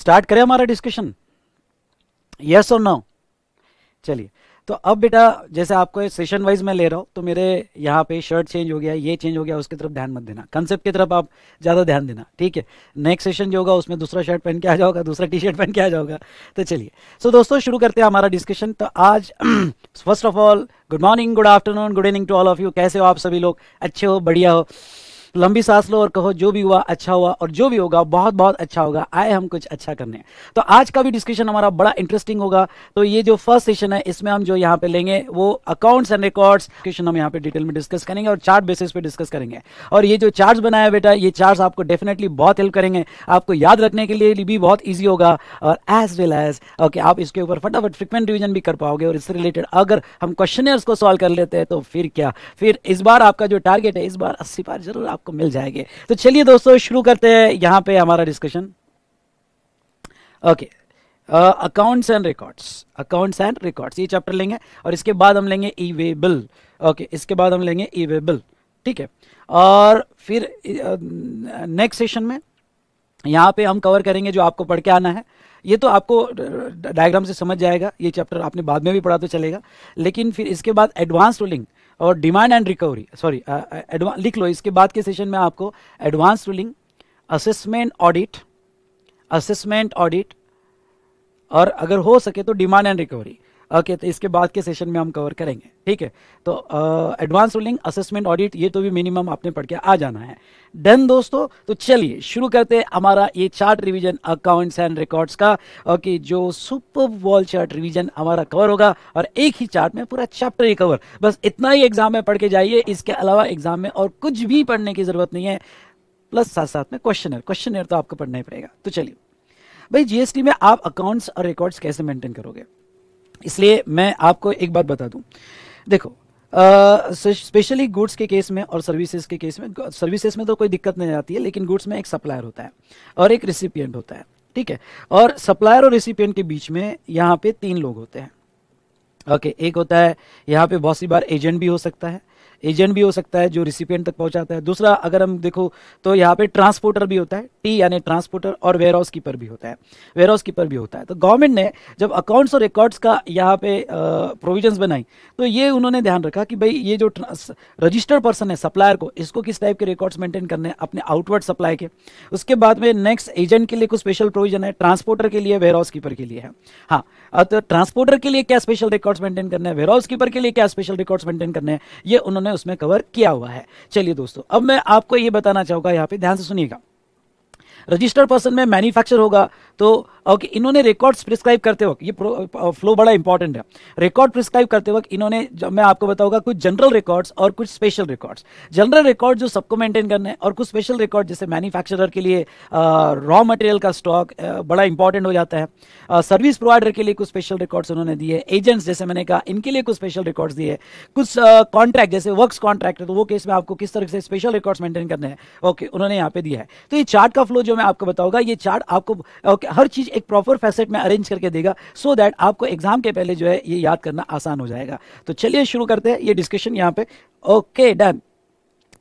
Start करें हमारा discussion yes और नो चलिए तो अब बेटा जैसे आपको सेशन वाइज मैं ले रहा हूँ तो मेरे यहाँ पे शर्ट चेंज हो गया ये चेंज हो गया उसकी तरफ ध्यान मत देना कंसेप्ट की तरफ आप ज़्यादा ध्यान देना ठीक है नेक्स्ट सेशन जो होगा उसमें दूसरा शर्ट पहन के आ जाओगा दूसरा टी शर्ट पहन के आ जाओगा तो चलिए सो so, दोस्तों शुरू करते हैं हमारा डिस्कशन तो आज first of all good morning good afternoon good evening to all of you कैसे हो आप सभी लोग अच्छे हो बढ़िया हो लंबी सांस लो और कहो जो भी हुआ अच्छा हुआ और जो भी होगा बहुत बहुत अच्छा होगा आए हम कुछ अच्छा करने तो आज का भी डिस्कशन हमारा बड़ा इंटरेस्टिंग होगा तो ये जो फर्स्ट सेशन है इसमें हम जो यहाँ पे लेंगे वो अकाउंट्स एंड रिकॉर्ड्स क्वेश्चन हम यहाँ पे डिटेल में डिस्कस करेंगे और चार्ट बेसिस पे डिस्कस करेंगे और ये जो चार्ट बनाया बेटा ये चार्ट आपको डेफिनेटली बहुत हेल्प करेंगे आपको याद रखने के लिए भी बहुत ईजी होगा और एज वेल एज ओके आप इसके ऊपर फटाफट फ्रिक्वेंट रिविजन भी कर पाओगे और इससे रिलेटेड अगर हम क्वेश्चन को सॉल्व कर लेते हैं तो फिर क्या फिर इस बार आपका जो टारगेट है इस बार अस्सी बार जरूर आप आपको मिल जाएंगे तो चलिए दोस्तों शुरू करते हैं यहां पे हमारा discussion okay accounts and records accounts and records ये चैप्टर लेंगे और इसके बाद हम लेंगे ई वे बिल ओके इसके बाद हम लेंगे ई वे बिल ठीक है और फिर नेक्स्ट uh, सेशन में यहाँ पे हम कवर करेंगे जो आपको पढ़ के आना है ये तो आपको डायग्राम uh, से समझ जाएगा ये चैप्टर आपने बाद में भी पढ़ा तो चलेगा लेकिन फिर इसके बाद एडवांस रूलिंग और डिमांड एंड रिकवरी सॉरी लिख लो इसके बाद के सेशन में आपको advance ruling assessment audit assessment audit और अगर हो सके तो डिमांड एंड रिकवरी ओके तो इसके बाद के सेशन में हम कवर करेंगे ठीक है तो एडवांस रूलिंग असेसमेंट ऑडिट ये तो भी मिनिमम आपने पढ़ के आ जाना है डन दोस्तों तो चलिए शुरू करते हैं हमारा ये chart revision accounts and records का ओके okay, जो सुपर वॉल चार्ट रिवीजन हमारा कवर होगा और एक ही चार्ट में पूरा चैप्टर ही कवर बस इतना ही एग्जाम में पढ़ के जाइए इसके अलावा एग्जाम में और कुछ भी पढ़ने की जरूरत नहीं है प्लस साथ साथ में क्वेश्चन क्वेश्चन तो आपको पढ़ना ही पड़ेगा तो चलिए भाई जीएसटी में आप अकाउंट्स और रिकॉर्ड्स कैसे मेंटेन करोगे इसलिए मैं आपको एक बात बता दूं देखो स्पेशली uh, गुड्स के केस में और सर्विसेज के केस में सर्विसेज में तो कोई दिक्कत नहीं आती है लेकिन गुड्स में एक सप्लायर होता है और एक रिसिपियंट होता है ठीक है और सप्लायर और रिसिपियंट के बीच में यहाँ पे तीन लोग होते हैं ओके okay, एक होता है यहाँ पे बहुत सी बार एजेंट भी हो सकता है एजेंट भी हो सकता है जो रिसिपियंट तक पहुंचाता है दूसरा अगर हम देखो तो यहाँ पे ट्रांसपोर्टर भी होता है टी यानी ट्रांसपोर्टर और वेयर हाउस कीपर भी होता है वेयर हाउस कीपर भी होता है तो गवर्नमेंट ने जब अकाउंट्स और रिकॉर्ड्स का यहाँ पे प्रोविजंस बनाई तो ये उन्होंने ध्यान रखा कि भाई ये जो रजिस्टर्ड पर्सन है सप्लायर को इसको किस टाइप के रिकॉर्ड्स मेंटेन करने हैं अपने आउटवर्ड सप्लाई के उसके बाद में नेक्स्ट एजेंट के लिए कुछ स्पेशल प्रोविजन है ट्रांसपोर्टर के लिए वेयर हाउस कीपर के लिए है हाँ तो ट्रांसपोर्टर के लिए क्या स्पेशल रिकॉर्ड्स मेंटेन करने हैं वेयर हाउस कीपर के लिए क्या स्पेशल रिकॉर्ड्स मेंटेन करने हैं ये उन्होंने उन्होंने उसमें कवर किया हुआ है चलिए दोस्तों अब मैं आपको ये बताना चाहूंगा यहाँ पे ध्यान से सुनिएगा रजिस्टर्ड पर्सन में मैन्युफैक्चर होगा तो ओके इन्होंने रिकॉर्ड्स प्रिस्क्राइब करते वक्त ये फ्लो बड़ा इंपॉर्टेंट है रिकॉर्ड प्रिस्क्राइब करते वक्त इन्होंने जब मैं आपको बताऊंगा कुछ जनरल रिकॉर्ड्स और कुछ स्पेशल रिकॉर्ड्स जनरल रिकॉर्ड जो सबको मेंटेन करने और कुछ स्पेशल रिकॉर्ड जैसे मैन्युफैक्चरर के लिए रॉ मटेरियल का स्टॉक बड़ा इंपॉर्टेंट हो जाता है सर्विस प्रोवाइडर के लिए कुछ स्पेशल रिकॉर्ड्स उन्होंने दिए एजेंट्स जैसे मैंने कहा इनके लिए कुछ स्पेशल रिकॉर्ड्स दिए कुछ कॉन्ट्रैक्ट जैसे वर्क कॉन्ट्रैक्ट है तो वो केस में आपको किस तरह से स्पेशल रिकॉर्ड्स मेंटेन करने हैं ओके उन्होंने यहाँ पे दिया है तो ये चार्ट का फ्लो जो मैं आपको बताऊंगा ये चार्ट आपको हर चीज़ एक प्रॉपर फैसेट में अरेंज करके देगा सो so दैट आपको एग्जाम के पहले जो है ये याद करना आसान हो जाएगा तो चलिए शुरू करते हैं ये डिस्कशन यहाँ पे ओके डन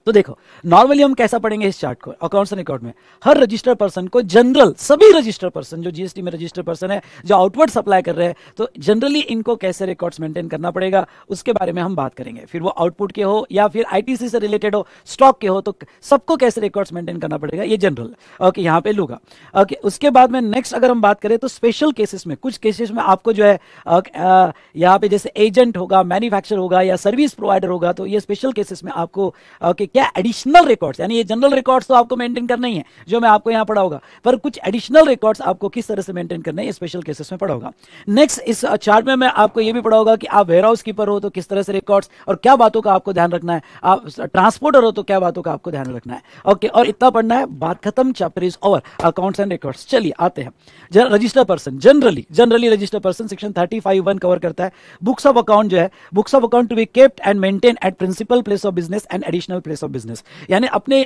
तो देखो नॉर्मली हम कैसा पढ़ेंगे इस चार्ट को अकाउंट्स एंड रिकॉर्ड में हर रजिस्टर पर्सन को जनरल सभी रजिस्टर पर्सन जो जीएसटी में रजिस्टर पर्सन है जो आउटवर्ड सप्लाई कर रहे हैं तो जनरली इनको कैसे रिकॉर्ड्स मेंटेन करना पड़ेगा उसके बारे में हम बात करेंगे फिर वो आउटपुट के हो या फिर आईटीसी से रिलेटेड हो स्टॉक के हो तो सबको कैसे रिकॉर्ड्स मेंटेन करना पड़ेगा ये जनरल ओके यहाँ पे लूगा ओके उसके बाद में नेक्स्ट अगर हम बात करें तो स्पेशल केसेस में कुछ केसेस में आपको जो है यहाँ पे जैसे एजेंट होगा मैन्युफैक्चर होगा या सर्विस प्रोवाइडर होगा तो ये स्पेशल केसेस में आपको क्या एडिशनल रिकॉर्ड्स यानी ये जनरल रिकॉर्ड्स तो आपको मेंटेन करना ही है जो मैं आपको यहाँ पढ़ा होगा पर कुछ एडिशनल रिकॉर्ड्स आपको किस तरह से मेंटेन करने हैं स्पेशल केसेस में पढ़ा होगा नेक्स्ट इस चार्ट में मैं आपको ये भी पढ़ा होगा कि आप वेयर हाउस कीपर हो तो किस तरह से रिकॉर्ड्स और क्या बातों का आपको ध्यान रखना है आप ट्रांसपोर्टर हो तो क्या बातों का आपको ध्यान रखना है ओके और इतना पढ़ना है बात खत्म chapter is over accounts and records चलिए आते हैं register person generally generally register person section thirty five one cover करता है बुक्स ऑफ अकाउंट जो है books of account to be kept and maintain at principal place of business and additional place of business यानी अपने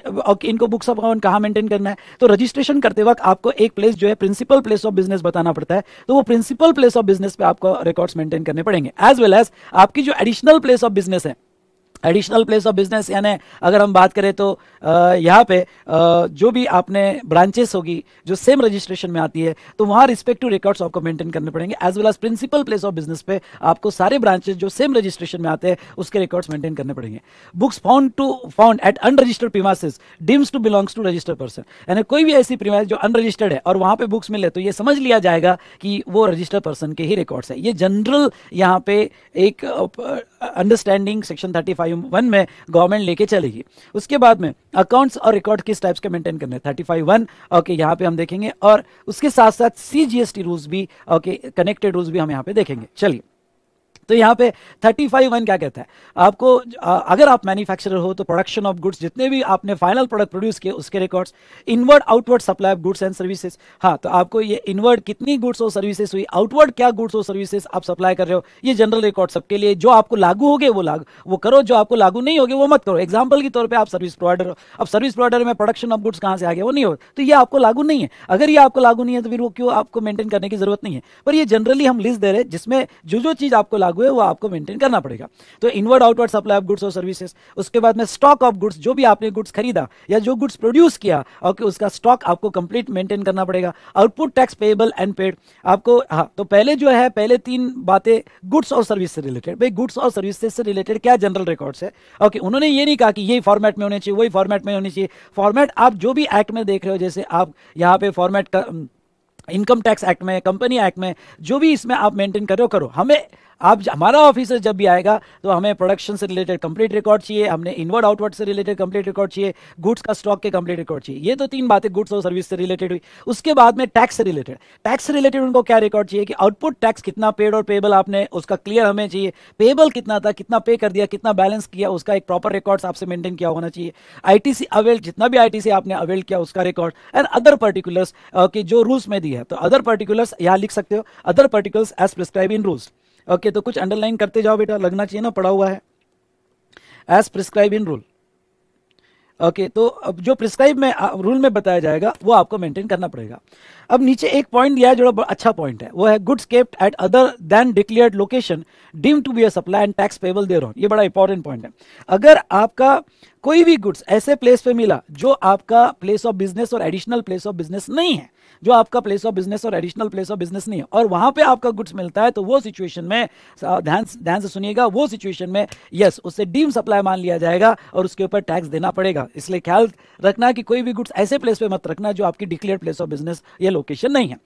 इनको books of account कहाँ maintain करना है तो रजिस्ट्रेशन करते वक्त आपको एक प्लेस जो है प्रिंसिपल प्लेस ऑफ बिजनेस बताना पड़ता है तो वो प्रिंसिपल प्लेस ऑफ बिजनेस पे आपको रिकॉर्ड्स मेंटेन करने पड़ेंगे एज वेल एज आपकी जो एडिशनल प्लेस ऑफ बिजनेस है एडिशनल प्लेस ऑफ बिजनेस यानी अगर हम बात करें तो यहाँ पे आ, जो भी आपने ब्रांचेस होगी जो सेम रजिस्ट्रेशन में आती है तो वहाँ रिस्पेक्टिव रिकॉर्ड्स आपको मेंटेन करने पड़ेंगे as well as principal place of business पे आपको सारे ब्रांचेस जो सेम रजिस्ट्रेशन में आते हैं उसके रिकॉर्ड्स मेंटेन करने पड़ेंगे books found to found at unregistered premises deems to belongs to registered person यानी कोई भी ऐसी प्रीमाइस जो अनरजिस्टर्ड है और वहाँ पर बुक्स मिले तो ये समझ लिया जाएगा कि वो रजिस्टर्ड पर्सन के ही रिकॉर्ड्स है ये जनरल यहाँ पे एक understanding section thirty five one में गवर्नमेंट लेके चलेगी उसके बाद में अकाउंट्स और रिकॉर्ड किस टाइप्स के मेंटेन करने थर्टी फाइव वन ओके यहाँ पे हम देखेंगे और उसके साथ साथ C G S T rules भी ओके कनेक्टेड रूल्स भी हम यहाँ पे देखेंगे चलिए तो यहाँ पे थर्टी फाइव वन क्या कहता है आपको अगर आप मैन्युफैक्चरर हो तो प्रोडक्शन ऑफ गुड्स जितने भी आपने फाइनल प्रोडक्ट प्रोड्यूस किए उसके records inward outward supply of goods and services हाँ तो आपको ये इनवर्ड कितनी गुड्स और सर्विसेज हुई आउटवर्ड क्या गुड्स और सर्विसेज आप सप्लाई कर रहे हो ये जनरल रिकॉर्ड सबके लिए जो आपको लागू हो गए वो लागू वो करो जो आपको लागू नहीं हो गए वो मत करो एग्जाम्पल के तौर पर आप सर्विस प्रोवाइडर हो अब सर्विस प्रोवाइडर में प्रोडक्शन ऑफ गुड्स कहाँ से आ गया वो नहीं हो तो ये आपको लागू नहीं है अगर ये आपको लागू नहीं है तो फिर वो क्यों आपको मेंटेन करने की जरूरत नहीं है पर ये जनरली हम लिस्ट दे रहे हैं जिसमें जो जो चीज आपको लागू लागू है वो आपको मेंटेन करना पड़ेगा तो inward outward supply of goods और सर्विसेज उसके बाद में स्टॉक ऑफ गुड्स जो भी आपने गुड्स खरीदा या जो गुड्स प्रोड्यूस किया और उसका स्टॉक आपको कंप्लीट मेंटेन करना पड़ेगा output tax payable and paid आपको हाँ तो पहले जो है पहले तीन बातें गुड्स और सर्विस से रिलेटेड भाई गुड्स और सर्विसेज से रिलेटेड क्या जनरल रिकॉर्ड्स है ओके उन्होंने ये नहीं कहा कि यही फॉर्मेट में होने चाहिए वही फॉर्मेट में होनी चाहिए फॉर्मेट आप जो भी एक्ट में देख रहे हो जैसे आप यहाँ पे फॉर्मेट इनकम टैक्स एक्ट में कंपनी एक्ट में जो भी इसमें आप मेंटेन करो करो हमें आप हमारा ऑफिसर जब भी आएगा तो हमें प्रोडक्शन से रिलेटेड कंप्लीट रिकॉर्ड चाहिए हमने इनवर्ड आउटवर्ड से रिलेटेड कंप्लीट रिकॉर्ड चाहिए गुड्स का स्टॉक के कंप्लीट रिकॉर्ड चाहिए ये तो तीन बातें गुड्स और सर्विस से रिलेटेड हुई उसके बाद में टैक्स से रिलेटेड टैक्स से रिलेटेड उनको क्या रिकॉर्ड चाहिए कि आउटपुट टैक्स कितना पेड और पेबल आपने उसका क्लियर हमें चाहिए पेबल कितना था कितना पे कर दिया कितना बैलेंस किया उसका एक प्रॉपर रिकॉर्ड आपसे मेंटेन किया होना चाहिए आई अवेल जितना भी आई आपने अवेल किया उसका रिकॉर्ड एंड अदर पर्टिकुलर्स की जो रूल्स में दी है तो अदर पर्टिकुलर्स यहाँ लिख सकते हो other particulars as prescribe in rules okay okay, तो कुछ अंडरलाइन करते जाओ बेटा लगना चाहिए ना पड़ा हुआ है as prescribe in rule okay तो अब जो प्रिस्क्राइब में रूल में बताया जाएगा वो आपको मेंटेन करना पड़ेगा अब नीचे एक पॉइंट दिया है जो अच्छा पॉइंट है वो है goods kept at other than declared location deem to be a supply and tax payable thereon ये बड़ा इंपॉर्टेंट पॉइंट है अगर आपका कोई भी गुड्स ऐसे प्लेस पे मिला जो आपका प्लेस ऑफ बिजनेस और एडिशनल प्लेस ऑफ बिजनेस नहीं है जो आपका प्लेस ऑफ बिजनेस और एडिशनल प्लेस ऑफ बिजनेस नहीं है और वहां पे आपका गुड्स मिलता है तो वो सिचुएशन में ध्यान ध्यान से सुनिएगा वो सिचुएशन में यस उससे डीम सप्लाई मान लिया जाएगा और उसके ऊपर टैक्स देना पड़ेगा इसलिए ख्याल रखना कि कोई भी गुड्स ऐसे प्लेस पे मत रखना जो आपकी डिक्लेयर प्लेस ऑफ बिजनेस ये लोकेशन नहीं है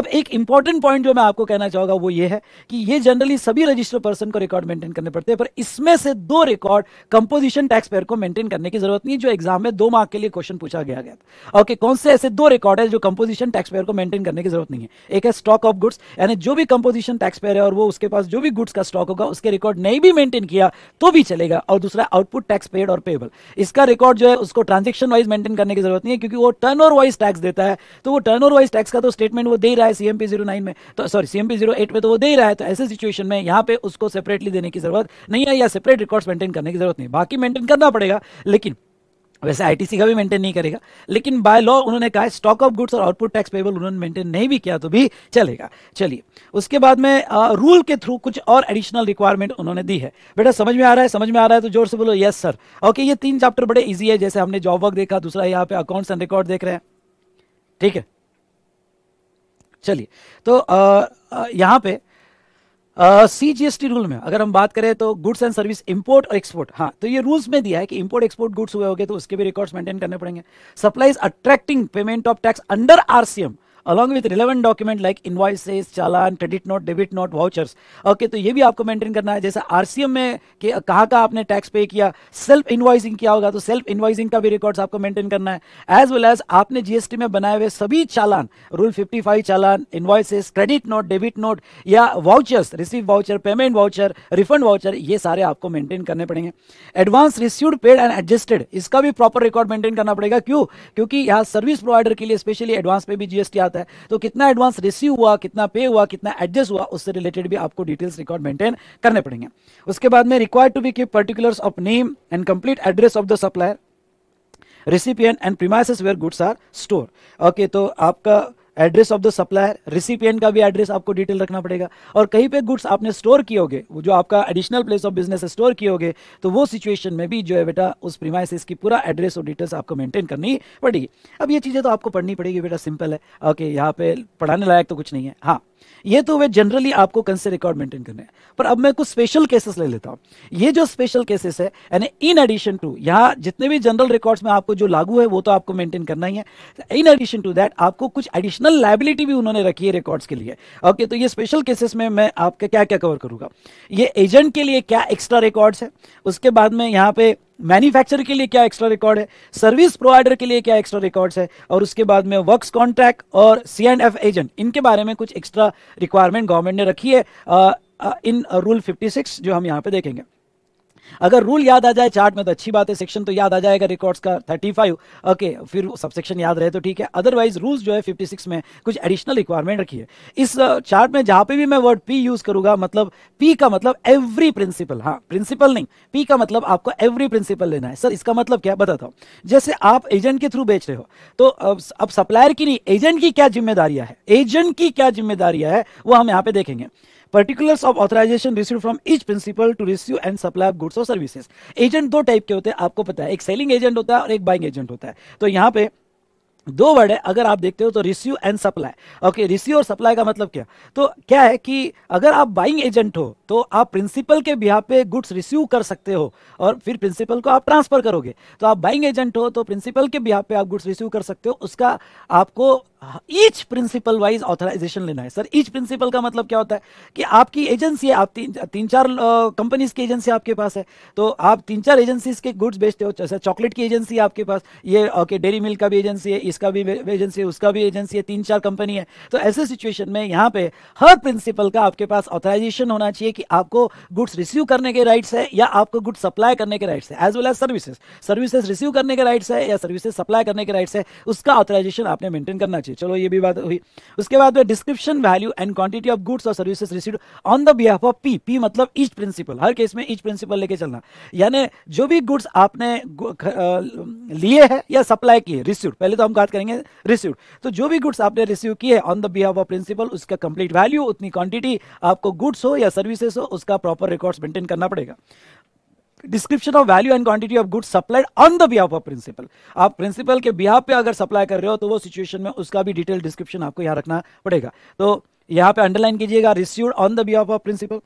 अब एक इंपॉर्टेंट पॉइंट जो मैं आपको कहना चाहूंगा वो ये है कि ये जनरली सभी रजिस्टर पर्सन को रिकॉर्ड मेंटेन करने पड़ते हैं पर इसमें से दो रिकॉर्ड कंपोजिशन टैक्स पेयर को मेंटेन करने की जरूरत नहीं जो एग्जाम में दो मार्क के लिए क्वेश्चन पूछा गया गया ओके okay, कौन से ऐसे दो रिकॉर्ड है जो कंपोजिशन टैक्स पेयर को मेंटेन करने की जरूरत नहीं है एक है स्टॉक ऑफ गुड्स यानी जो भी कंपोजिशन टैक्स पेयर है और वो उसके पास जो भी गुड्स का स्टॉक होगा उसके रिकॉर्ड नहीं भी मेंटेन किया तो भी चलेगा और दूसरा आउटपुट टैक्स पेड और पेबल इसका रिकॉर्ड जो है उसको ट्रांजेक्शन वाइज मेंटेन करने की जरूरत नहीं है क्योंकि वो टर्न वाइज टैक्स देता है तो वो टर्न वाइज टैक्स का तो स्टेटमेंट वो दे रहा है पी जीरो नाइन में तो सॉरी पी जीरो एट में तो वो दे रहा है तो ऐसे सिचुएशन में यहाँ पे उसको सेपरेटली देने की जरूरत नहीं है या सेपरेट रिकॉर्ड्स मेंटेन करने की जरूरत नहीं बाकी मेंटेन करना पड़ेगा लेकिन वैसे आईटीसी का भी मेंटेन नहीं करेगा लेकिन बाय लॉ उन्होंने कहा स्टॉक ऑफ गुड्स और आउटपुट टैक्स पेबल उन्होंने मेंटेन नहीं भी किया तो भी चलेगा चलिए उसके बाद में रूल के थ्रू कुछ और एडिशनल रिक्वायरमेंट उन्होंने दी है बेटा समझ में आ रहा है समझ में आ रहा है तो जोर से बोलो यस सर ओके ये तीन चैप्टर बड़े ईजी है जैसे हमने जॉब वर्क देखा दूसरा यहाँ पे अकाउंट्स एंड रिकॉर्ड देख रहे हैं ठीक है चलिए तो यहाँ पे C G S T rule में अगर हम बात करें तो गुड्स एंड सर्विस इंपोर्ट और एक्सपोर्ट हाँ तो ये रूल्स में दिया है कि इंपोर्ट एक्सपोर्ट गुड्स हुए हो तो उसके भी रिकॉर्ड्स मेंटेन करने पड़ेंगे supplies attracting payment of tax under RCM along with relevant document like invoices challan credit note debit note vouchers okay तो ये भी आपको मेंटेन करना है जैसे आरसीएम में कहाँ का आपने टैक्स पे किया सेल्फ इन्वाइसिंग किया होगा तो सेल्फ इन्वाइसिंग का भी रिकॉर्ड्स आपको मेंटेन करना है एज वेल एज आपने जीएसटी में बनाए हुए सभी challan rule five challan invoices credit note debit note या vouchers receive voucher payment voucher refund voucher ये सारे आपको मेंटेन करने पड़ेंगे advance received paid and adjusted इसका भी प्रॉपर रिकॉर्ड मेंटेन करना पड़ेगा क्यों क्योंकि यहाँ सर्विस प्रोवाइडर के लिए स्पेशली एडवांस पे भी जीएसटी बात है तो कितना एडवांस रिसीव हुआ कितना पे हुआ कितना एडजस्ट हुआ उससे रिलेटेड भी आपको डिटेल्स रिकॉर्ड मेंटेन करने पड़ेंगे उसके बाद में रिक्वायर्ड टू बी की particular of name and complete address of the supplier recipient and premises where goods are store okay तो आपका address of the supplier recipient का भी एड्रेस आपको डिटेल रखना पड़ेगा और कहीं पे गुड्स आपने स्टोर किए वो जो आपका additional place of business store किए होगे तो वो सिचुएशन में भी जो है बेटा उस प्रीमाइसिस की पूरा एड्रेस और डिटेल्स आपको मेंटेन करनी पड़ेगी अब ये चीज़ें तो आपको पढ़नी पड़ेगी बेटा सिंपल है ओके यहाँ पे पढ़ाने लायक तो कुछ नहीं है हाँ ये तो वे जनरली आपको कंसिडर रिकॉर्ड मेंटेन करने हैं पर अब मैं कुछ स्पेशल केसेस ले लेता हूं ये जो स्पेशल केसेस है यानी इन एडिशन टू यहां जितने भी जनरल रिकॉर्ड्स में आपको जो लागू है वो तो आपको मेंटेन करना ही है इन एडिशन टू दैट आपको कुछ एडिशनल लाइबिलिटी भी उन्होंने रखी है रिकॉर्ड्स के लिए ओके okay, तो ये स्पेशल केसेस में मैं आपके क्या क्या कवर करूंगा ये एजेंट के लिए क्या एक्स्ट्रा रिकॉर्ड्स है उसके बाद में यहाँ पे मैन्युफैक्चर के लिए क्या एक्स्ट्रा रिकॉर्ड है सर्विस प्रोवाइडर के लिए क्या एक्स्ट्रा रिकॉर्ड्स है और उसके बाद में वर्क्स कॉन्ट्रैक्ट और सी एंड एफ एजेंट इनके बारे में कुछ एक्स्ट्रा रिक्वायरमेंट गवर्नमेंट ने रखी है आ, इन रूल 56 जो हम यहाँ पे देखेंगे अगर रूल याद आ जाए चार्ट में तो अच्छी बात है सेक्शन तो याद आ जाएगा रिकॉर्ड्स का 35 ओके फिर सब सेक्शन याद रहे तो ठीक है अदरवाइज रूल्स जो है 56 में कुछ एडिशनल रिक्वायरमेंट रखी है इस चार्ट uh, में जहां पे भी मैं वर्ड पी यूज करूंगा मतलब पी का मतलब एवरी प्रिंसिपल हाँ प्रिंसिपल नहीं पी का मतलब आपको एवरी प्रिंसिपल लेना है सर इसका मतलब क्या बताता हूँ जैसे आप एजेंट के थ्रू बेच रहे हो तो अब, अब सप्लायर की नहीं एजेंट की क्या जिम्मेदारियां है एजेंट की क्या जिम्मेदारियां है वो हम यहाँ पे देखेंगे particulars of authorisation receive from each principal to receive and supply goods और सर्विसेज एजेंट दो टाइप के होते हैं आपको पता है एक सेलिंग एजेंट होता है और एक बाइंग एजेंट होता है तो यहाँ पे दो वर्ड है अगर आप देखते हो तो receive and supply okay receive और सप्लाई का मतलब क्या तो क्या है कि अगर आप बाइंग एजेंट हो तो आप प्रिंसिपल के बिहा पे गुड्स रिसीव कर सकते हो और फिर प्रिंसिपल को आप ट्रांसफर करोगे तो आप बाइंग एजेंट हो तो प्रिंसिपल के बिहा पे आप गुड्स रिसीव कर सकते हो उसका आपको ईच प्रिंसिपल वाइज ऑथराइजेशन लेना है सर ईच प्रिंसिपल का मतलब क्या होता है कि आपकी एजेंसी है आप तीन तीन चार कंपनीज की एजेंसी आपके पास है तो आप तीन चार एजेंसीज के गुड्स बेचते हो जैसे चॉकलेट की एजेंसी है आपके पास ये ओके डेयरी मिल्क का भी एजेंसी है इसका भी एजेंसी है उसका भी एजेंसी है तीन चार कंपनी है तो ऐसे सिचुएशन में यहाँ पे हर प्रिंसिपल का आपके पास ऑथराइजेशन होना चाहिए कि आपको गुड्स रिसीव करने के राइट्स है या आपको गुड्स सप्लाई करने के राइट्स है as well as services services receive करने के राइट्स है या सर्विसेज सप्लाई करने के राइट्स है उसका ऑथराइजेशन आपने मेंटेन करना चाहिए चाहिए चलो ये भी बात हुई उसके बाद में description value and quantity of goods और services receive on the behalf of P P मतलब ईच प्रिंसिपल हर केस में ईच प्रिंसिपल लेके चलना यानी जो भी गुड्स आपने लिए है या सप्लाई किए रिसीव पहले तो हम बात करेंगे रिसीव तो जो भी गुड्स आपने रिसीव किए on the behalf of principal उसका कंप्लीट वैल्यू उतनी क्वांटिटी आपको गुड्स हो या सर्विसेज हो उसका प्रॉपर रिकॉर्ड्स मेंटेन करना पड़ेगा description of value and quantity of good supplied on the behalf of principal आप प्रिंसिपल के बिहाफ पे अगर सप्लाई कर रहे हो तो वो सिचुएशन में उसका भी डिटेल डिस्क्रिप्शन आपको यहां रखना पड़ेगा तो यहां पे अंडरलाइन कीजिएगा received on the behalf of principal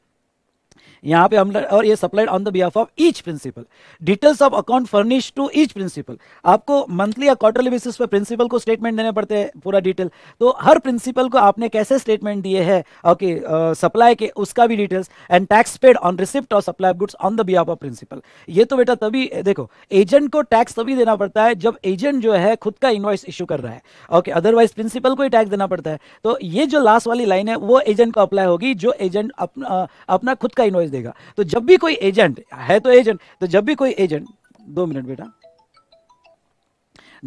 यहाँ पे हम और ये supplied on the behalf of each principal details of account furnish to each principal आपको मंथली या क्वार्टरली बेसिस पर प्रिंसिपल को स्टेटमेंट देने पड़ते हैं पूरा डिटेल तो हर प्रिंसिपल को आपने कैसे स्टेटमेंट दिए है ओके सप्लाई के उसका भी details and tax paid on receipt of supply goods on the behalf of principal ये तो बेटा तभी देखो एजेंट को टैक्स तभी देना पड़ता है जब एजेंट जो है खुद का इन्वाइस इश्यू कर रहा है ओके अदरवाइज प्रिंसिपल को ही टैक्स देना पड़ता है तो ये जो लास्ट वाली लाइन है वो एजेंट को अप्लाई होगी जो एजेंट अपना, अपना खुद का इन्वाइस देगा तो जब भी कोई एजेंट है तो एजेंट तो जब भी कोई एजेंट दो मिनट बेटा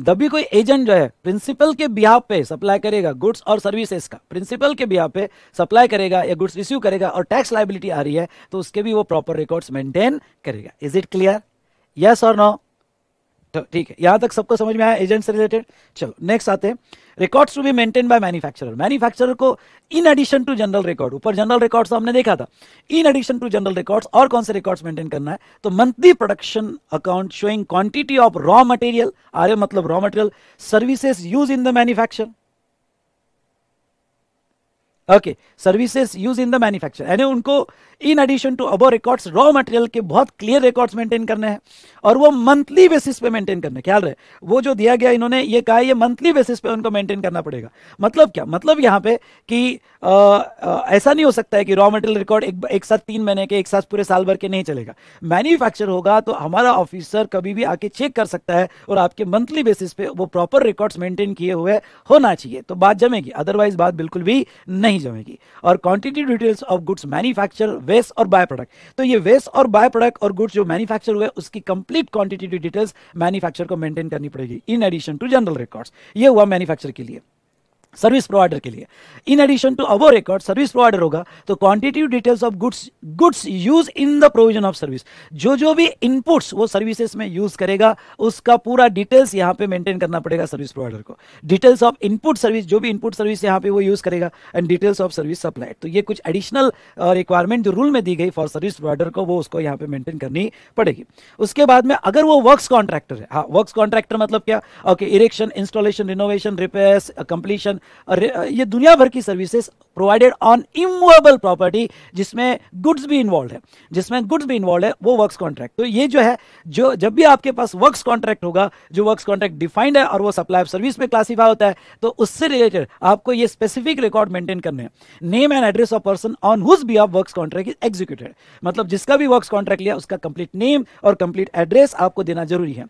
जब भी कोई एजेंट जो है प्रिंसिपल के बिहार पे सप्लाई करेगा गुड्स और सर्विसेज का प्रिंसिपल के बिहार पे सप्लाई करेगा या गुड्स रिसीव करेगा और टैक्स लाइबिलिटी आ रही है तो उसके भी वो प्रॉपर रिकॉर्ड्स मेंटेन करेगा इज इट क्लियर यस और नो तो ठीक है यहां तक सबको समझ में आया एजेंट से रिलेटेड चलो नेक्स्ट आते हैं records to be maintain by manufacturer manufacturer को in addition to general record ऊपर जनरल रिकॉर्ड्स हमने देखा था in addition to general records और कौन से रिकॉर्ड्स मेंटेन करना है तो monthly production account showing quantity of raw material are मतलब raw material services use in the manufacture okay services use in the manufacture यानी उनको in addition to above records raw material के बहुत clear records maintain करने हैं और वो monthly basis पे मेंटेन करने ख्याल रहे वो जो दिया गया इन्होंने ये कहा ये मंथली बेसिस पे उनको मेंटेन करना पड़ेगा मतलब क्या मतलब यहाँ पे कि आ, आ, ऐसा नहीं हो सकता है कि रॉ मटेरियल रिकॉर्ड एक, एक साथ तीन महीने के एक साथ पूरे साल भर के नहीं चलेगा मैन्युफैक्चर होगा तो हमारा ऑफिसर कभी भी आके चेक कर सकता है और आपके मंथली बेसिस पे वो प्रॉपर रिकॉर्ड्स मेंटेन किए हुए होना चाहिए तो बात जमेगी अदरवाइज बात बिल्कुल भी नहीं नहीं जमेगी और quantity details of goods manufacture waste और बाय प्रोडक्ट तो ये वेस्ट और बाय प्रोडक्ट और गुड्स जो मैन्युफैक्चर हुए उसकी कंप्लीट क्वांटिटी डिटेल्स मैन्युफैक्चर को मेंटेन करनी पड़ेगी in addition to general records ये हुआ मैन्युफैक्चर के लिए सर्विस प्रोवाइडर के लिए in addition to our record service provider होगा तो quantitative details of goods goods use in the provision of service जो जो भी इनपुट्स वो सर्विसेज में यूज करेगा उसका पूरा डिटेल्स यहाँ पे मेंटेन करना पड़ेगा सर्विस प्रोवाइडर को डिटेल्स ऑफ इनपुट सर्विस जो भी इनपुट सर्विस यहाँ पे वो यूज करेगा and details of service supplied तो ये कुछ एडिशनल रिक्वायरमेंट uh, जो रूल में दी गई फॉर सर्विस प्रोवाइडर को वो उसको यहाँ पर मेंटेन करनी पड़ेगी उसके बाद में अगर वो वर्क्स कॉन्ट्रैक्टर है हाँ वर्क्स कॉन्ट्रैक्टर मतलब क्या okay erection installation renovation repair completion ये दुनिया भर की services provided on immovable property जिसमें गुड्स भी इन्वॉल्व है जिसमें गुड्स भी इन्वॉल्व है वो वर्क्स कॉन्ट्रैक्ट तो ये जो है जो जब भी आपके पास वर्क्स कॉन्ट्रैक्ट होगा जो वर्क्स कॉन्ट्रैक्ट डिफाइंड है और वो सप्लाई ऑफ सर्विस में क्लासीफाई होता है तो उससे रिलेटेड आपको ये स्पेसिफिक रिकॉर्ड मेंटेन करने हैं name and address of person on whose behalf work contract is executed मतलब जिसका भी वर्क्स कॉन्ट्रैक्ट लिया उसका कंप्लीट नेम और कंप्लीट एड्रेस आपको देना जरूरी है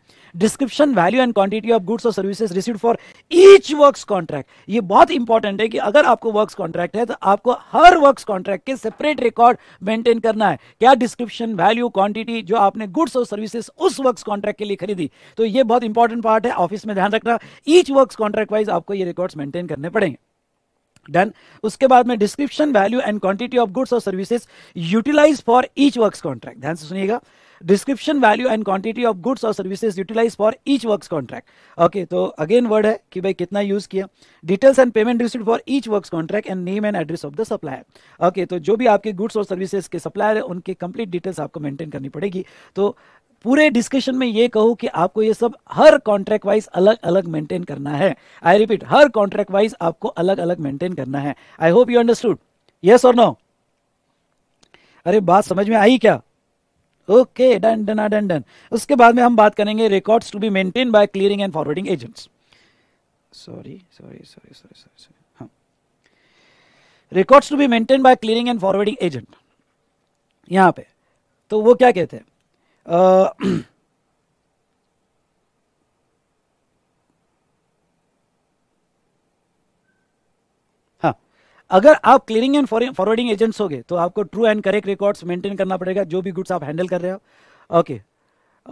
description value and quantity of goods और services receive for each work contract ये बहुत इंपॉर्टेंट है कि अगर आपको वर्क्स कॉन्ट्रैक्ट है तो आपको हर वर्क्स कॉन्ट्रैक्ट के सेपरेट रिकॉर्ड मेंटेन करना है क्या डिस्क्रिप्शन वैल्यू क्वांटिटी जो आपने गुड्स और सर्विसेज उस वर्क्स कॉन्ट्रैक्ट के लिए खरीदी तो ये बहुत इंपॉर्टेंट पार्ट है ऑफिस में ध्यान रखना ईच वर्क्स कॉन्ट्रैक्ट वाइज आपको ये रिकॉर्ड मेंटेन करने पड़ेंगे डन उसके बाद में description value and quantity of goods और services utilise for each works contract ध्यान से सुनिएगा description value and quantity of goods और services utilise for each works contract okay तो अगेन वर्ड है कि भाई कितना यूज किया details and payment receive for each works contract and name and address of the supplier okay तो जो भी आपके गुड्स और सर्विसेज के सप्लायर है उनके कंप्लीट डिटेल्स आपको मेंटेन करनी पड़ेगी तो पूरे डिस्कशन में ये कहूँ कि आपको ये सब हर कॉन्ट्रैक्ट वाइज अलग अलग मेंटेन करना है आई रिपीट हर कॉन्ट्रैक्ट वाइज आपको अलग अलग मेंटेन करना है I hope you understood yes और नो अरे बात समझ में आई क्या okay done done done done उसके बाद में हम बात करेंगे records to be maintain by clearing and forwarding agents sorry sorry sorry sorry sorry हाँ records to be maintain by clearing and forwarding agent यहाँ पे तो वो क्या कहते हैं अगर आप क्लियरिंग एंड फॉरवर्डिंग एजेंट्स हो गए तो आपको true and correct records maintain करना पड़ेगा जो भी गुड्स आप हैंडल कर रहे हो ओके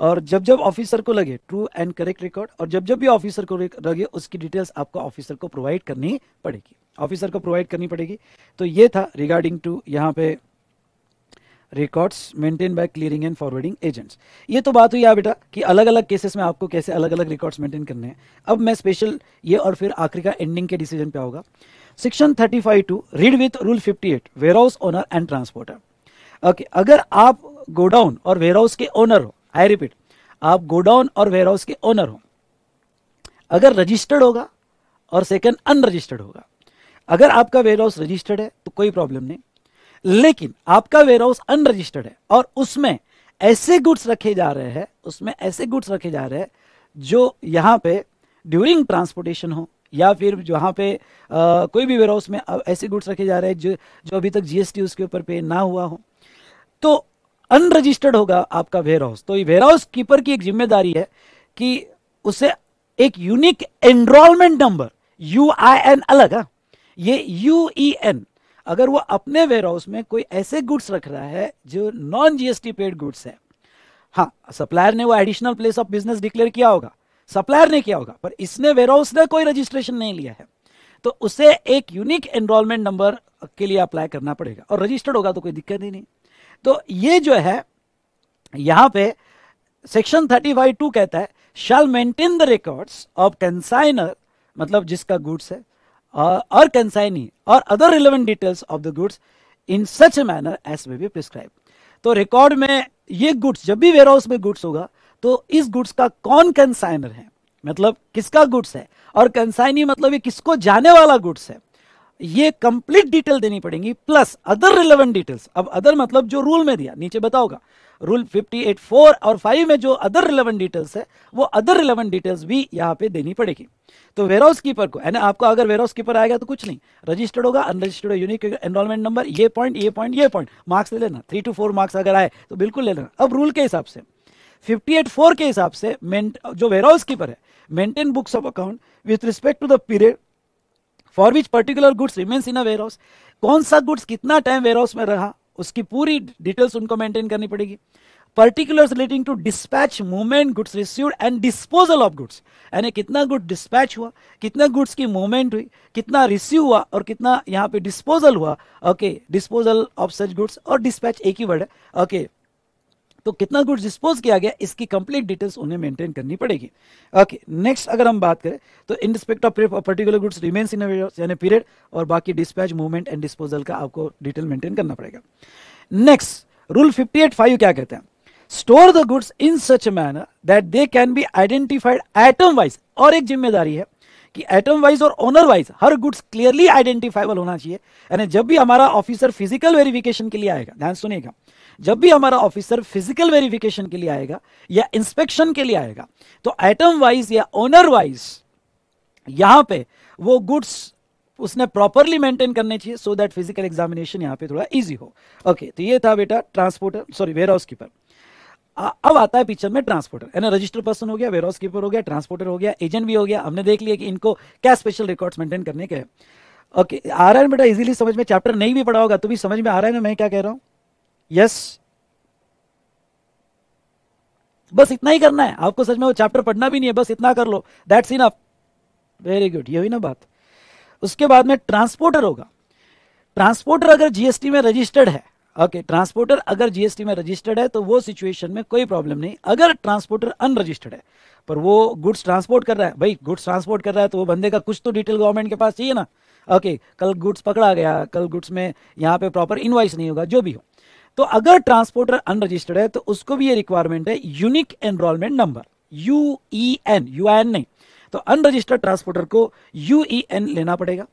और जब जब ऑफिसर को लगे ट्रू एंड करेक्ट रिकॉर्ड और जब जब भी ऑफिसर को लगे उसकी डिटेल्स आपको ऑफिसर को प्रोवाइड करनी पड़ेगी ऑफिसर को प्रोवाइड करनी पड़ेगी तो ये था रिगार्डिंग टू यहाँ पे records maintain by clearing and forwarding agents ये तो बात हुई है बेटा कि अलग अलग केसेस में आपको कैसे अलग अलग रिकॉर्ड्स मेंटेन करने हैं अब मैं स्पेशल ये और फिर आखिरी का एंडिंग के डिसीजन पे आऊंगा section five two read with rule 58 warehouse owner and transporter okay अगर आप गोडाउन और वेयर हाउस के ओनर हो आई रिपीट आप गोडाउन और वेयर हाउस के ओनर हो अगर रजिस्टर्ड होगा और सेकंड अनरजिस्टर्ड होगा अगर आपका वेयर हाउस रजिस्टर्ड है तो कोई प्रॉब्लम नहीं लेकिन आपका वेयर हाउस अनरजिस्टर्ड है और उसमें ऐसे गुड्स रखे जा रहे हैं उसमें ऐसे गुड्स रखे जा रहे हैं जो यहाँ पे ड्यूरिंग ट्रांसपोर्टेशन हो या फिर जहाँ पे आ, कोई भी वेयर हाउस में ऐसे गुड्स रखे जा रहे हैं जो जो अभी तक जीएसटी उसके ऊपर पे ना हुआ हो तो अनरजिस्टर्ड होगा आपका वेयर हाउस तो वेयर हाउस कीपर की एक जिम्मेदारी है कि उसे एक unique enrolment number U I N अलग है हाँ, ये यू ई एन अगर वो अपने वेयर हाउस में कोई ऐसे गुड्स रख रहा है जो नॉन जीएसटी पेड गुड्स है हाँ सप्लायर ने वो additional place of business declare किया होगा सप्लायर ने किया होगा पर इसने वेयरहाउस ने कोई रजिस्ट्रेशन नहीं लिया है तो उसे एक यूनिक एनरोलमेंट नंबर के लिए अप्लाई करना पड़ेगा और रजिस्टर्ड होगा तो कोई दिक्कत ही नहीं तो ये जो है यहां पे सेक्शन थर्टी बाई टू कहता है shall maintain the records of consignor मतलब जिसका गुड्स है और कंसाइनी और other relevant details of the goods in such manner as may be prescribe तो रिकॉर्ड में ये गुड्स जब भी वेयर हाउस में गुड्स होगा तो इस गुड्स का कौन कंसाइनर है मतलब किसका गुड्स है और कंसाइनी मतलब ये किसको जाने वाला गुड्स है ये कंप्लीट डिटेल देनी पड़ेगी प्लस अदर रिलेवेंट डिटेल्स अब अदर मतलब जो रूल में दिया नीचे बताओगा रूल 58 फोर और फाइव में जो अदर रिलेवेंट डिटेल्स है वो अदर रिलेवेंट डिटेल्स भी यहाँ पे देनी पड़ेगी तो वेराउस कीपर को यानी आपको अगर वेराउस कीपर आएगा तो कुछ नहीं रजिस्टर्ड होगा अनरजिस्टर्ड यूनिक एनरोलमेंट नंबर ये पॉइंट ये पॉइंट ये पॉइंट मार्क्स ले लेना थ्री टू फोर मार्क्स अगर आए तो बिल्कुल ले लेना अब रूल के हिसाब से फिफ्टी एट फोर के हिसाब से जो वेयर हाउस कीपर है maintain books of account with respect to the period for which particular goods remains in a warehouse कौन सा गुड्स कितना टाइम वेयर हाउस में रहा उसकी पूरी डिटेल्स उनको मेंटेन करनी पड़ेगी particular relating to dispatch movement goods receive and disposal of goods यानी कितना गुड डिस्पैच हुआ कितना गुड्स की मूवमेंट हुई कितना रिसीव हुआ और कितना यहाँ पे डिस्पोजल हुआ okay disposal of such goods और डिस्पैच एक ही वर्ड है ओके तो कितना गुड्स डिस्पोज किया गया इसकी कंप्लीट डिटेल्स उन्हें मेंटेन करनी पड़ेगी ओके नेक्स्ट अगर हम बात करें तो in respect of particular goods remains in यानी पीरियड और बाकी डिस्पैच मूवमेंट एंड डिस्पोजल का आपको डिटेल मेंटेन करना पड़ेगा next rule fifty eight five क्या कहते हैं store the goods in such manner that they can be identified item wise और एक जिम्मेदारी है कि एटम वाइज और ओनर वाइज हर गुड्स क्लियरली आइडेंटिफाइबल होना चाहिए यानी जब भी हमारा ऑफिसर फिजिकल वेरिफिकेशन के लिए आएगा ध्यान सुनिएगा जब भी हमारा ऑफिसर फिजिकल वेरिफिकेशन के लिए आएगा या इंस्पेक्शन के लिए आएगा तो आइटम वाइज या ओनर वाइज यहां पे वो गुड्स उसने प्रॉपरली मेंटेन करने चाहिए सो दैट फिजिकल एग्जामिनेशन यहां पे थोड़ा इजी हो ओके okay, तो ये था बेटा transporter sorry warehouse keeper अब आता है पिक्चर में ट्रांसपोर्टर है ना रजिस्टर पर्सन हो गया वेयर हाउस कीपर हो गया ट्रांसपोर्टर हो गया एजेंट भी हो गया हमने देख लिया कि इनको क्या स्पेशल रिकॉर्ड्स मेंटेन करने के ओके okay, आ रहा है बेटा इजीली समझ में चैप्टर नहीं भी पढ़ा होगा तो भी समझ में आ रहा है ना मैं क्या कह रहा हूँ यस बस इतना ही करना है आपको सच में वो चैप्टर पढ़ना भी नहीं है बस इतना कर लो दैट्स इन वेरी गुड ये हुई ना बात उसके बाद में ट्रांसपोर्टर होगा ट्रांसपोर्टर अगर जीएसटी में रजिस्टर्ड है ओके ट्रांसपोर्टर अगर जीएसटी में रजिस्टर्ड है तो वो सिचुएशन में कोई प्रॉब्लम नहीं अगर ट्रांसपोर्टर अनरजिस्टर्ड है पर वो गुड्स ट्रांसपोर्ट कर रहा है भाई गुड्स ट्रांसपोर्ट कर रहा है तो वो बंदे का कुछ तो डिटेल गवर्नमेंट के पास चाहिए ना ओके कल गुड्स पकड़ा गया कल गुड्स में यहाँ पे प्रॉपर इन्वाइस नहीं होगा जो भी हो तो अगर ट्रांसपोर्टर अनरजिस्टर्ड है तो उसको भी ये रिक्वायरमेंट है unique enrolment number U E N U I N नहीं तो अनरजिस्टर्ड ट्रांसपोर्टर को यू ई एन लेना पड़ेगा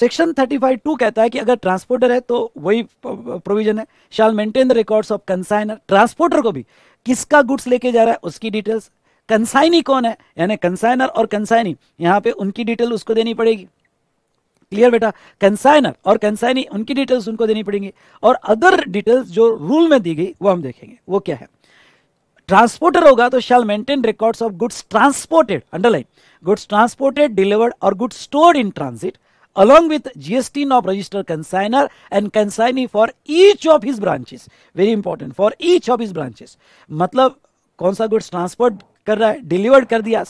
सेक्शन फाइव टू कहता है कि अगर ट्रांसपोर्टर है तो वही प्रोविजन है shall maintain the records of consignor transporter को भी किसका गुड्स लेके जा रहा है उसकी डिटेल्स कंसाइनी कौन है यानी कंसाइनर और कंसाइनी यहाँ पे उनकी डिटेल उसको देनी पड़ेगी क्लियर बेटा कंसाइनर और कंसाइनी उनकी डिटेल्स उनको देनी पड़ेंगी और अदर डिटेल्स जो रूल में दी गई वो हम देखेंगे वो क्या है ट्रांसपोर्टर होगा तो shall maintain records of goods transported underline goods transported delivered और goods stored in transit along with GST of registered consignor and consignee for each of his branches very important for each of his branches मतलब कौन सा goods transport कर रहा है delivered कर दिया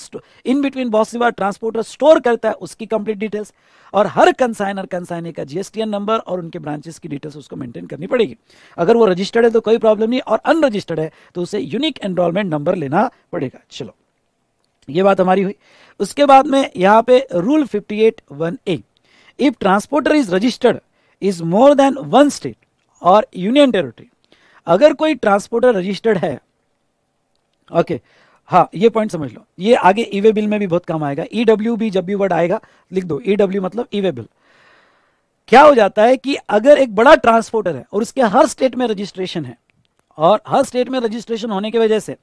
in between बहुत सी बार ट्रांसपोर्टर स्टोर करता है उसकी कंप्लीट डिटेल्स और हर कंसाइनर कंसाइनर का जीएसटीएन नंबर और उनके ब्रांचेस की डिटेल्स उसको मेंटेन करनी पड़ेगी अगर वो रजिस्टर्ड है तो कोई प्रॉब्लम नहीं और अनरजिस्टर्ड है तो उसे यूनिक एनरोलमेंट नंबर लेना पड़ेगा चलो ये बात हमारी हुई उसके बाद में यहाँ पे rule fifty eight one A if transporter is registered is more than one state और यूनियन टेरिटरी अगर कोई ट्रांसपोर्टर रजिस्टर्ड है ओके okay, हाँ ये पॉइंट समझ लो ये आगे ईवे e बिल में भी बहुत काम आएगा ई e डब्ल्यू भी जब भी वर्ड आएगा लिख दो ई e डब्ल्यू मतलब ईवे बिल क्या हो जाता है कि अगर एक बड़ा ट्रांसपोर्टर है और उसके हर स्टेट में रजिस्ट्रेशन है और हर स्टेट में रजिस्ट्रेशन होने की वजह से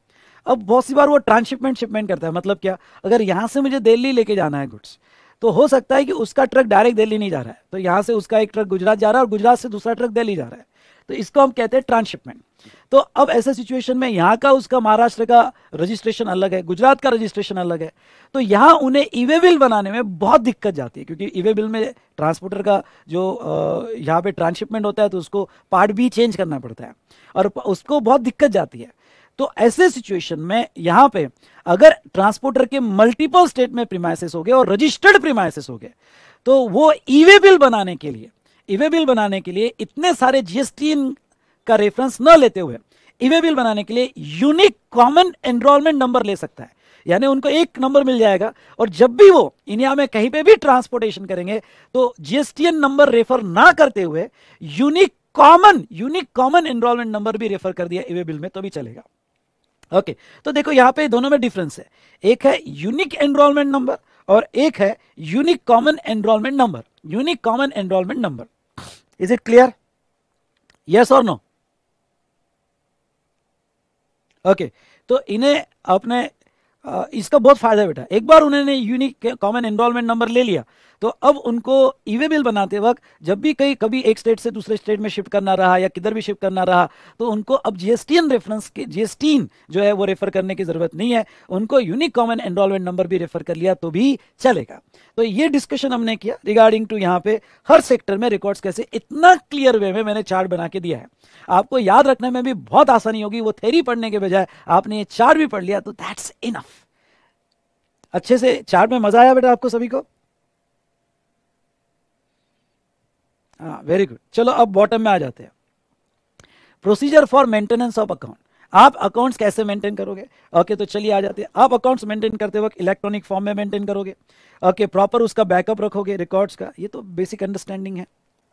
अब बहुत सी बार वो ट्रांसशिपमेंट शिपमेंट करता है मतलब क्या अगर यहां से मुझे दिल्ली लेके जाना है गुड्स तो हो सकता है कि उसका ट्रक डायरेक्ट दिल्ली नहीं जा रहा है तो यहां से उसका एक ट्रक गुजरात जा रहा है और गुजरात से दूसरा ट्रक दिल्ली जा रहा है तो इसको हम कहते हैं ट्रांसशिपमेंट तो अब ऐसे सिचुएशन में यहाँ का उसका महाराष्ट्र का रजिस्ट्रेशन अलग है गुजरात का रजिस्ट्रेशन अलग है तो यहाँ उन्हें ईवे बिल बनाने में बहुत दिक्कत जाती है क्योंकि ईवे बिल में ट्रांसपोर्टर का जो यहाँ पे ट्रांसशिपमेंट होता है तो उसको पार्ट भी चेंज करना पड़ता है और उसको बहुत दिक्कत जाती है तो ऐसे सिचुएशन में यहाँ पे अगर ट्रांसपोर्टर के मल्टीपल स्टेट में प्रीमाइसिस हो गए और रजिस्टर्ड प्रीमाइसिस हो गए तो वो ईवे बिल बनाने के लिए इवे बिल बनाने के लिए इतने सारे जीएसटी का रेफरेंस न लेते हुए इवे बिल बनाने के लिए यूनिक कॉमन एनरोलमेंट नंबर ले सकता है यानी उनको एक नंबर मिल जाएगा और जब भी वो इंडिया में कहीं पे भी ट्रांसपोर्टेशन करेंगे तो जीएसटीएन नंबर रेफर ना करते हुए unique common unique common enrolment number भी रेफर कर दिया इवे बिल में तो भी चलेगा ओके okay, तो देखो यहां पे दोनों में डिफरेंस है एक है यूनिक एनरोलमेंट नंबर और एक है unique common enrolment number unique common enrolment number is it clear yes और नो ओके तो इन्हें आपने इसका बहुत फायदा बेटा एक बार उन्होंने यूनिक कॉमन एनरोलमेंट नंबर ले लिया तो अब उनको ईवे बिल बनाते वक्त जब भी कहीं कभी एक स्टेट से दूसरे स्टेट में शिफ्ट करना रहा या किधर भी शिफ्ट करना रहा तो उनको अब जीएसटीएन रेफरेंस के जीएसटीन जो है वो रेफर करने की ज़रूरत नहीं है उनको यूनिक कॉमन एनरोलमेंट नंबर भी रेफर कर लिया तो भी चलेगा तो ये डिस्कशन हमने किया रिगार्डिंग टू यहाँ पे हर सेक्टर में रिकॉर्ड्स कैसे इतना क्लियर वे में मैंने चार्ट बना के दिया है आपको याद रखने में भी बहुत आसानी होगी वो थेरी पढ़ने के बजाय आपने ये चार्ट भी पढ़ लिया तो दैट्स इनफ अच्छे से चार्ट में मजा आया बेटा आपको सभी को हाँ वेरी गुड चलो अब बॉटम में आ जाते हैं procedure for maintenance of account आप अकाउंट्स कैसे मेंटेन करोगे ओके okay, तो चलिए आ जाते हैं आप अकाउंट्स मेंटेन करते वक्त इलेक्ट्रॉनिक फॉर्म में मेंटेन करोगे ओके okay, प्रॉपर उसका बैकअप रखोगे रिकॉर्ड्स का ये तो बेसिक अंडरस्टैंडिंग है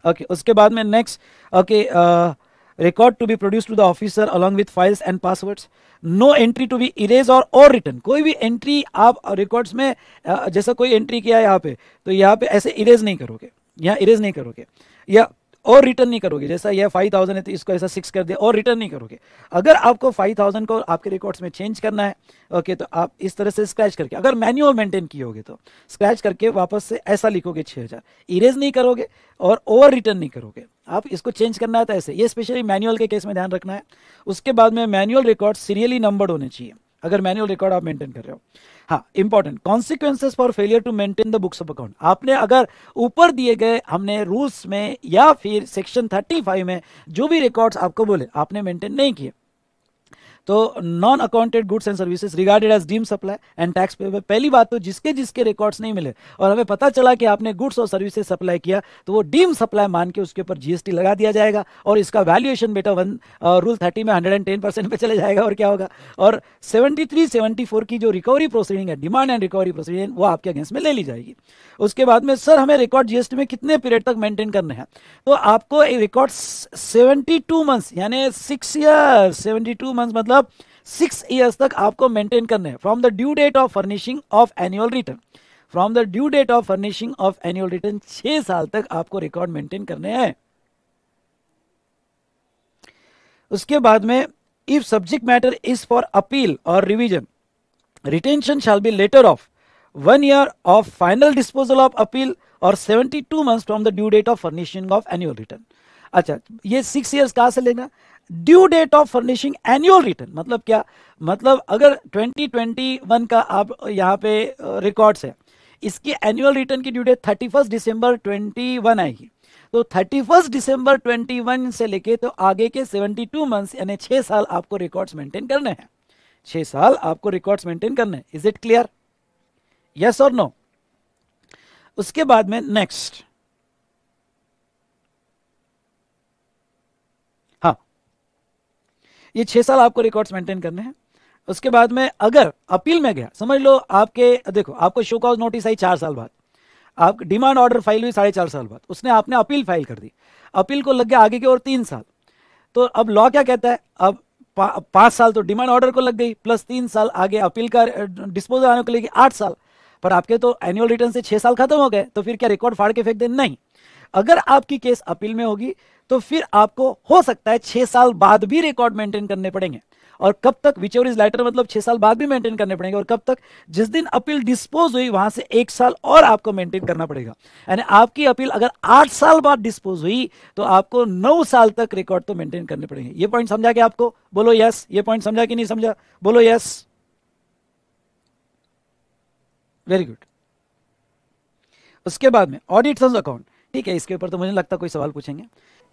ओके okay, उसके बाद में next okay okay, uh, record to be produce to the officer along with files and passwords no entry to be erase और और रिटर्न कोई भी एंट्री आप रिकॉर्ड्स में जैसा कोई एंट्री किया है यहाँ पे तो यहाँ पे ऐसे इरेज नहीं करोगे यहाँ इरेज नहीं करोगे या और रिटर्न नहीं करोगे जैसा यह फाइव थाउजेंड है तो इसको ऐसा सिक्स कर दिया और रिटर्न नहीं करोगे अगर आपको फाइव थाउजेंड को आपके रिकॉर्ड्स में चेंज करना है ओके तो आप इस तरह से स्क्रैच करके अगर मैन्यूअल मेंटेन किए होगे तो स्क्रैच करके वापस से ऐसा लिखोगे छः हज़ार इरेज नहीं करोगे और ओवर रिटर्न नहीं करोगे आप इसको चेंज करना है तो ऐसे ये स्पेशली मैनुअल के केस में ध्यान रखना है उसके बाद में मैनुअल रिकॉर्ड सीरियली नंबर्ड होने चाहिए अगर मैनुअल रिकॉर्ड आप मेंटेन कर रहे हो हाँ important consequences for failure to maintain the books of account आपने अगर ऊपर दिए गए हमने रूल्स में या फिर सेक्शन 35 में जो भी रिकॉर्ड्स आपको बोले आपने मेंटेन नहीं किए तो non accounted goods and services regarded as deem supply and tax पे पहली बात तो जिसके जिसके रिकॉर्ड्स नहीं मिले और हमें पता चला कि आपने गुड्स और सर्विसेज सप्लाई किया तो वो डीम सप्लाई मान के उसके ऊपर जीएसटी लगा दिया जाएगा और इसका वैल्यूएशन बेटा वन रूल थर्टी में हंड्रेड एंड टेन परसेंट पर चले जाएगा और क्या होगा और सेवेंटी थ्री सेवेंटी फोर की जो रिकवरी प्रोसीडिंग है डिमांड एंड रिकवरी प्रोसीडिंग वो आपके अगेंस्ट में ले ली जाएगी उसके बाद में सर हमें रिकॉर्ड जीएसटी में कितने पीरियड तक मेंटेन करने हैं तो आपको रिकॉर्ड सेवेंटी टू मंथ्स यानी six year seventy two month मतलब मतलब सिक्स ईयर्स तक आपको मेंटेन करने हैं from the due date of furnishing of annual return from the due date of furnishing of annual return छह साल तक आपको रिकॉर्ड मेंटेन करने हैं उसके बाद में if subject matter is for appeal और revision retention shall be later of one year of final disposal of appeal और seventy two month from the due date of furnishing of annual return अच्छा ये six years कहाँ से लेना due date of furnishing annual return मतलब क्या मतलब अगर 2021 का आप यहाँ पे रिकॉर्ड्स है इसकी एनुअल रिटर्न की due date thirty December twenty आएगी तो thirty first December twenty one से लेके तो आगे के सेवेंटी टू मंथ्स यानी छः साल आपको रिकॉर्ड्स मेंटेन करने हैं छः साल आपको रिकॉर्ड्स मेंटेन करने हैं इज इट क्लियर यस और नो उसके बाद में नेक्स्ट ये छह साल आपको रिकॉर्ड्स मेंटेन करने हैं उसके बाद में अगर अपील में गया समझ लो आपके देखो आपको शो कॉज नोटिस आई चार साल बाद आप डिमांड ऑर्डर फाइल हुई साढ़े चार साल बाद उसने आपने अपील फाइल कर दी अपील को लग गया आगे की ओर तीन साल तो अब लॉ क्या कहता है अब पा, पाँच साल तो डिमांड ऑर्डर को लग गई प्लस तीन साल आगे अपील का डिस्पोजल आने को लेगी आठ साल पर आपके तो एनुअल रिटर्न से छह साल खत्म हो गए तो फिर क्या रिकॉर्ड फाड़ के फेंक दे नहीं अगर आपकी केस अपील में होगी तो फिर आपको हो सकता है छह साल बाद भी रिकॉर्ड मेंटेन करने पड़ेंगे और कब तक विच इज लाइटर मतलब छह साल बाद भी मेंटेन करने पड़ेंगे और कब तक जिस दिन अपील डिस्पोज हुई वहां से एक साल और आपको मेंटेन करना पड़ेगा यानी आपकी अपील अगर आठ साल बाद डिस्पोज हुई तो आपको नौ साल तक रिकॉर्ड तो मेंटेन करने पड़ेंगे ये पॉइंट समझा के आपको बोलो यस ये पॉइंट समझा कि नहीं समझा बोलो यस वेरी गुड उसके बाद में ऑडिट अकाउंट ठीक है इसके ऊपर तो मुझे लगता कोई सवाल पूछेंगे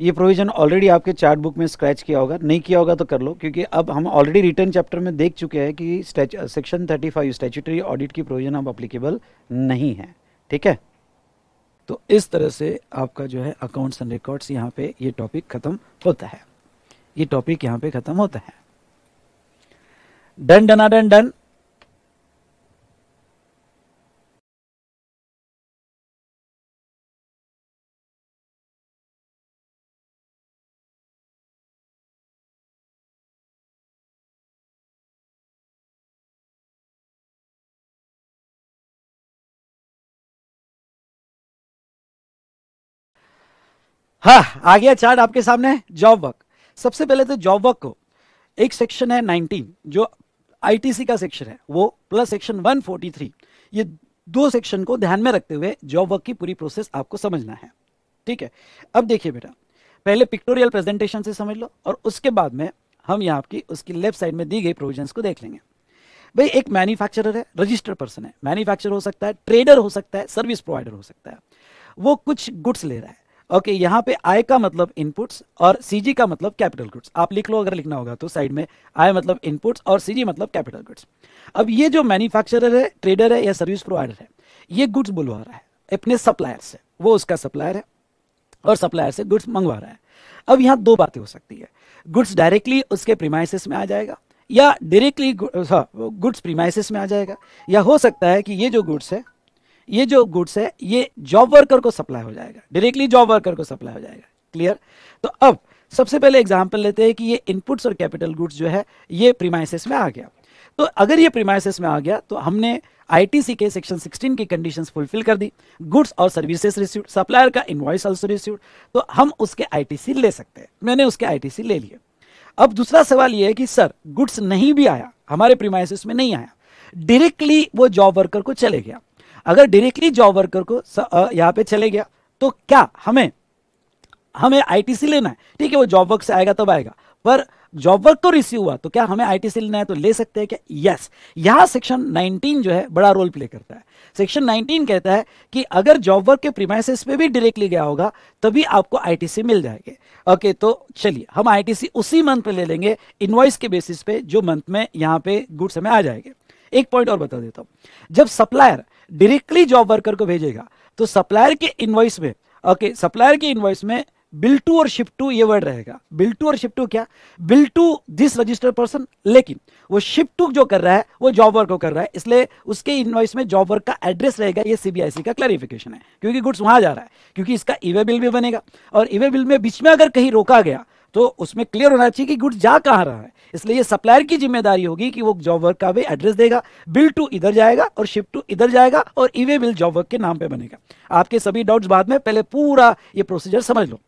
ये प्रोविज़न ऑलरेडी आपके चार्ट बुक में स्क्रैच किया होगा नहीं किया होगा तो कर लो क्योंकि अब हम ऑलरेडी रिटर्न चैप्टर में देख चुके हैं कि सेक्शन 35 स्टैचूटरी ऑडिट की प्रोविज़न अब अप्लीकेबल नहीं है ठीक है तो इस तरह से आपका जो है अकाउंट्स एंड रिकॉर्ड्स यहाँ पे ये टॉपिक ख़त्म होता है ये टॉपिक यहाँ पे ख़त्म होता है डन डना डन डन हाँ आ गया चार्ट आपके सामने जॉब वर्क सबसे पहले तो जॉब वर्क को एक सेक्शन है 19 जो आईटीसी का सेक्शन है वो प्लस सेक्शन 143 ये दो सेक्शन को ध्यान में रखते हुए जॉब वर्क की पूरी प्रोसेस आपको समझना है ठीक है अब देखिए बेटा पहले पिक्टोरियल प्रेजेंटेशन से समझ लो और उसके बाद में हम यहाँ की उसकी लेफ्ट साइड में दी गई प्रोविजन को देख लेंगे भाई एक मैन्युफैक्चरर है रजिस्टर्ड पर्सन है मैन्युफैक्चर हो सकता है ट्रेडर हो सकता है सर्विस प्रोवाइडर हो सकता है वो कुछ गुड्स ले रहा है ओके okay, यहाँ पे आई का मतलब इनपुट्स और सीजी का मतलब कैपिटल गुड्स आप लिख लो अगर लिखना होगा तो साइड में आई मतलब इनपुट्स और सीजी मतलब कैपिटल गुड्स अब ये जो मैन्युफैक्चरर है ट्रेडर है या सर्विस प्रोवाइडर है ये गुड्स बुलवा रहा है अपने सप्लायर से वो उसका सप्लायर है और सप्लायर से गुड्स मंगवा रहा है अब यहाँ दो बातें हो सकती है गुड्स डायरेक्टली उसके प्रीमाइसिस में आ जाएगा या डायरेक्टली गुड्स प्रीमाइसिस में आ जाएगा या हो सकता है कि ये जो गुड्स है ये जो गुड्स है ये जॉब वर्कर को सप्लाई हो जाएगा डायरेक्टली जॉब वर्कर को सप्लाई हो जाएगा क्लियर तो अब सबसे पहले एग्जाम्पल लेते हैं कि ये इनपुट्स और कैपिटल गुड्स जो है ये प्रीमाइसिस में आ गया तो अगर ये प्रीमाइसिस में आ गया तो हमने आईटीसी के सेक्शन 16 की कंडीशंस फुलफिल कर दी गुड्स और सर्विसेज रिसीव्ड सप्लायर का इनवॉइस ऑल्सो रिसीव्ड तो हम उसके आईटीसी ले सकते हैं मैंने उसके आईटीसी ले लिए अब दूसरा सवाल ये है कि सर गुड्स नहीं भी आया हमारे प्रीमाइसिस में नहीं आया डायरेक्टली वो जॉब वर्कर को चले गया अगर डायरेक्टली जॉब वर्कर को यहाँ पे चले गया तो क्या हमें हमें आईटीसी लेना है ठीक है वो जॉब वर्क से आएगा तब आएगा पर जॉब वर्क को रिसीव हुआ तो क्या हमें आईटीसी लेना है तो ले सकते हैं क्या यस यहाँ सेक्शन 19 जो है बड़ा रोल प्ले करता है सेक्शन 19 कहता है कि अगर जॉब वर्क के प्रीमाइसिस पे भी डायरेक्टली गया होगा तभी आपको आईटीसी मिल जाएगी ओके तो चलिए हम आईटीसी उसी मंथ पे ले लेंगे इन्वॉइस के बेसिस पे जो मंथ में यहाँ पे गुड्स समय आ जाएंगे एक पॉइंट और बता देता हूँ जब सप्लायर डायरेक्टली जॉब वर्कर को भेजेगा तो सप्लायर के इन्वॉइस में ओके सप्लायर के इन्वॉइस में बिल टू और शिफ्ट टू ये वर्ड रहेगा बिल टू और शिफ्ट टू क्या bill to this registered person लेकिन वो शिफ्ट टू जो कर रहा है वो जॉब वर्क को कर रहा है इसलिए उसके इन्वॉइस में जॉब वर्क का एड्रेस रहेगा ये सीबीआईसी का क्लैरिफिकेशन है क्योंकि गुड्स वहां जा रहा है क्योंकि इसका ईवे e बिल भी बनेगा और ईवे e बिल में बीच में अगर कहीं रोका गया तो उसमें क्लियर होना चाहिए कि गुड्स जा कहाँ रहा है इसलिए सप्लायर की जिम्मेदारी होगी कि वो जॉब वर्क का भी एड्रेस देगा बिल टू इधर जाएगा और शिफ्ट टू इधर जाएगा और ईवे बिल जॉब वर्क के नाम पे बनेगा आपके सभी डाउट्स बाद में पहले पूरा ये प्रोसीजर समझ लो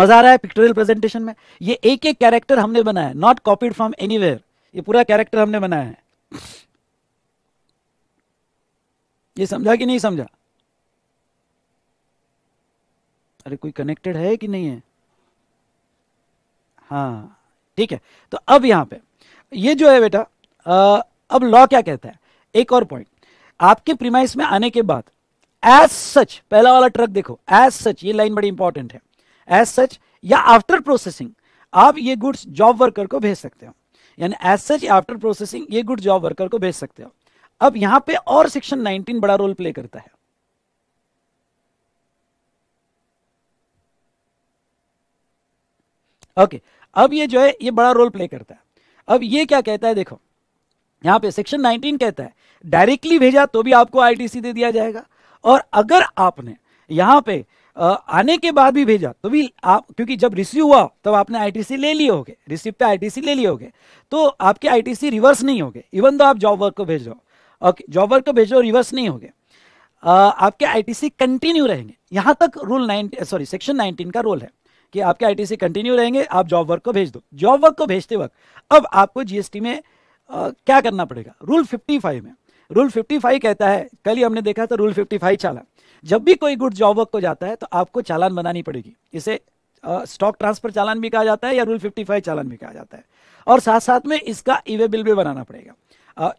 मजा आ रहा है पिक्टोरियल प्रेजेंटेशन में ये एक एक कैरेक्टर हमने बनाया है नॉट कॉपीड फ्रॉम एनीवेयर ये पूरा कैरेक्टर हमने बनाया है ये समझा कि नहीं समझा अरे कोई कनेक्टेड है कि नहीं है हाँ ठीक है तो अब यहां पे ये जो है बेटा अब लॉ क्या कहता है एक और पॉइंट आपके प्रीमाइस में आने के बाद एज सच पहला वाला ट्रक देखो एज सच ये लाइन बड़ी इंपॉर्टेंट है एज सच या आफ्टर प्रोसेसिंग आप ये गुड्स जॉब वर्कर को भेज सकते हो यानी एज सच आफ्टर प्रोसेसिंग ये गुड्स जॉब वर्कर को भेज सकते हो अब यहां पे और सेक्शन 19 बड़ा रोल प्ले करता है ओके अब ये जो है ये बड़ा रोल प्ले करता है अब ये क्या कहता है देखो यहाँ पे सेक्शन 19 कहता है डायरेक्टली भेजा तो भी आपको आईटीसी दे दिया जाएगा और अगर आपने यहां पे आने के बाद भी भेजा तो भी आप क्योंकि जब रिसीव हुआ तब तो आपने आईटीसी ले लिए होगे रिसीव पे आईटीसी ले लिए होगे तो आपके आईटीसी रिवर्स नहीं होगे इवन तो आप जॉब वर्क को भेज रहे ओके जॉब वर्क को भेज रहे हो रिवर्स नहीं होगे आपके आईटीसी कंटिन्यू रहेंगे यहां तक rule nine sorry section nineteen का रोल है कि आपके आईटीसी कंटिन्यू रहेंगे आप जॉब वर्क को भेज दो जॉब वर्क को भेजते वक्त अब आपको जीएसटी में आ, क्या करना पड़ेगा रूल 55 में रूल 55 कहता है कल ही हमने देखा था रूल 55 चालान जब भी कोई गुड जॉब वर्क को जाता है तो आपको चालान बनानी पड़ेगी इसे स्टॉक ट्रांसफर चालान भी कहा जाता है या रूल फिफ्टी चालान भी कहा जाता है और साथ साथ में इसका ईवे e बिल भी बनाना पड़ेगा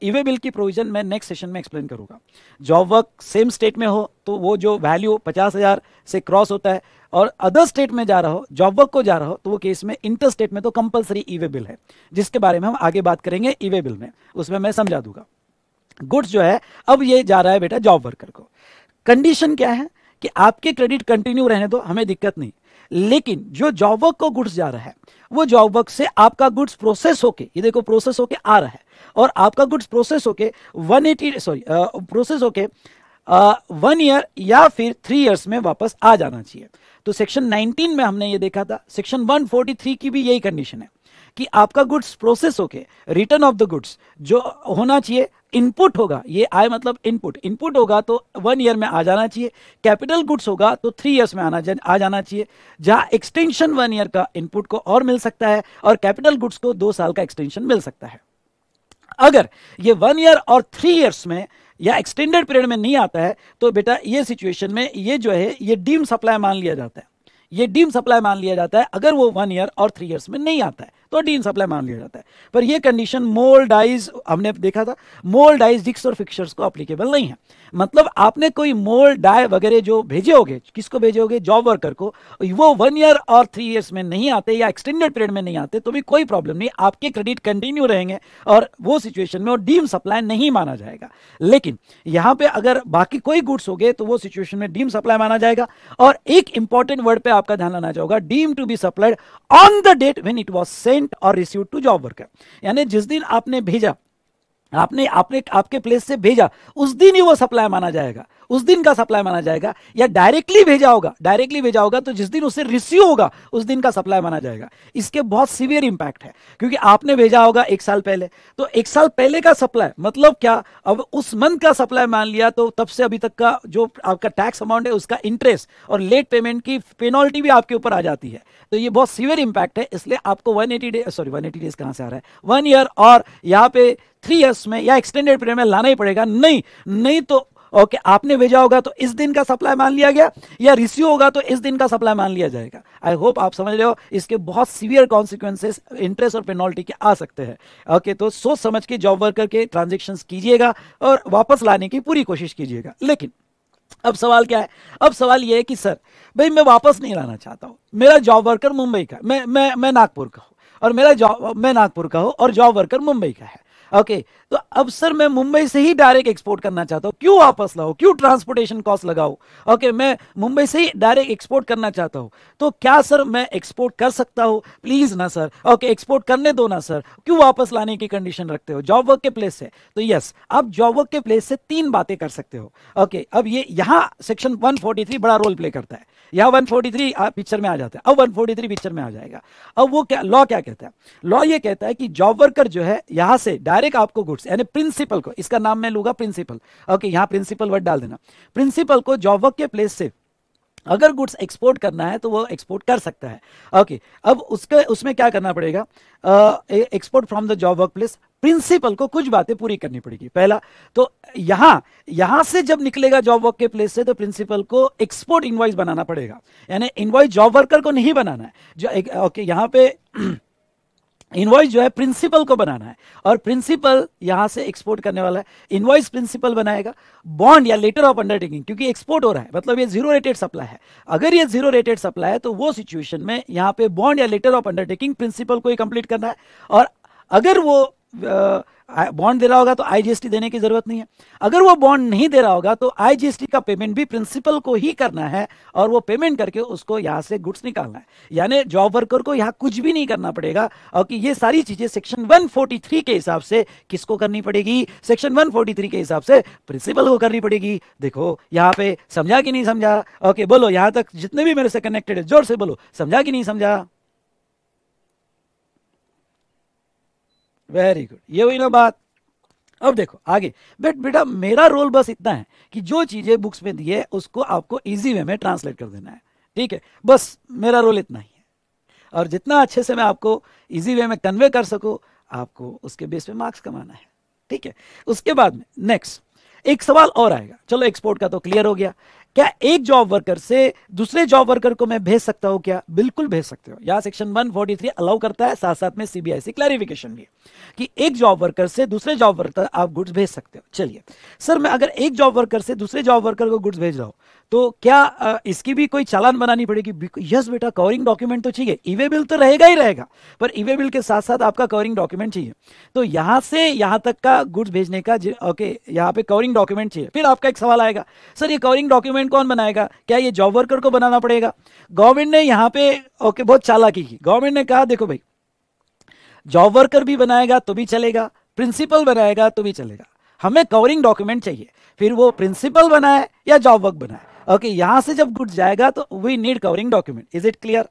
ईवे बिल की प्रोविजन मैं नेक्स्ट सेशन में एक्सप्लेन करूंगा जॉब वर्क सेम स्टेट में हो तो वो जो वैल्यू पचास हज़ार से क्रॉस होता है और अदर स्टेट में जा रहा हो जॉब वर्क को जा रहा हो तो वो केस में इंटर स्टेट में तो कंपलसरी ईवे बिल है जिसके बारे में हम आगे बात करेंगे ईवे बिल में उसमें मैं समझा दूंगा गुड्स जो है अब ये जा रहा है बेटा जॉब वर्कर को कंडीशन क्या है कि आपके क्रेडिट कंटिन्यू रहने दो हमें दिक्कत नहीं लेकिन जो जॉब वर्क को गुड्स जा रहा है वो जॉब वर्क से आपका गुड्स प्रोसेस होके ये देखो प्रोसेस होके आ रहा है और आपका गुड्स प्रोसेस होके 180 सॉरी प्रोसेस होके वन ईयर या फिर थ्री ईयर्स में वापस आ जाना चाहिए तो सेक्शन 19 में हमने ये देखा था सेक्शन 143 की भी यही कंडीशन है कि आपका गुड्स प्रोसेस होके रिटर्न ऑफ द गुड्स जो होना चाहिए इनपुट होगा ये आय मतलब इनपुट इनपुट होगा तो वन ईयर में आ जाना चाहिए कैपिटल गुड्स होगा तो थ्री ईयर्स में आना आ जाना चाहिए जहां एक्सटेंशन वन ईयर का इनपुट को और मिल सकता है और कैपिटल गुड्स को दो साल का एक्सटेंशन मिल सकता है अगर ये वन ईयर और थ्री ईयर्स में या एक्सटेंडेड पीरियड में नहीं आता है तो बेटा ये सिचुएशन में ये जो है ये डीम सप्लाई मान लिया जाता है ये डीम सप्लाई मान लिया जाता है अगर वो वन ईयर और थ्री ईयर्स में नहीं आता है तो डीम सप्लाई मान लिया जाता है पर यह कंडीशन मोल डाइज हमने देखा था मोल डाइज डिक्स और फिक्सर्स को अप्लीकेबल नहीं है मतलब आपने कोई मोल डाय वगैरह जो भेजे होगे किसको भेजे होगे जॉब वर्कर को वो वन ईयर और थ्री ईयर्स में नहीं आते या एक्सटेंडेड पीरियड में नहीं आते तो भी कोई प्रॉब्लम नहीं आपके क्रेडिट कंटिन्यू रहेंगे और वो सिचुएशन में डीम सप्लाई नहीं माना जाएगा लेकिन यहां पर अगर बाकी कोई गुड्स हो गए तो वो सिचुएशन में डीम सप्लाई माना जाएगा और एक इंपॉर्टेंट वर्ड पर आपका ध्यान लाना चाहोगा deem to be supplied on the date when it was sent और रिसीव टू जॉब वर्कर यानी जिस दिन आपने भेजा आपने आपने आपके प्लेस से भेजा उस दिन ही वो सप्लाई माना जाएगा उस दिन का सप्लाई माना जाएगा या डायरेक्टली भेजा होगा डायरेक्टली भेजा होगा तो जिस दिन उसे रिसीव होगा उस दिन का सप्लाई माना जाएगा इसके बहुत सीवियर इंपैक्ट है क्योंकि आपने भेजा होगा एक साल पहले तो एक साल पहले का सप्लाई मतलब क्या अब उस मंथ का सप्लाई मान लिया तो तब से अभी तक का जो आपका टैक्स अमाउंट है उसका इंटरेस्ट और लेट पेमेंट की पेनल्टी भी आपके ऊपर आ जाती है तो ये बहुत सीवियर इंपैक्ट है इसलिए आपको one eighty day sorry one eighty days कहाँ से आ रहा है वन ईयर और यहाँ पे थ्री ईयर्स में या एक्सटेंडेड पीरियड में लाना ही पड़ेगा नहीं नहीं तो ओके okay, आपने भेजा होगा तो इस दिन का सप्लाई मान लिया गया या रिसीव होगा तो इस दिन का सप्लाई मान लिया जाएगा आई होप आप समझ रहे हो इसके बहुत सीवियर कॉन्सिक्वेंसेस इंटरेस्ट और पेनल्टी के आ सकते हैं ओके okay, तो सोच समझ के जॉब वर्कर के ट्रांजेक्शन कीजिएगा और वापस लाने की पूरी कोशिश कीजिएगा लेकिन अब सवाल क्या है अब सवाल यह है कि सर भाई मैं वापस नहीं लाना चाहता हूँ मेरा जॉब वर्कर मुंबई का मैं मैं मैं नागपुर का हूँ और मेरा जॉब मैं नागपुर का हूँ और जॉब वर्कर मुंबई का है Okay तो अब सर मैं मुंबई से ही डायरेक्ट एक्सपोर्ट करना चाहता हूँ क्यों वापस लाओ क्यों ट्रांसपोर्टेशन कॉस्ट लगाओ ओके मैं मुंबई से ही डायरेक्ट एक्सपोर्ट करना चाहता हूँ तो क्या सर मैं एक्सपोर्ट कर सकता हूँ प्लीज ना सर ओके एक्सपोर्ट करने दो ना सर क्यों वापस लाने की कंडीशन रखते हो जॉब वर्क के प्लेस से तो यस आप जॉब वर्क के प्लेस से तीन बातें कर सकते हो ओके अब ये यहाँ सेक्शन वन बड़ा रोल प्ले करता है यहाँ 143 पिक्चर में आ जाता है अब 143 पिक्चर में आ जाएगा अब वो क्या लॉ क्या कहता है लॉ ये कहता है कि जॉब वर्कर जो है यहाँ से डायरेक्ट आपको गुड्स प्रिंसिप्स यानी प्रिंसिपल को इसका नाम मैं लूंगा प्रिंसिपल ओके यहाँ प्रिंसिपल वर्ड डाल देना प्रिंसिपल को जॉब वर्क के प्लेस से अगर गुड्स एक्सपोर्ट करना है तो वो एक्सपोर्ट कर सकता है ओके okay, अब उसके उसमें क्या करना पड़ेगा export from the job work place principal को कुछ बातें पूरी करनी पड़ेगी पहला तो यहां यहां से जब निकलेगा जॉब वर्क के प्लेस से तो प्रिंसिपल को एक्सपोर्ट इन्वाइस बनाना पड़ेगा यानी इन्वाइस जॉब वर्कर को नहीं बनाना है जो ओके okay, यहां पर इनवॉइस जो है प्रिंसिपल को बनाना है और प्रिंसिपल यहां से एक्सपोर्ट करने वाला है इनवॉइस प्रिंसिपल बनाएगा बॉन्ड या लेटर ऑफ अंडरटेकिंग क्योंकि एक्सपोर्ट हो रहा है मतलब ये जीरो रेटेड सप्लाई है अगर ये जीरो रेटेड सप्लाई है तो वो सिचुएशन में यहाँ पे बॉन्ड या लेटर ऑफ अंडरटेकिंग प्रिंसिपल को ही कंप्लीट करना है और अगर वो आ, बॉन्ड दे रहा होगा तो आईजीएसटी देने की जरूरत नहीं है अगर वो बॉन्ड नहीं दे रहा होगा तो आईजीएसटी का पेमेंट भी प्रिंसिपल को ही करना है और वो पेमेंट करके उसको यहाँ से गुड्स निकालना है यानी जॉब वर्कर को यहाँ कुछ भी नहीं करना पड़ेगा और कि ये सारी चीजें सेक्शन 143 के हिसाब से किसको करनी पड़ेगी सेक्शन वन के हिसाब से प्रिंसिपल को करनी पड़ेगी देखो यहाँ पे समझा कि नहीं समझा ओके बोलो यहाँ तक जितने भी मेरे से कनेक्टेड है जोर से बोलो समझा कि नहीं समझा वेरी गुड ये हुई ना बात अब देखो आगे बट बेटा मेरा रोल बस इतना है कि जो चीज़ें बुक्स में दी है उसको आपको इजी वे में ट्रांसलेट कर देना है ठीक है बस मेरा रोल इतना ही है और जितना अच्छे से मैं आपको इजी वे में कन्वे कर सकू आपको उसके बेस पे मार्क्स कमाना है ठीक है उसके बाद में नेक्स्ट एक सवाल और आएगा चलो एक्सपोर्ट का तो क्लियर हो गया क्या एक जॉब वर्कर से दूसरे जॉब वर्कर को मैं भेज सकता हूं क्या बिल्कुल भेज सकते हो यहाँ सेक्शन 143 अलाउ करता है साथ साथ में सीबीआई से क्लैरिफिकेशन भी कि एक जॉब वर्कर से दूसरे जॉब वर्कर आप गुड्स भेज सकते हो चलिए सर मैं अगर एक जॉब वर्कर से दूसरे जॉब वर्कर को गुड्स भेज रहा हूं तो क्या इसकी भी कोई चालान बनानी पड़ेगी यस बेटा कवरिंग डॉक्यूमेंट तो चाहिए ईवे बिल तो रहेगा ही रहेगा पर ईवे बिल के साथ साथ आपका कवरिंग डॉक्यूमेंट चाहिए तो यहां से यहां तक का गुड्स भेजने का ओके यहाँ पे कवरिंग डॉक्यूमेंट चाहिए फिर आपका एक सवाल आएगा सर ये कवरिंग डॉक्यूमेंट कौन बनाएगा क्या ये जॉब वर्कर को बनाना पड़ेगा गवर्नमेंट ने यहाँ पे ओके बहुत चालाकी की गवर्नमेंट ने कहा देखो भाई जॉब वर्कर भी बनाएगा तो भी चलेगा प्रिंसिपल बनाएगा तो भी चलेगा हमें कवरिंग डॉक्यूमेंट चाहिए फिर वो प्रिंसिपल बनाए या जॉब वर्क बनाए ओके यहां से जब गुड्स जाएगा तो we need covering document is it clear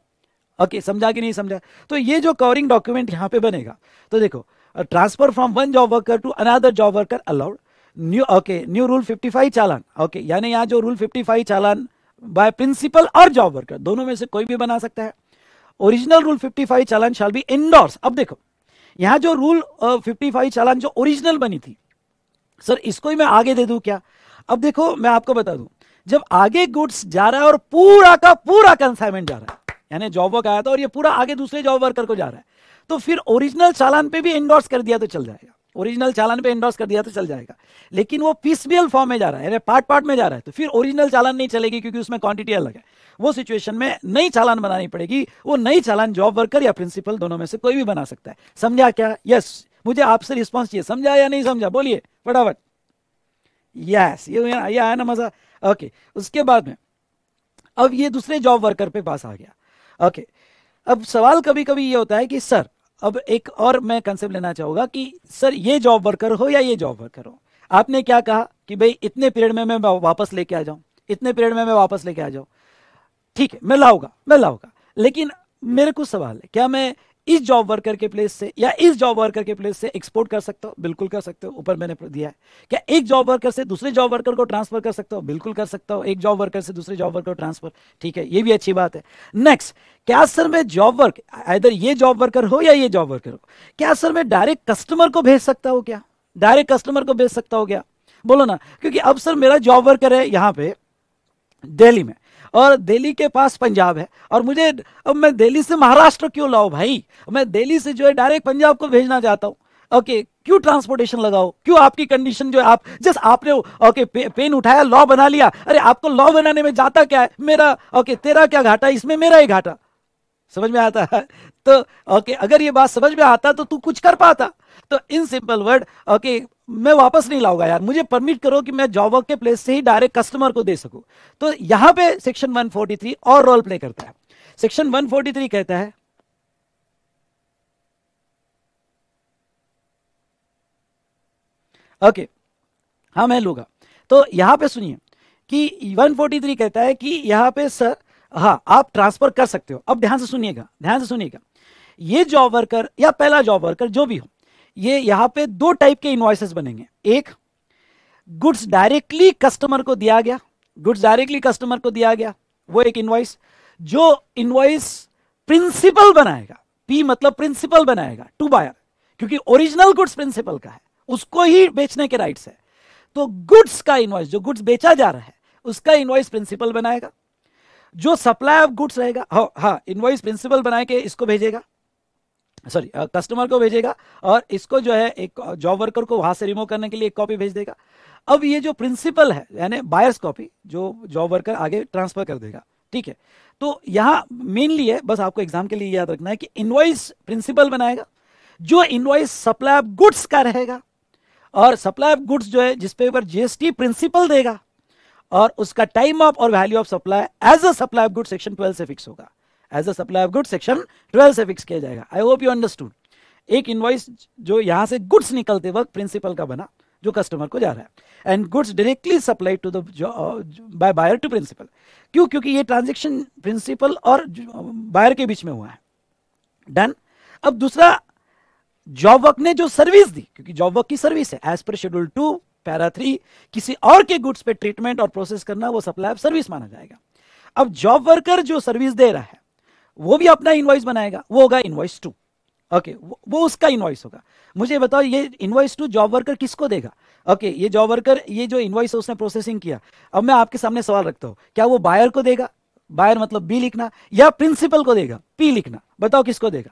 okay समझा कि नहीं समझा तो ये जो कवरिंग डॉक्यूमेंट यहां पे बनेगा तो देखो transfer from one job worker to another job worker allowed new okay new rule 55 challan okay यानी यहां जो रूल 55 चालान बाय प्रिंसिपल और जॉब वर्कर दोनों में से कोई भी बना सकता है original rule five challan shall be endorse अब देखो यहां जो रूल फिफ्टी uh, चालान जो ओरिजिनल बनी थी सर इसको ही मैं आगे दे दू क्या अब देखो मैं आपको बता दूं जब आगे गुड्स जा रहा है और पूरा का पूरा कंसाइनमेंट जा रहा है यानी जॉब वर्क आया था और ये पूरा आगे दूसरे जॉब वर्कर को जा रहा है तो फिर ओरिजिनल चालान पे भी एंडोर्स कर दिया तो चल जाएगा ओरिजिनल चालान पे एंडोर्स कर दिया तो चल जाएगा लेकिन वो पीसबीएल फॉर्म में जा रहा है पार्ट पार्ट में जा रहा है तो फिर ओरिजिनल चालान नहीं चलेगी क्योंकि उसमें क्वांटिटी अलग है वो सिचुएशन में नई चालान बनानी पड़ेगी वो नई चालान जॉब वर्कर या प्रिंसिपल दोनों में से कोई भी बना सकता है समझा क्या यस मुझे आपसे रिस्पॉन्स चाहिए समझा या नहीं समझा बोलिए फटाफट यस ये आया ना मजा ओके उसके बाद में अब ये दूसरे जॉब वर्कर पे पास आ गया ओके अब सवाल कभी कभी ये होता है कि सर अब एक और मैं कंसेप्ट लेना चाहूंगा कि सर ये जॉब वर्कर हो या ये जॉब वर्कर हो आपने क्या कहा कि भाई इतने पीरियड में मैं वापस लेके आ जाऊं इतने पीरियड में मैं वापस लेके आ जाऊं ठीक है मैं लाऊंगा मैं लाऊंगा लेकिन मेरे को सवाल है क्या मैं इस जॉब वर्कर के प्लेस से या इस जॉब वर्कर के प्लेस से एक्सपोर्ट कर सकते हो बिल्कुल कर सकते हो ऊपर मैंने दिया है क्या एक जॉब वर्कर से दूसरे जॉब वर्कर को ट्रांसफर कर सकते हो बिल्कुल कर सकता हो एक जॉब वर्कर से दूसरे जॉब वर्कर को ट्रांसफर ठीक है ये भी अच्छी बात है नेक्स्ट क्या सर मैं जॉब वर्क इधर ये जॉब वर्कर हो या ये जॉब वर्कर हो क्या सर मैं डायरेक्ट कस्टमर को भेज सकता हो क्या डायरेक्ट कस्टमर को भेज सकता हो क्या बोलो ना क्योंकि अब सर मेरा जॉब वर्कर है यहाँ पे दिल्ली में और दिल्ली के पास पंजाब है और मुझे अब मैं दिल्ली से महाराष्ट्र क्यों लाओ भाई मैं दिल्ली से जो है डायरेक्ट पंजाब को भेजना चाहता हूँ ओके क्यों ट्रांसपोर्टेशन लगाओ क्यों आपकी कंडीशन जो है आप जस्ट आपने ओके पे, पेन उठाया लॉ बना लिया अरे आपको लॉ बनाने में जाता क्या है मेरा ओके तेरा क्या घाटा इसमें मेरा ही घाटा समझ में आता है तो ओके अगर ये बात समझ में आता तो तू कुछ कर पाता तो इन सिंपल वर्ड ओके मैं वापस नहीं लाऊंगा यार मुझे परमिट करो कि मैं जॉब वर्क के प्लेस से ही डायरेक्ट कस्टमर को दे सकूं तो यहां पे सेक्शन 143 और रोल प्ले करता है सेक्शन 143 कहता है ओके हाँ मैं लूंगा तो यहां पे सुनिए कि 143 कहता है कि यहां पे सर हाँ आप ट्रांसफर कर सकते हो अब ध्यान से सुनिएगा ध्यान से सुनिएगा ये जॉब वर्कर या पहला जॉब वर्कर जो भी हो ये यहां पे दो टाइप के इन्वाइसेस बनेंगे एक गुड्स डायरेक्टली कस्टमर को दिया गया गुड्स डायरेक्टली कस्टमर को दिया गया वो एक इन्वाइस जो इन्वाइस प्रिंसिपल बनाएगा पी मतलब प्रिंसिपल बनाएगा टू बायर क्योंकि ओरिजिनल गुड्स प्रिंसिपल का है उसको ही बेचने के राइट्स है तो गुड्स का इन्वाइस जो गुड्स बेचा जा रहा है उसका इन्वाइस प्रिंसिपल बनाएगा जो सप्लाई ऑफ गुड्स रहेगा हाँ हाँ इन्वाइस प्रिंसिपल बना के इसको भेजेगा सॉरी कस्टमर को भेजेगा और इसको जो है एक जॉब वर्कर को वहां से रिमूव करने के लिए एक कॉपी भेज देगा अब ये जो प्रिंसिपल है यानी बायर्स कॉपी जो जॉब वर्कर आगे ट्रांसफर कर देगा ठीक है तो यहाँ मेनली है बस आपको एग्जाम के लिए याद रखना है कि इनवॉइस प्रिंसिपल बनाएगा जो इनवॉइस सप्लाई ऑफ गुड्स का रहेगा और सप्लाई ऑफ गुड्स जो है जिसपे ऊपर जीएसटी प्रिंसिपल देगा और उसका टाइम ऑफ और value of supply as a supply of goods section 12 से फिक्स होगा as a supply of good section twelve से फिक्स किया जाएगा आई होप यू अंडरस्टूड एक इन्वॉइस जो यहाँ से गुड्स निकलते वक्त प्रिंसिपल का बना जो कस्टमर को जा रहा है and goods directly supply to the by buyer to principal क्यों क्योंकि ये ट्रांजेक्शन प्रिंसिपल और बायर uh, के बीच में हुआ है डन अब दूसरा जॉब वर्क ने जो सर्विस दी क्योंकि जॉब वर्क की सर्विस है as per schedule two para three किसी और के गुड्स पे ट्रीटमेंट और प्रोसेस करना वो सप्लाई ऑफ सर्विस माना जाएगा अब जॉब वर्कर जो सर्विस दे रहा है वो भी अपना इन्वाइस बनाएगा वो होगा इन्वाइस टू ओके वो उसका इन्वॉइस होगा मुझे बताओ ये इन्वॉइस टू जॉब वर्कर किसको देगा ओके ये जॉब वर्कर ये जो है उसने प्रोसेसिंग किया अब मैं आपके सामने सवाल रखता हूँ क्या वो बायर को देगा बायर मतलब बी लिखना या प्रिंसिपल को देगा पी लिखना बताओ किसको देगा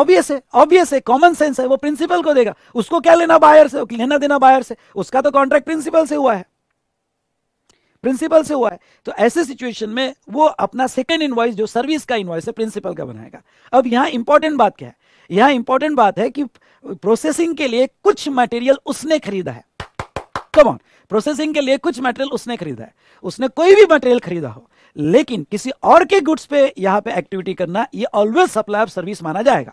ऑब्वियस है ऑब्वियस है कॉमन सेंस है वो प्रिंसिपल को देगा उसको क्या लेना बायर से लेना देना बायर से उसका तो कॉन्ट्रैक्ट प्रिंसिपल से हुआ है प्रिंसिपल से हुआ है तो ऐसे सिचुएशन में वो अपना सेकेंड इन्वाइस जो सर्विस का इन्वाइस है प्रिंसिपल का बनाएगा अब यहाँ इंपॉर्टेंट बात क्या है यहाँ इंपॉर्टेंट बात है कि प्रोसेसिंग के लिए कुछ मटेरियल उसने खरीदा है कम ऑन प्रोसेसिंग के लिए कुछ मटेरियल उसने खरीदा है उसने कोई भी मटेरियल खरीदा हो लेकिन किसी और के गुड्स पे यहां पे एक्टिविटी करना ये ऑलवेज सप्लाई ऑफ सर्विस माना जाएगा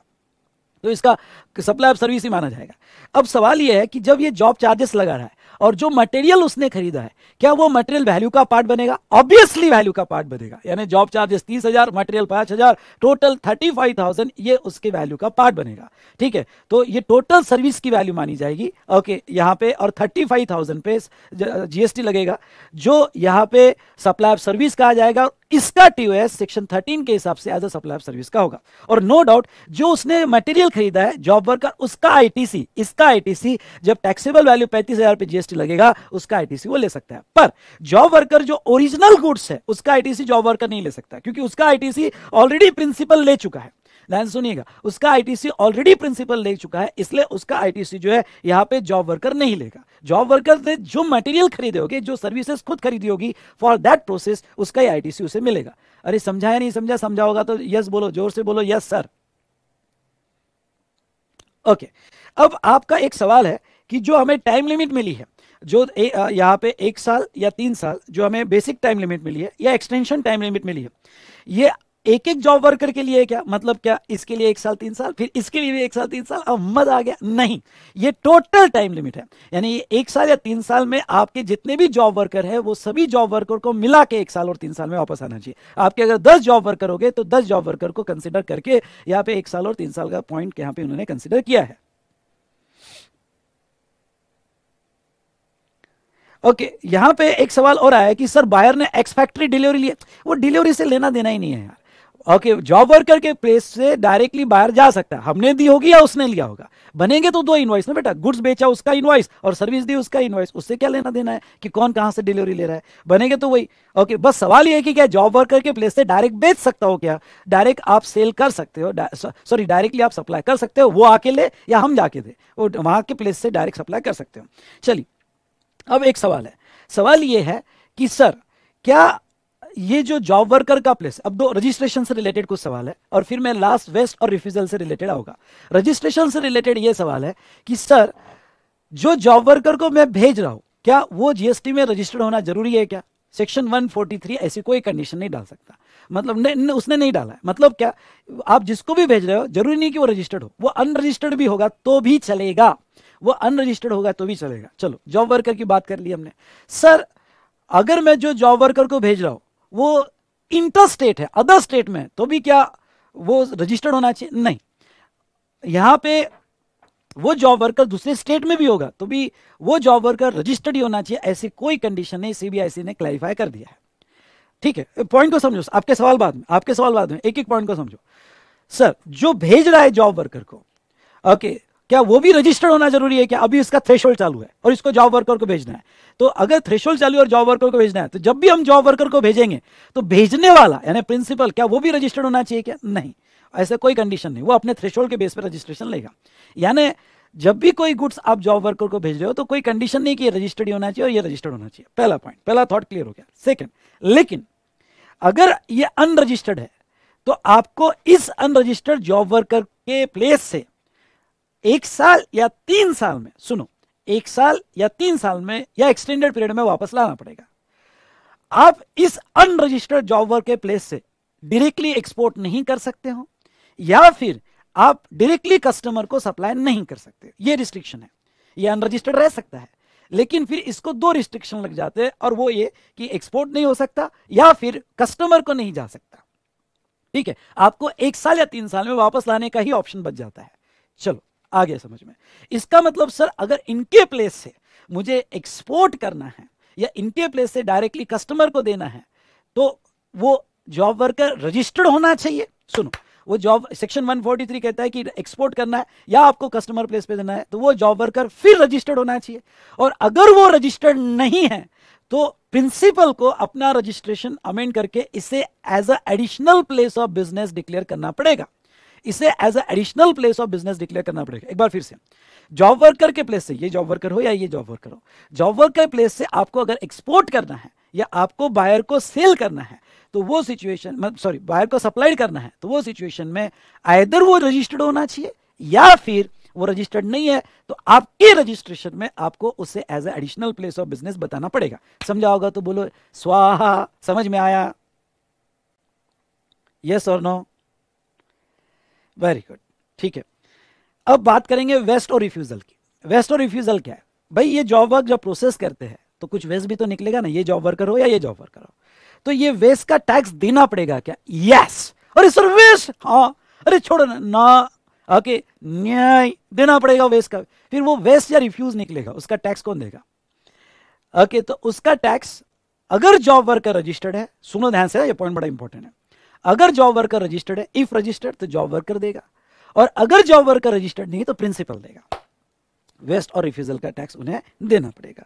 तो इसका सप्लाई ऑफ सर्विस ही माना जाएगा अब सवाल यह है कि जब ये जॉब चार्जेस लगा रहा है और जो मटेरियल उसने खरीदा है क्या वो मटेरियल वैल्यू का पार्ट बनेगा ऑब्वियसली वैल्यू का पार्ट बनेगा यानी जॉब चार्जेस तीस हजार मटेरियल पांच हजार टोटल थर्टी फाइव थाउजेंड ये उसके वैल्यू का पार्ट बनेगा ठीक है तो ये टोटल सर्विस की वैल्यू मानी जाएगी ओके यहाँ पे और थर्टी फाइव थाउजेंड पे जीएसटी लगेगा जो यहाँ पे सप्लाई ऑफ सर्विस कहा जाएगा इसका टीओएस सेक्शन थर्टीन के हिसाब से as a supply of service का होगा और नो no डाउट जो उसने मटेरियल खरीदा है जॉब वर्कर उसका आईटीसी इसका आईटीसी जब टैक्सेबल वैल्यू पैंतीस हजार पे जीएसटी जीएसटी लगेगा उसका आईटीसी वो ले सकता है पर जॉब वर्कर जो ओरिजिनल गुड्स है उसका आईटीसी जॉब वर्कर नहीं ले सकता क्योंकि उसका आईटीसी ऑलरेडी प्रिंसिपल ले चुका है सुनिएगा उसका आईटीसी ऑलरेडी प्रिंसिपल ले चुका है इसलिए उसका आईटीसी जो है यहाँ पे जॉब वर्कर नहीं लेगा जॉब वर्कर ने जो मटेरियल खरीदे होगी जो सर्विसेज खुद खरीदी होगी फॉर दैट प्रोसेस उसका ही आईटीसी उसे मिलेगा अरे समझाया नहीं समझा समझा होगा तो यस बोलो जोर से बोलो यस सर ओके अब आपका एक सवाल है कि जो हमें टाइम लिमिट मिली है जो यहाँ पे एक साल या तीन साल जो हमें बेसिक टाइम लिमिट मिली है या एक्सटेंशन टाइम लिमिट मिली है ये एक एक जॉब वर्कर के लिए क्या मतलब क्या इसके लिए एक साल तीन साल फिर इसके लिए भी एक साल तीन साल अब मजा आ गया नहीं ये टोटल टाइम लिमिट है यानी ये एक साल या तीन साल में आपके जितने भी जॉब वर्कर है वो सभी जॉब वर्कर को मिला के एक साल और तीन साल में वापस आना चाहिए आपके अगर दस जॉब वर्कर हो गए तो दस जॉब वर्कर को कंसिडर करके यहाँ पे एक साल और तीन साल का पॉइंट यहाँ पे उन्होंने कंसिडर किया है ओके okay, यहां पे एक सवाल और आया कि सर बायर ने एक्स फैक्ट्री डिलीवरी लिया वो डिलीवरी से लेना देना ही नहीं है यार ओके जॉब वर्कर के प्लेस से डायरेक्टली बायर जा सकता है हमने दी होगी या उसने लिया होगा बनेंगे तो दो इनवाइस ना बेटा गुड्स बेचा उसका इनवाइस और सर्विस दी उसका इनवाइस उससे क्या लेना देना है कि कौन कहां से डिलीवरी ले रहा है बनेंगे तो वही ओके बस सवाल ये है कि क्या जॉब वर्कर के प्लेस से डायरेक्ट बेच सकता हो क्या डायरेक्ट आप सेल कर सकते हो सॉरी डायरेक्टली आप सप्लाई कर सकते हो वो आके ले या हम जाके दे वो के प्लेस से डायरेक्ट सप्लाई कर सकते हो चलिए अब एक सवाल है सवाल ये है कि सर क्या ये जो जॉब वर्कर का प्लेस अब दो रजिस्ट्रेशन से रिलेटेड कुछ सवाल है और फिर मैं लास्ट वेस्ट और रिफ्यूजल से रिलेटेड आऊंगा रजिस्ट्रेशन से रिलेटेड ये सवाल है कि सर जो जॉब वर्कर को मैं भेज रहा हूं क्या वो जीएसटी में रजिस्टर्ड होना जरूरी है क्या सेक्शन 143 ऐसी कोई कंडीशन नहीं डाल सकता मतलब न, न, उसने नहीं डाला है मतलब क्या आप जिसको भी भेज रहे हो जरूरी नहीं कि वो रजिस्टर्ड हो वो अनरजिस्टर्ड भी होगा तो भी चलेगा वो अनरजिस्टर्ड होगा तो भी चलेगा चलो जॉब वर्कर की बात कर ली हमने सर अगर मैं जो जॉब वर्कर को भेज रहा हूं वो इंटर स्टेट है अदर स्टेट में तो भी क्या वो रजिस्टर्ड होना चाहिए नहीं यहां पे वो जॉब वर्कर दूसरे स्टेट में भी होगा तो भी वो जॉब वर्कर रजिस्टर्ड ही होना चाहिए ऐसी कोई कंडीशन नहीं सीबीआईसी ने क्लैरिफाई कर दिया है ठीक है पॉइंट को समझो आपके सवाल बाद में आपके सवाल बाद में एक एक पॉइंट को समझो सर जो भेज रहा है जॉब वर्कर को ओके क्या वो भी रजिस्टर्ड होना जरूरी है क्या अभी इसका थ्रेशोल्ड चालू है और इसको जॉब वर्कर को भेजना है तो अगर थ्रेशोल्ड चालू और जॉब वर्कर को भेजना है तो जब भी हम जॉब वर्कर को भेजेंगे तो भेजने वाला यानी प्रिंसिपल क्या वो भी रजिस्टर्ड होना चाहिए क्या नहीं ऐसा कोई कंडीशन नहीं वो अपने थ्रेशोल्ड के बेस पर रजिस्ट्रेशन लेगा यानी जब भी कोई गुड्स आप जॉब वर्कर को भेज रहे हो तो कोई कंडीशन नहीं कि ये रजिस्टर्ड होना चाहिए और ये रजिस्टर्ड होना चाहिए पहला पॉइंट पहला थॉट क्लियर हो गया सेकंड लेकिन अगर ये अनरजिस्टर्ड है तो आपको इस अनरजिस्टर्ड जॉब वर्कर के प्लेस से एक साल या तीन साल में सुनो एक साल या तीन साल में या एक्सटेंडेड पीरियड में वापस लाना पड़ेगा आप इस अनरजिस्टर्ड जॉब वर्क के प्लेस से डायरेक्टली एक्सपोर्ट नहीं कर सकते हो या फिर आप डायरेक्टली कस्टमर को सप्लाई नहीं कर सकते ये रिस्ट्रिक्शन है ये अनरजिस्टर्ड रह सकता है लेकिन फिर इसको दो रिस्ट्रिक्शन लग जाते हैं और वो ये कि एक्सपोर्ट नहीं हो सकता या फिर कस्टमर को नहीं जा सकता ठीक है आपको एक साल या तीन साल में वापस लाने का ही ऑप्शन बच जाता है चलो आ गया समझ में इसका मतलब सर अगर इनके प्लेस से मुझे एक्सपोर्ट करना है या इनके प्लेस से डायरेक्टली कस्टमर को देना है तो वो जॉब वर्कर रजिस्टर्ड होना चाहिए सुनो वो जॉब सेक्शन 143 कहता है कि एक्सपोर्ट करना है या आपको कस्टमर प्लेस पे देना है तो वो जॉब वर्कर फिर रजिस्टर्ड होना चाहिए और अगर वो रजिस्टर्ड नहीं है तो प्रिंसिपल को अपना रजिस्ट्रेशन अमेंड करके इसे as a additional place of business declare करना पड़ेगा इसे as a additional place of business declare करना पड़ेगा एक बार फिर से जॉब वर्कर के प्लेस से ये जॉब वर्कर हो या ये जॉब वर्कर हो जॉब वर्कर प्लेस से आपको अगर एक्सपोर्ट करना है या आपको बायर को सेल करना है तो वो सिचुएशन सॉरी बायर को सप्लाइड करना है तो वो सिचुएशन में आयदर वो रजिस्टर्ड होना चाहिए या फिर वो रजिस्टर्ड नहीं है तो आपके रजिस्ट्रेशन में आपको उसे as a additional place of business बताना पड़ेगा समझा होगा तो बोलो स्वाहा समझ में आया यस और नो वेरी गुड ठीक है अब बात करेंगे वेस्ट और रिफ्यूजल की वेस्ट और रिफ्यूजल क्या है भाई ये जॉब वर्क जब प्रोसेस करते हैं तो कुछ वेस्ट भी तो निकलेगा ना ये जॉब वर्कर हो या ये जॉब वर्कर हो तो ये वेस्ट का टैक्स देना पड़ेगा क्या यस अरे सर वेस्ट हाँ अरे छोड़ो ना, ओके न्याय देना पड़ेगा वेस्ट का फिर वो वेस्ट या रिफ्यूज निकलेगा उसका टैक्स कौन देगा ओके तो उसका टैक्स अगर जॉब वर्कर रजिस्टर्ड है सुनो ध्यान से ये पॉइंट बड़ा इंपॉर्टेंट है अगर जॉब वर्कर रजिस्टर्ड है इफ रजिस्टर्ड तो जॉब वर्कर देगा और अगर जॉब वर्कर रजिस्टर्ड नहीं तो प्रिंसिपल देगा वेस्ट और रिफ्यूजल का टैक्स उन्हें देना पड़ेगा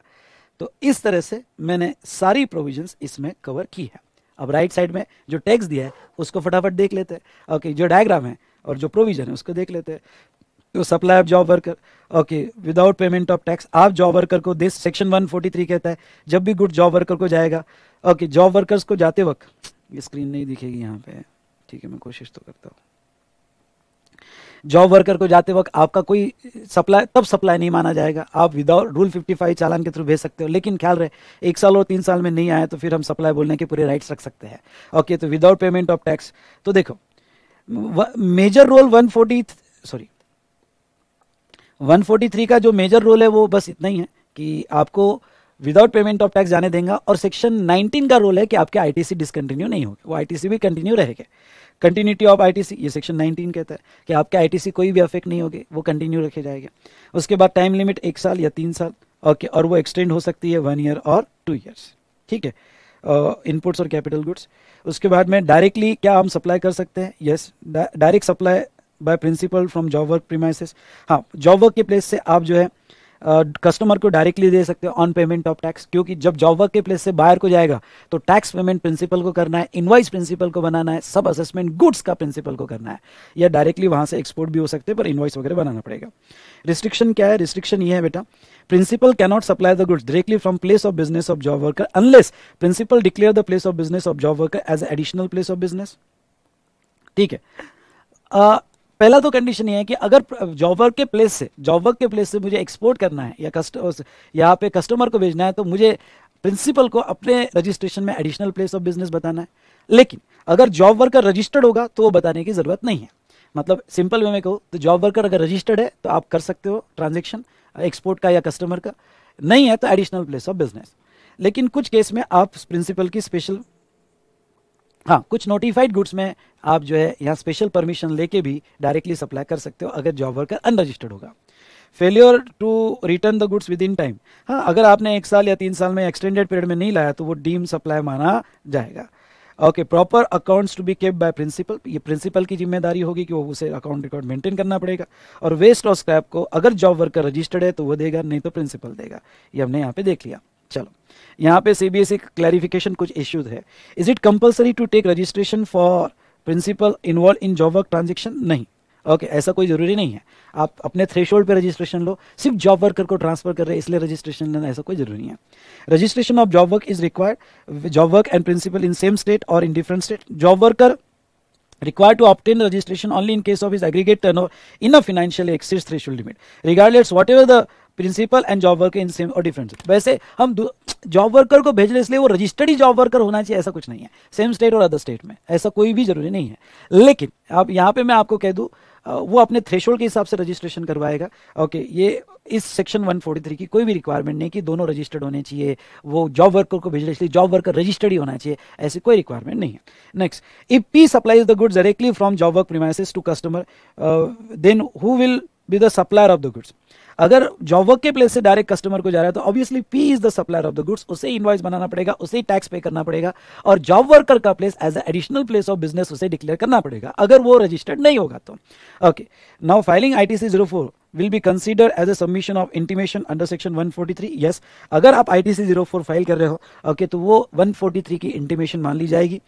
तो इस तरह से मैंने सारी प्रोविजंस इसमें कवर की है अब राइट साइड में जो टैक्स दिया है उसको फटाफट देख लेते हैं ओके जो डायग्राम है और जो प्रोविजन है उसको देख लेते हैं तो supply of job worker okay without payment of tax आप जॉब वर्कर को दिस सेक्शन 143 कहता है जब भी गुड जॉब वर्कर को जाएगा ओके जॉब वर्कर्स को जाते वक्त ये स्क्रीन नहीं दिखेगी यहाँ पे ठीक है मैं कोशिश तो करता हूँ जॉब वर्कर को जाते वक्त आपका कोई सप्लाई तब सप्लाई नहीं माना जाएगा आप विदाउट रूल 55 चालान के थ्रू भेज सकते हो लेकिन ख्याल रहे एक साल और तीन साल में नहीं आया तो फिर हम सप्लाई बोलने के पूरे राइट्स रख सकते हैं ओके तो विदाउट पेमेंट ऑफ टैक्स तो देखो major role one sorry one का जो मेजर रोल है वो बस इतना ही है कि आपको विदाउट पेमेंट ऑफ टैक्स जाने देंगे और सेक्शन 19 का रोल है कि आपके आईटीसी डिसकंटिन्यू नहीं होगा वो आईटीसी भी कंटिन्यू रहेगा कंटिन्यूटी ऑफ आईटीसी ये सेक्शन 19 कहता है कि आपके आईटीसी कोई भी अफेक्ट नहीं होगी वो कंटिन्यू रखे जाएगा उसके बाद टाइम लिमिट एक साल या तीन साल ओके और वो एक्सटेंड हो सकती है वन ईयर और टू ईयर्स ठीक है इनपुट्स और कैपिटल गुड्स उसके बाद में डायरेक्टली क्या हम सप्लाई कर सकते हैं yes direct supply by principal from job work premises हाँ जॉब वर्क के प्लेस से आप जो है कस्टमर को डायरेक्टली दे सकते हो ऑन पेमेंट ऑफ टैक्स क्योंकि जब जॉब वर्क के प्लेस से बाहर को जाएगा तो टैक्स पेमेंट प्रिंसिपल को करना है इनवाइस प्रिंसिपल को बनाना है सब असेसमेंट गुड्स का प्रिंसिपल को करना है या डायरेक्टली वहां से एक्सपोर्ट भी हो सकते हैं पर इन्वाइस वगैरह बनाना पड़ेगा रिस्ट्रिक्शन क्या है रिस्ट्रिक्शन ये है बेटा principal cannot supply the goods directly from place of business of job worker unless principal declare the place of business of job worker as additional place of business ठीक है पहला तो कंडीशन ये है कि अगर जॉब वर्क के place से जॉब वर्क के प्लेस से मुझे एक्सपोर्ट करना है या कस्ट यहाँ पे कस्टमर को भेजना है तो मुझे प्रिंसिपल को अपने रजिस्ट्रेशन में एडिशनल प्लेस ऑफ बिजनेस बताना है लेकिन अगर जॉब वर्कर रजिस्टर्ड होगा तो वो बताने की ज़रूरत नहीं है मतलब सिंपल वे में कहूँ तो जॉब वर्कर अगर रजिस्टर्ड है तो आप कर सकते हो ट्रांजेक्शन एक्सपोर्ट का या कस्टमर का नहीं है तो एडिशनल प्लेस ऑफ बिजनेस लेकिन कुछ केस में आप प्रिंसिपल की स्पेशल हाँ कुछ नोटिफाइड गुड्स में आप जो है यहाँ स्पेशल परमिशन लेके भी डायरेक्टली सप्लाई कर सकते हो अगर जॉब वर्कर अनरजिस्टर्ड होगा failure to return the goods within time हाँ अगर आपने एक साल या तीन साल में एक्सटेंडेड पीरियड में नहीं लाया तो वो डीम सप्लाई माना जाएगा okay proper accounts to be kept by principal ये प्रिंसिपल की जिम्मेदारी होगी कि वो उसे अकाउंट रिकॉर्ड मेंटेन करना पड़ेगा और वेस्ट और स्क्रैप को अगर जॉब वर्कर रजिस्टर्ड है तो वो देगा नहीं तो प्रिंसिपल देगा ये हमने यहाँ पे देख लिया चलो यहाँ पे C B S E clarification issues इश्यूज है is it compulsory to take registration for principal involve in job work transaction नहीं ओके okay, ऐसा कोई ज़रूरी नहीं है आप अपने थ्रेशोल्ड पे रजिस्ट्रेशन लो सिर्फ जॉब वर्कर को ट्रांसफर कर रहे हैं इसलिए रजिस्ट्रेशन लेना ऐसा कोई जरूरी नहीं है registration of job work is required job work and principal in same state और in different state job worker required to obtain registration only in case of his aggregate turnover in a financially exceeds threshold limit regardless whatever the principal and job worker in same और difference वैसे हम job worker को भेज रहे इसलिए वो registered ही job worker होना चाहिए ऐसा कुछ नहीं है सेम स्टेट और अदर स्टेट में ऐसा कोई भी जरूरी नहीं है लेकिन अब यहाँ पे मैं आपको कह दूँ वो अपने थ्रेशोल्ड के हिसाब से रजिस्ट्रेशन करवाएगा ओके ये इस सेक्शन 143 की कोई भी रिक्वायरमेंट नहीं कि दोनों रजिस्टर्ड होने चाहिए वो जॉब वर्कर को भेज रहे इसलिए जॉब वर्कर रजिस्टर्ड ही होना चाहिए ऐसी कोई रिक्वायरमेंट नहीं है next if P supplies the goods directly from job work premises to customer then who will be the supplier of the goods अगर जॉब वर्क के प्लेस से डायरेक्ट कस्टमर को जा रहा है तो obviously P is the supplier of the goods उसे invoice बनाना पड़ेगा उसे टैक्स पे करना पड़ेगा और जॉब वर्कर का place as additional place of business उसे डिक्लेयर करना पड़ेगा अगर वो रजिस्टर्ड नहीं होगा तो okay now filing I T zero four will be considered as a submission of intimation under section 143 yes अगर आप ITC 04 फाइल कर रहे हो ओके okay, तो वो 143 की इंटीमेशन मान ली जाएगी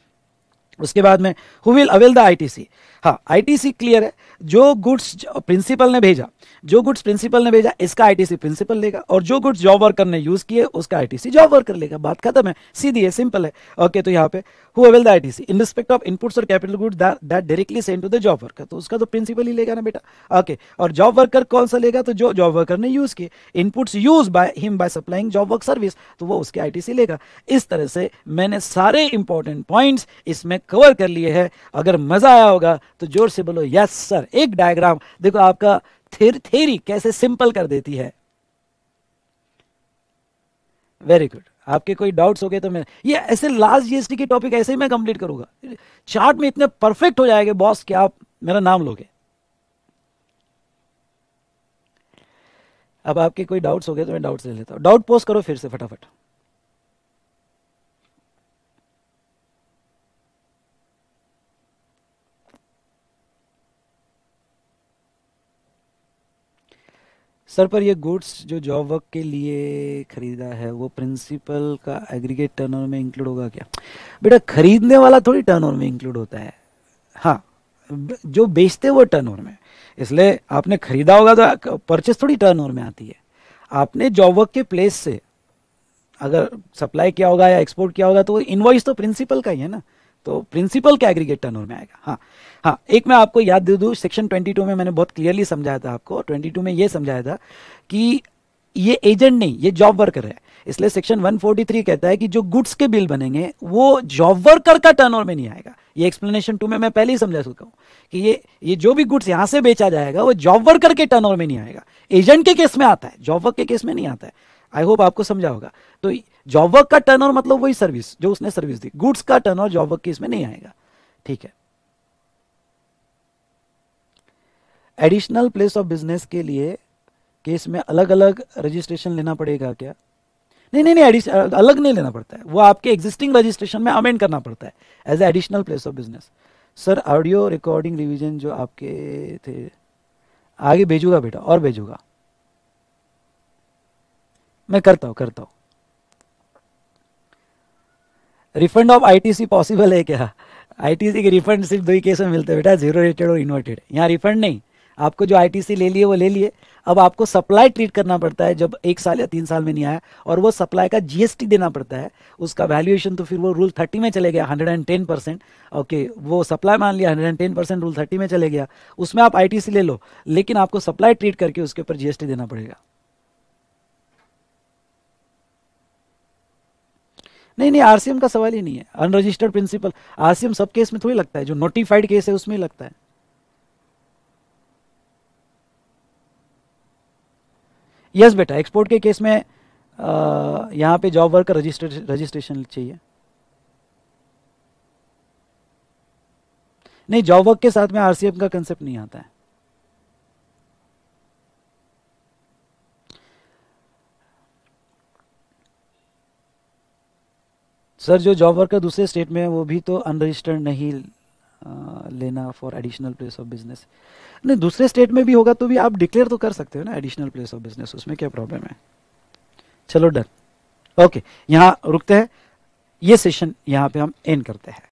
उसके बाद में who will avail the ITC हाँ आईटीसी क्लियर है जो गुड्स प्रिंसिपल ने भेजा जो गुड्स प्रिंसिपल ने भेजा इसका आईटीसी प्रिंसिपल लेगा और जो गुड्स जॉब वर्कर ने यूज किए उसका आईटीसी जॉब वर्कर लेगा बात खत्म है सीधी है सिंपल है ओके okay, तो यहाँ पे who avail the ITC in respect of inputs और capital good that directly send to the job worker तो उसका तो प्रिंसिपल ही लेगा ना बेटा ओके okay, और जॉब वर्कर कौन सा लेगा तो जो जॉब वर्कर ने यूज किए inputs use by him by supplying job work service तो वो उसके आईटीसी लेगा इस तरह से मैंने सारे इंपॉर्टेंट पॉइंट्स इसमें कवर कर लिए है अगर मजा आया होगा तो जोर से बोलो यस सर एक डायग्राम देखो आपका थेर, थेरी कैसे सिंपल कर देती है वेरी गुड आपके कोई डाउट्स हो गए तो मैं ये ऐसे लास्ट जीएसटी की टॉपिक ऐसे ही मैं कंप्लीट करूंगा चार्ट में इतने परफेक्ट हो जाएंगे बॉस कि आप मेरा नाम लोगे अब आपके कोई डाउट्स हो गए तो मैं डाउट्स ले लेता हूँ डाउट पोस्ट करो फिर से फटाफट सर पर ये गुड्स जो जॉब वर्क के लिए खरीदा है वो प्रिंसिपल का एग्रीगेट टर्नओवर में इंक्लूड होगा क्या बेटा खरीदने वाला थोड़ी टर्नओवर में इंक्लूड होता है हाँ जो बेचते वो टर्नओवर में इसलिए आपने खरीदा होगा तो परचेस थोड़ी टर्नओवर में आती है आपने जॉब वर्क के प्लेस से अगर सप्लाई किया होगा या एक्सपोर्ट किया होगा तो इन्वॉइस तो प्रिंसिपल का ही है ना तो प्रिंसिपल का एग्रीगेट टर्नओवर में आएगा हाँ हाँ एक मैं आपको याद दे दूँ सेक्शन 22 में मैंने बहुत क्लियरली समझाया था आपको 22 में ये समझाया था कि ये एजेंट नहीं ये जॉब वर्कर है इसलिए सेक्शन 143 कहता है कि जो गुड्स के बिल बनेंगे वो जॉब वर्कर का टर्न में नहीं आएगा ये एक्सप्लेनेशन टू में मैं पहले ही समझा चुका हूँ कि ये ये जो भी गुड्स यहाँ से बेचा जाएगा वो जॉब वर्कर के टर्न में नहीं आएगा एजेंट के केस में आता है जॉब वर्क के केस में नहीं आता है आई होप आपको समझा होगा तो जॉब वर्क का टर्न और मतलब वही सर्विस जो उसने सर्विस दी गुड्स का टर्न और जॉब वर्क की इसमें नहीं आएगा ठीक है एडिशनल प्लेस ऑफ बिजनेस के लिए केस में अलग अलग रजिस्ट्रेशन लेना पड़ेगा क्या नहीं नहीं नहीं अलग नहीं लेना पड़ता है वो आपके एग्जिस्टिंग रजिस्ट्रेशन में अमेंड करना पड़ता है as a additional place of business sir audio recording revision जो आपके थे आगे भेजूंगा बेटा और भेजूंगा मैं करता हूं करता हूं रिफंड ऑफ आईटीसी पॉसिबल है क्या आईटीसी के रिफंड सिर्फ दो ही केस में मिलते हैं बेटा जीरो रेटेड और इन्वर्टेड यहाँ रिफंड नहीं आपको जो आईटीसी ले लिए वो ले लिए अब आपको सप्लाई ट्रीट करना पड़ता है जब एक साल या तीन साल में नहीं आया और वो सप्लाई का जीएसटी देना पड़ता है उसका वैल्यूएशन तो फिर वो रूल थर्टी में चले गया hundred and ten percent okay वो सप्लाई मान लिया hundred and ten percent rule thirty में चले गया उसमें आप आई ले लो लेकिन आपको सप्लाई ट्रीट करके उसके ऊपर जीएसटी देना पड़ेगा नहीं नहीं आरसीएम का सवाल ही नहीं है अनरजिस्टर्ड प्रिंसिपल आरसीएम सब केस में थोड़ी लगता है जो नोटिफाइड केस है उसमें लगता है यस बेटा एक्सपोर्ट के केस में यहां पे जॉब वर्क का रजिस्ट्रेशन चाहिए नहीं जॉब वर्क के साथ में आरसीएम का कंसेप्ट नहीं आता है सर जो जॉब वर्कर दूसरे स्टेट में है वो भी तो अनरजिस्टर्ड नहीं लेना for additional place of business नहीं दूसरे स्टेट में भी होगा तो भी आप डिक्लेयर तो कर सकते हो ना एडिशनल प्लेस ऑफ बिजनेस उसमें क्या प्रॉब्लम है चलो डन ओके यहाँ रुकते हैं ये सेशन यहाँ पे हम एंड करते हैं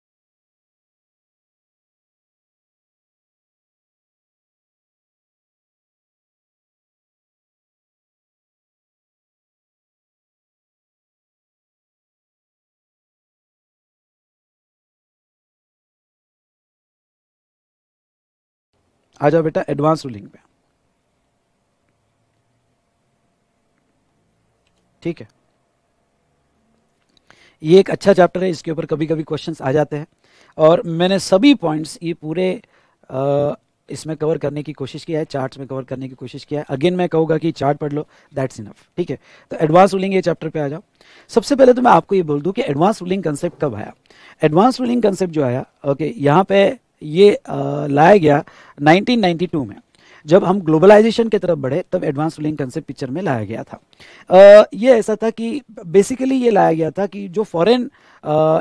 आ जाओ बेटा एडवांस रूलिंग पे ठीक है ये एक अच्छा चैप्टर है इसके ऊपर कभी कभी क्वेश्चंस आ जाते हैं और मैंने सभी पॉइंट्स ये पूरे इसमें कवर करने की कोशिश किया है चार्ट्स में कवर करने की कोशिश किया है अगेन मैं कहूँगा कि चार्ट पढ़ लो दैट्स इनफ ठीक है तो एडवांस रूलिंग ये चैप्टर पे आ जाओ सबसे पहले तो मैं आपको ये बोल दूँ कि एडवांस रूलिंग कंसेप्ट कब आया एडवांस रूलिंग कंसेप्ट जो आया ओके यहाँ पे ये लाया गया 1992 में जब हम ग्लोबलाइजेशन की तरफ बढ़े तब एडवांस रूलिंग कंसेप्ट पिक्चर में लाया गया था आ, ये ऐसा था कि बेसिकली ये लाया गया था कि जो फॉरेन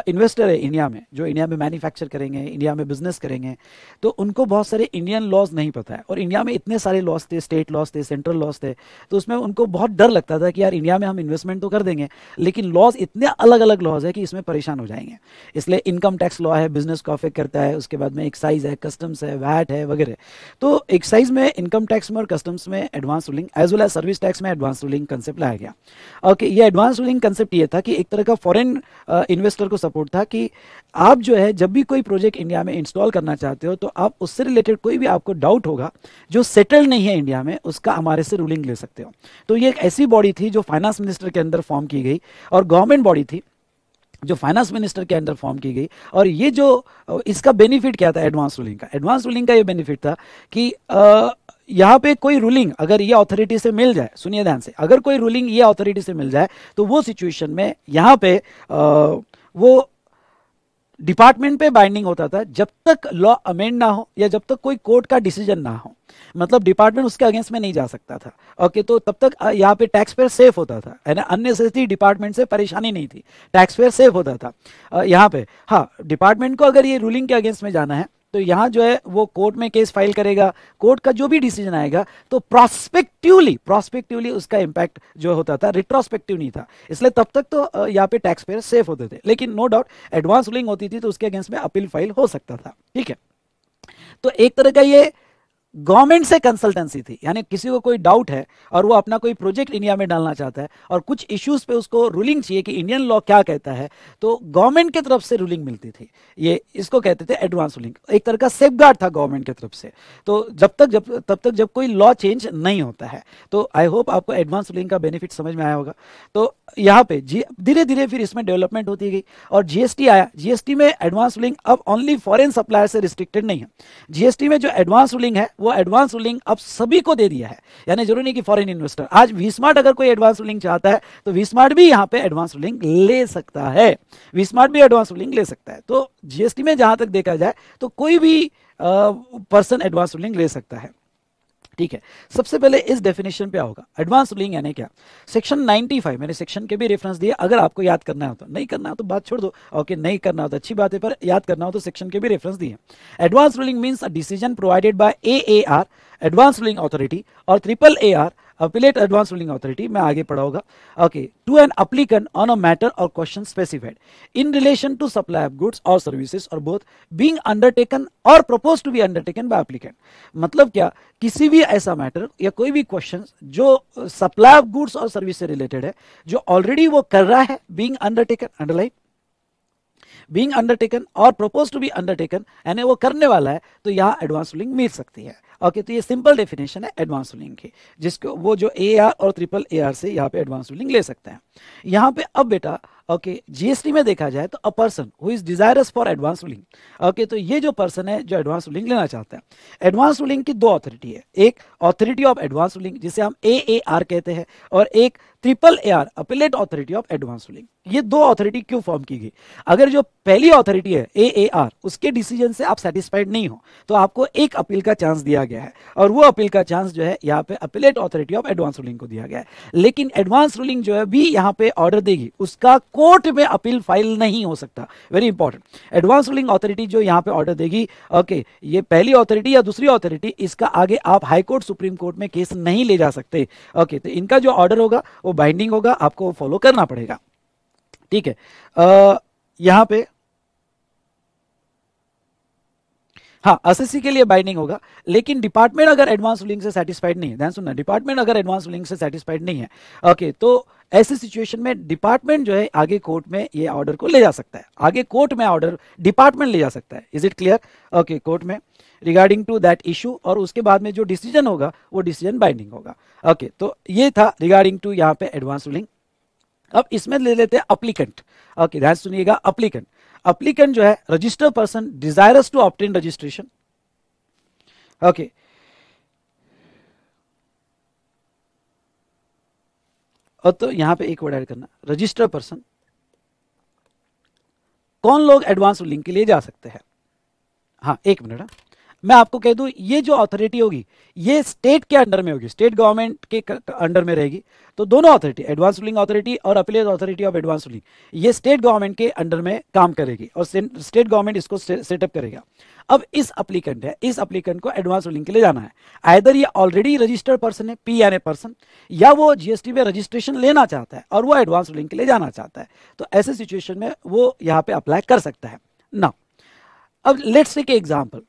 इन्वेस्टर है इंडिया में जो इंडिया में मैन्युफैक्चर करेंगे इंडिया में बिजनेस करेंगे तो उनको बहुत सारे इंडियन लॉज नहीं पता है और इंडिया में इतने सारे लॉज थे स्टेट लॉज थे सेंट्रल लॉज थे तो उसमें उनको बहुत डर लगता था कि यार इंडिया में हम इन्वेस्टमेंट तो कर देंगे लेकिन लॉज इतने अलग अलग लॉज है कि इसमें परेशान हो जाएंगे इसलिए इनकम टैक्स लॉ है बिजनेस को अफेक्ट करता है उसके बाद में एक्साइज है कस्टम्स है वैट है वगैरह तो एक्साइज में इनकम टैक्स में और कस्टम्स में advance ruling as well as service tax में एडवांस रूलिंग कंसेप्ट लाया गया ओके ये एडवांस रूलिंग कंसेप्ट ये था कि एक तरह का फॉरन इन्वेस्ट इन्वेस्टर को सपोर्ट था कि आप जो है जब भी कोई प्रोजेक्ट इंडिया में इंस्टॉल करना चाहते हो तो आप उससे रिलेटेड कोई भी आपको डाउट होगा जो सेटल नहीं है इंडिया में उसका हमारे से रूलिंग ले सकते हो तो ये एक ऐसी बॉडी थी जो फाइनेंस मिनिस्टर के अंदर फॉर्म की गई और गवर्नमेंट बॉडी थी जो फाइनेंस मिनिस्टर के अंदर फॉर्म की गई और ये जो इसका बेनिफिट क्या था एडवांस रूलिंग का एडवांस रूलिंग का ये बेनिफिट था कि आ, यहाँ पे कोई रूलिंग अगर ये अथॉरिटी से मिल जाए सुनिए ध्यान से अगर कोई रूलिंग ये अथॉरिटी से मिल जाए तो वो सिचुएशन में यहाँ पे आ, वो डिपार्टमेंट पे बाइंडिंग होता था जब तक लॉ अमेंड ना हो या जब तक कोई कोर्ट का डिसीजन ना हो मतलब डिपार्टमेंट उसके अगेंस्ट में नहीं जा सकता था ओके तो तब तक यहाँ पे टैक्स पेयर सेफ होता था है ना अननेसेसरी डिपार्टमेंट से परेशानी नहीं थी टैक्स पेयर सेफ होता था यहाँ पे हाँ डिपार्टमेंट को अगर ये रूलिंग के अगेंस्ट में जाना है तो यहां जो है वो कोर्ट में केस फाइल करेगा कोर्ट का जो भी डिसीजन आएगा तो प्रोस्पेक्टिवली प्रोस्पेक्टिवली उसका इंपैक्ट जो होता था रिट्रोस्पेक्टिव नहीं था इसलिए तब तक तो यहाँ पे टैक्स पेयर सेफ होते थे लेकिन नो डाउट एडवांस रूलिंग होती थी तो उसके अगेंस्ट में अपील फाइल हो सकता था ठीक है तो एक तरह का ये गवर्नमेंट से कंसल्टेंसी थी यानी किसी को कोई डाउट है और वो अपना कोई प्रोजेक्ट इंडिया में डालना चाहता है और कुछ इश्यूज पे उसको रूलिंग चाहिए कि इंडियन लॉ क्या कहता है तो गवर्नमेंट की तरफ से रूलिंग मिलती थी ये इसको कहते थे एडवांस रूलिंग एक तरह का सेफ था गवर्नमेंट की तरफ से तो जब तक जब तब तक जब कोई लॉ चेंज नहीं होता है तो आई होप आपको एडवांस रूलिंग का बेनिफिट समझ में आया होगा तो यहाँ पे धीरे धीरे फिर इसमें डेवलपमेंट होती गई और जीएसटी आया जीएसटी में एडवांस रूलिंग अब ओनली फॉरन सप्लायर से रिस्ट्रिक्टेड नहीं है जीएसटी में जो एडवांस रूलिंग है वो एडवांस रूलिंग अब सभी को दे दिया है यानी जरूरी नहीं कि फॉरेन इन्वेस्टर आज स्मार्ट अगर कोई एडवांस रूलिंग चाहता है तो वी स्मार्ट भी यहां पे एडवांस रूलिंग ले सकता है स्मार्ट भी एडवांस रूलिंग ले सकता है तो जीएसटी में जहां तक देखा जाए तो कोई भी पर्सन एडवांस रूलिंग ले सकता है ठीक है सबसे पहले इस डेफिनेशन पे आओगे एडवांस रूलिंग यानी क्या सेक्शन 95 मैंने सेक्शन के भी रेफरेंस दिया अगर आपको याद करना हो तो नहीं करना हो तो बात छोड़ दो ओके नहीं करना हो तो अच्छी बात है पर याद करना हो तो सेक्शन के भी रेफरेंस दिए advance ruling means a decision provided by a advance ruling authority और triple A appellate advance ruling authority मैं आगे पढ़ाऊंगा okay to an applicant on a matter और question specified in relation to supply of goods और services और both being undertaken और propose to be undertaken by applicant मतलब क्या किसी भी ऐसा मैटर या कोई भी क्वेश्चन जो सप्लाई ऑफ गुड्स और सर्विस से रिलेटेड है जो ऑलरेडी वो कर रहा है being undertaken underline being undertaken और प्रपोज टू बी अंडरटेकन यानी वो करने वाला है तो यहां एडवांस रूलिंग मिल सकती है ओके तो ये सिंपल डेफिनेशन है एडवांस रूलिंग की जिसको वो जो ए आर और ट्रिपल ए आर से यहाँ पे एडवांस रूलिंग ले सकते हैं यहाँ पे अब बेटा ओके जीएसटी में देखा जाए तो a person who is desirous for advance ruling okay तो ये जो पर्सन है जो एडवांस रूलिंग लेना चाहता है एडवांस रूलिंग की दो अथॉरिटी है एक अथॉरिटी ऑफ एडवांस रूलिंग जिसे हम ए कहते हैं और एक triple A R appellate authority of advance ruling ये दो अथॉरिटी क्यों फॉर्म की गई अगर जो पहली अथॉरिटी है ए ए आर उसके डिसीजन से आप सेटिस्फाइड नहीं हो तो आपको एक अपील का चांस दिया गया है और वो अपील का चांस जो है यहाँ पे appellate authority of advance ruling को दिया गया है लेकिन एडवांस रूलिंग जो है भी यहाँ पे ऑर्डर देगी उसका कोर्ट में अपील फाइल नहीं हो सकता very important advance ruling authority जो यहाँ पे ऑर्डर देगी ओके ये पहली अथॉरिटी या दूसरी अथॉरिटी इसका आगे आप हाईकोर्ट सुप्रीम कोर्ट में केस नहीं ले जा सकते ओके तो इनका जो ऑर्डर होगा वो बाइंडिंग होगा आपको फॉलो करना पड़ेगा ठीक है यहां पे हाँ एसएससी के लिए बाइंडिंग होगा लेकिन डिपार्टमेंट अगर एडवांस रूलिंग से सेटिस्फाइड नहीं है ध्यान सुनना डिपार्टमेंट अगर एडवांस रूलिंग से सेटिस्फाइड नहीं है ओके तो ऐसे सिचुएशन में डिपार्टमेंट जो है आगे कोर्ट में ये ऑर्डर को ले जा सकता है आगे कोर्ट में ऑर्डर डिपार्टमेंट ले जा सकता है is it clear okay court में रिगार्डिंग टू दैट इशू और उसके बाद में जो डिसीजन होगा वो डिसीजन बाइंडिंग होगा ओके okay, तो ये था रिगार्डिंग टू यहाँ पे एडवांस रूलिंग अब इसमें ले लेते हैं अप्लीकेंट ओके ध्यान सुनिएगा अप्लीकेंट अप्लीकेंट जो है register person desirous to obtain registration okay और तो यहां पे एक वर्ड ऐड करना रजिस्टर पर्सन कौन लोग एडवांस लिंक के लिए जा सकते हैं हाँ एक मिनट हाँ। मैं आपको कह दूं ये जो अथॉरिटी होगी ये स्टेट के अंडर में होगी स्टेट गवर्नमेंट के अंडर में रहेगी तो दोनों अथॉरिटी एडवांस रूलिंग अथॉरिटी और appellate authority of advance ruling ये स्टेट गवर्नमेंट के अंडर में काम करेगी और स्टेट गवर्नमेंट इसको सेटअप करेगा अब इस अप्लीकेंट है इस अप्लीकेंट को एडवांस रूलिंग के लिए जाना है आयदर ये ऑलरेडी रजिस्टर्ड पर्सन है पी एन ए पर्सन या वो जीएसटी में रजिस्ट्रेशन लेना चाहता है और वो एडवांस रूलिंग के लिए जाना चाहता है तो ऐसे सिचुएशन में वो यहाँ पे अप्लाई कर सकता है ना अब लेट्स टेक एग्जाम्पल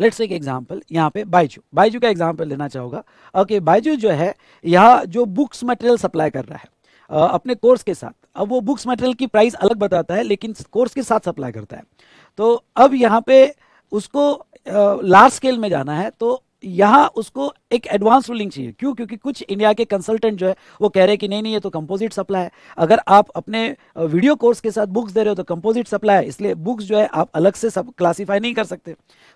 लेट्स एक एग्जाम्पल यहाँ पे बाइजू बाइजू का एग्जाम्पल लेना चाहूंगा ओके बाइजू जो है यह जो बुक्स मटेरियल सप्लाई कर रहा है अपने कोर्स के साथ अब वो बुक्स मटेरियल की प्राइस अलग बताता है लेकिन कोर्स के साथ सप्लाई करता है तो अब यहाँ पे उसको लार्ज स्केल में जाना है तो यहाँ उसको एक एडवांस रूलिंग चाहिए क्यों क्योंकि कुछ इंडिया के कंसल्टेंट जो है वो कह रहे हैं कि नहीं नहीं ये तो कंपोजिट सप्लाई है अगर आप अपने वीडियो कोर्स के साथ बुक्स दे रहे हो तो कंपोजिट सप्लाई है इसलिए बुक्स जो है आप अलग से सब क्लासीफाई नहीं कर सकते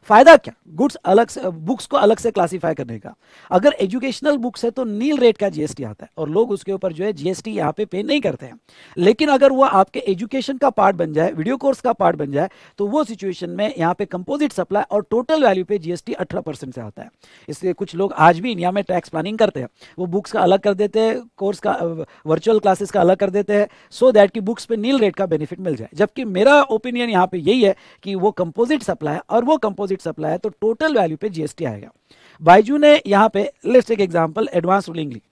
फायदा क्या गुड्स अलग से बुक्स को अलग से क्लासीफाई करने का अगर एजुकेशनल बुक्स है तो नील रेट का जीएसटी आता है और लोग उसके ऊपर जो है जीएसटी यहाँ पे पे नहीं करते हैं लेकिन अगर वो आपके एजुकेशन का पार्ट बन जाए वीडियो कोर्स का पार्ट बन जाए तो वो सिचुएशन में यहाँ पे कंपोजिट सप्लाई और टोटल वैल्यू पे जीएसटी अठारह से आता है इसलिए कुछ लोग आज भी इंडिया में टैक्स प्लानिंग करते हैं वो बुक्स का अलग कर देते हैं कोर्स का वर्चुअल क्लासेस का अलग कर देते हैं सो दैट कि बुक्स पे नील रेट का बेनिफिट मिल जाए जबकि मेरा ओपिनियन यहाँ पे यही है कि वो कंपोजिट सप्लाई है और वो कंपोजिट सप्लाई है तो टोटल वैल्यू पे जीएसटी आएगा बाइजू ने यहाँ पे लेट्स एक एग्जाम्पल एडवांस रूलिंग ली